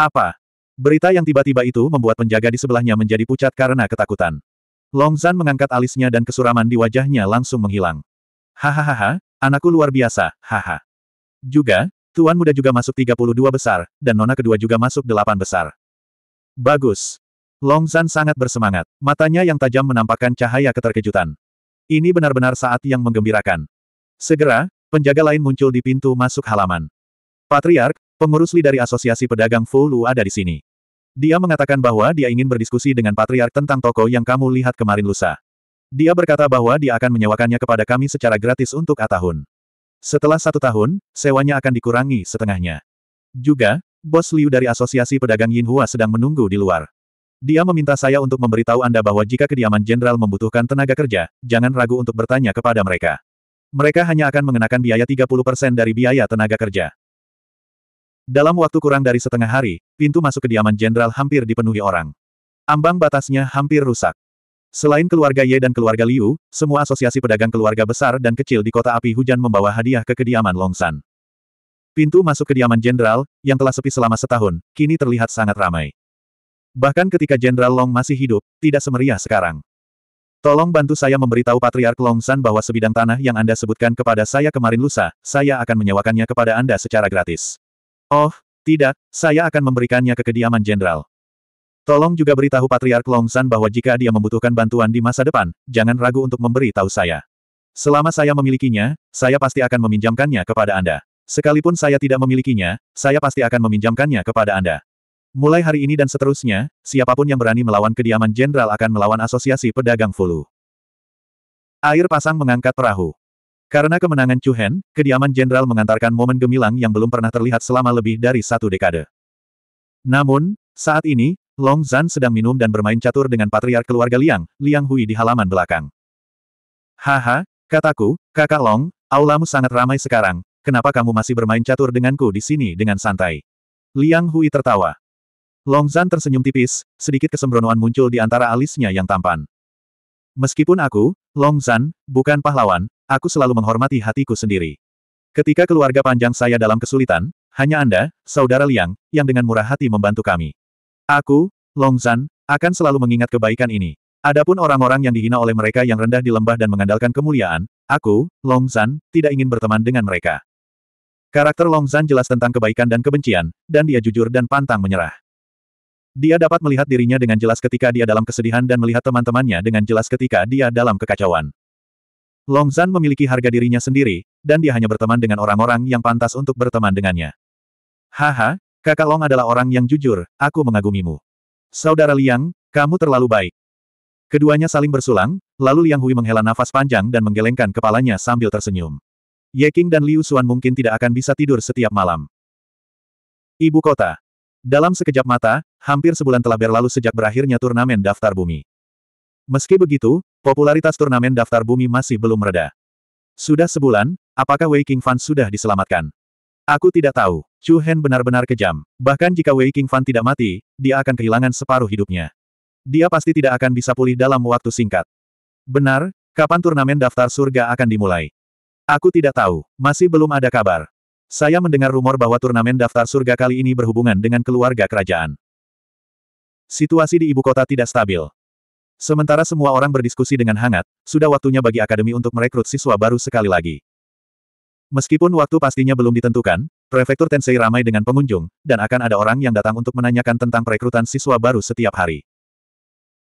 Apa? Berita yang tiba-tiba itu membuat penjaga di sebelahnya menjadi pucat karena ketakutan. Long Zan mengangkat alisnya dan kesuraman di wajahnya langsung menghilang. Hahaha, anakku luar biasa, haha. Juga, Tuan muda juga masuk 32 besar, dan nona kedua juga masuk 8 besar. Bagus. Long San sangat bersemangat. Matanya yang tajam menampakkan cahaya keterkejutan. Ini benar-benar saat yang menggembirakan. Segera, penjaga lain muncul di pintu masuk halaman. Patriark, pengurus Li dari Asosiasi Pedagang Fulu ada di sini. Dia mengatakan bahwa dia ingin berdiskusi dengan Patriark tentang toko yang kamu lihat kemarin lusa. Dia berkata bahwa dia akan menyewakannya kepada kami secara gratis untuk A tahun. Setelah satu tahun, sewanya akan dikurangi setengahnya. Juga, bos Liu dari Asosiasi Pedagang Yin Hua sedang menunggu di luar. Dia meminta saya untuk memberitahu Anda bahwa jika kediaman jenderal membutuhkan tenaga kerja, jangan ragu untuk bertanya kepada mereka. Mereka hanya akan mengenakan biaya 30% dari biaya tenaga kerja. Dalam waktu kurang dari setengah hari, pintu masuk kediaman jenderal hampir dipenuhi orang. Ambang batasnya hampir rusak. Selain keluarga Ye dan keluarga Liu, semua asosiasi pedagang keluarga besar dan kecil di kota api hujan membawa hadiah ke kediaman Longsan. Pintu masuk kediaman jenderal, yang telah sepi selama setahun, kini terlihat sangat ramai. Bahkan ketika Jenderal Long masih hidup, tidak semeriah sekarang. Tolong bantu saya memberitahu Patriark Long San bahwa sebidang tanah yang Anda sebutkan kepada saya kemarin lusa, saya akan menyewakannya kepada Anda secara gratis. Oh, tidak, saya akan memberikannya ke kediaman Jenderal. Tolong juga beritahu Patriark Long San bahwa jika dia membutuhkan bantuan di masa depan, jangan ragu untuk memberi tahu saya. Selama saya memilikinya, saya pasti akan meminjamkannya kepada Anda. Sekalipun saya tidak memilikinya, saya pasti akan meminjamkannya kepada Anda. Mulai hari ini dan seterusnya, siapapun yang berani melawan kediaman jenderal akan melawan asosiasi pedagang Fulu. Air pasang mengangkat perahu. Karena kemenangan Chuhen, kediaman jenderal mengantarkan momen gemilang yang belum pernah terlihat selama lebih dari satu dekade. Namun, saat ini, Long Zan sedang minum dan bermain catur dengan patriark keluarga Liang, Liang Hui di halaman belakang. Haha, kataku, kakak Long, aulamu sangat ramai sekarang, kenapa kamu masih bermain catur denganku di sini dengan santai? Liang Hui tertawa. Long Zan tersenyum tipis, sedikit kesembronoan muncul di antara alisnya yang tampan. Meskipun aku, Long Zan, bukan pahlawan, aku selalu menghormati hatiku sendiri. Ketika keluarga panjang saya dalam kesulitan, hanya Anda, Saudara Liang, yang dengan murah hati membantu kami. Aku, Long Zan, akan selalu mengingat kebaikan ini. Adapun orang-orang yang dihina oleh mereka yang rendah di lembah dan mengandalkan kemuliaan, aku, Long Zan, tidak ingin berteman dengan mereka. Karakter Long Zan jelas tentang kebaikan dan kebencian, dan dia jujur dan pantang menyerah. Dia dapat melihat dirinya dengan jelas ketika dia dalam kesedihan dan melihat teman-temannya dengan jelas ketika dia dalam kekacauan. Long Longzan memiliki harga dirinya sendiri, dan dia hanya berteman dengan orang-orang yang pantas untuk berteman dengannya. Haha, kakak Long adalah orang yang jujur, aku mengagumimu. Saudara Liang, kamu terlalu baik. Keduanya saling bersulang, lalu Liang Hui menghela nafas panjang dan menggelengkan kepalanya sambil tersenyum. Ye Qing dan Liu Xuan mungkin tidak akan bisa tidur setiap malam. Ibu kota. Dalam sekejap mata, Hampir sebulan telah berlalu sejak berakhirnya turnamen daftar bumi. Meski begitu, popularitas turnamen daftar bumi masih belum mereda. Sudah sebulan, apakah Wei King Fan sudah diselamatkan? Aku tidak tahu. Chu Hen benar-benar kejam. Bahkan jika Wei King Fan tidak mati, dia akan kehilangan separuh hidupnya. Dia pasti tidak akan bisa pulih dalam waktu singkat. Benar, kapan turnamen daftar surga akan dimulai? Aku tidak tahu. Masih belum ada kabar. Saya mendengar rumor bahwa turnamen daftar surga kali ini berhubungan dengan keluarga kerajaan. Situasi di ibu kota tidak stabil. Sementara semua orang berdiskusi dengan hangat, sudah waktunya bagi akademi untuk merekrut siswa baru sekali lagi. Meskipun waktu pastinya belum ditentukan, prefektur Tensei ramai dengan pengunjung, dan akan ada orang yang datang untuk menanyakan tentang perekrutan siswa baru setiap hari.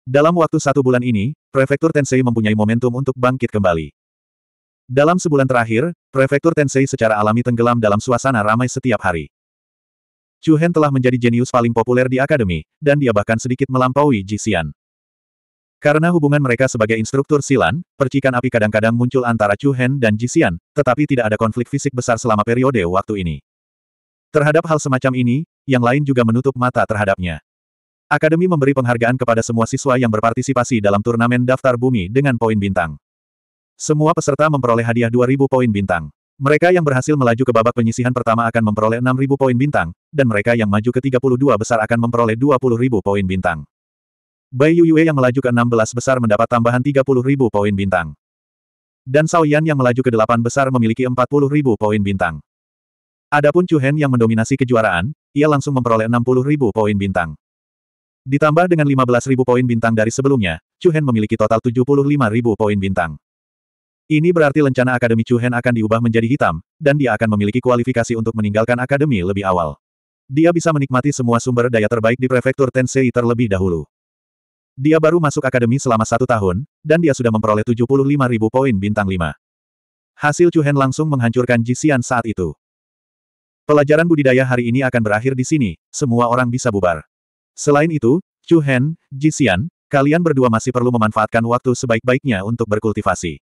Dalam waktu satu bulan ini, Prefektur Tensei mempunyai momentum untuk bangkit kembali. Dalam sebulan terakhir, Prefektur Tensei secara alami tenggelam dalam suasana ramai setiap hari. Chu Hen telah menjadi jenius paling populer di akademi, dan dia bahkan sedikit melampaui Ji Xian. Karena hubungan mereka sebagai instruktur silan, percikan api kadang-kadang muncul antara Chu Hen dan Ji Xian, tetapi tidak ada konflik fisik besar selama periode waktu ini. Terhadap hal semacam ini, yang lain juga menutup mata terhadapnya. Akademi memberi penghargaan kepada semua siswa yang berpartisipasi dalam turnamen daftar bumi dengan poin bintang. Semua peserta memperoleh hadiah 2000 poin bintang. Mereka yang berhasil melaju ke babak penyisihan pertama akan memperoleh 6.000 poin bintang, dan mereka yang maju ke 32 besar akan memperoleh 20.000 poin bintang. Bai Yuyue yang melaju ke 16 besar mendapat tambahan 30.000 poin bintang. Dan Sao Yan yang melaju ke 8 besar memiliki 40.000 poin bintang. Adapun Chu Hen yang mendominasi kejuaraan, ia langsung memperoleh 60.000 poin bintang. Ditambah dengan 15.000 poin bintang dari sebelumnya, Chu Hen memiliki total 75.000 poin bintang. Ini berarti lencana Akademi Chuhen akan diubah menjadi hitam, dan dia akan memiliki kualifikasi untuk meninggalkan Akademi lebih awal. Dia bisa menikmati semua sumber daya terbaik di Prefektur Tensei terlebih dahulu. Dia baru masuk Akademi selama satu tahun, dan dia sudah memperoleh 75 ribu poin bintang 5. Hasil Chuhen langsung menghancurkan Jisian saat itu. Pelajaran budidaya hari ini akan berakhir di sini, semua orang bisa bubar. Selain itu, Chuhen, Jisian, kalian berdua masih perlu memanfaatkan waktu sebaik-baiknya untuk berkultivasi.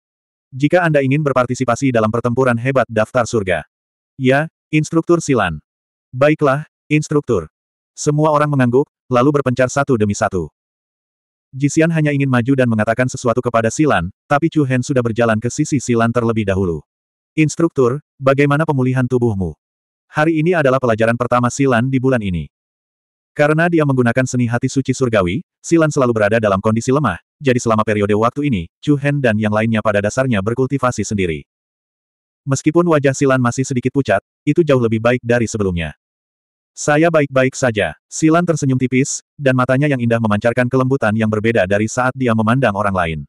Jika Anda ingin berpartisipasi dalam pertempuran hebat daftar surga. Ya, instruktur Silan. Baiklah, instruktur. Semua orang mengangguk, lalu berpencar satu demi satu. Jisian hanya ingin maju dan mengatakan sesuatu kepada Silan, tapi Chu Hen sudah berjalan ke sisi Silan terlebih dahulu. Instruktur, bagaimana pemulihan tubuhmu? Hari ini adalah pelajaran pertama Silan di bulan ini. Karena dia menggunakan seni hati suci surgawi, Silan selalu berada dalam kondisi lemah, jadi selama periode waktu ini, Chu Hen dan yang lainnya pada dasarnya berkultivasi sendiri. Meskipun wajah Silan masih sedikit pucat, itu jauh lebih baik dari sebelumnya. Saya baik-baik saja. Silan tersenyum tipis, dan matanya yang indah memancarkan kelembutan yang berbeda dari saat dia memandang orang lain.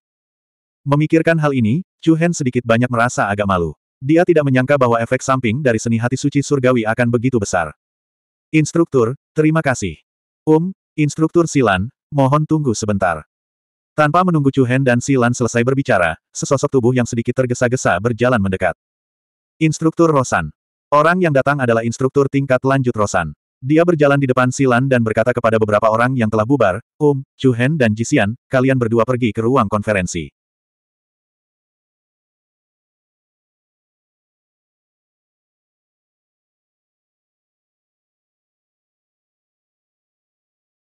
Memikirkan hal ini, Chu Hen sedikit banyak merasa agak malu. Dia tidak menyangka bahwa efek samping dari seni hati suci surgawi akan begitu besar. Instruktur, terima kasih. Um, Instruktur Silan, mohon tunggu sebentar. Tanpa menunggu Chu dan Silan selesai berbicara, sesosok tubuh yang sedikit tergesa-gesa berjalan mendekat. Instruktur Rosan. Orang yang datang adalah instruktur tingkat lanjut Rosan. Dia berjalan di depan Silan dan berkata kepada beberapa orang yang telah bubar, Um, Chu dan Jisian, kalian berdua pergi ke ruang konferensi.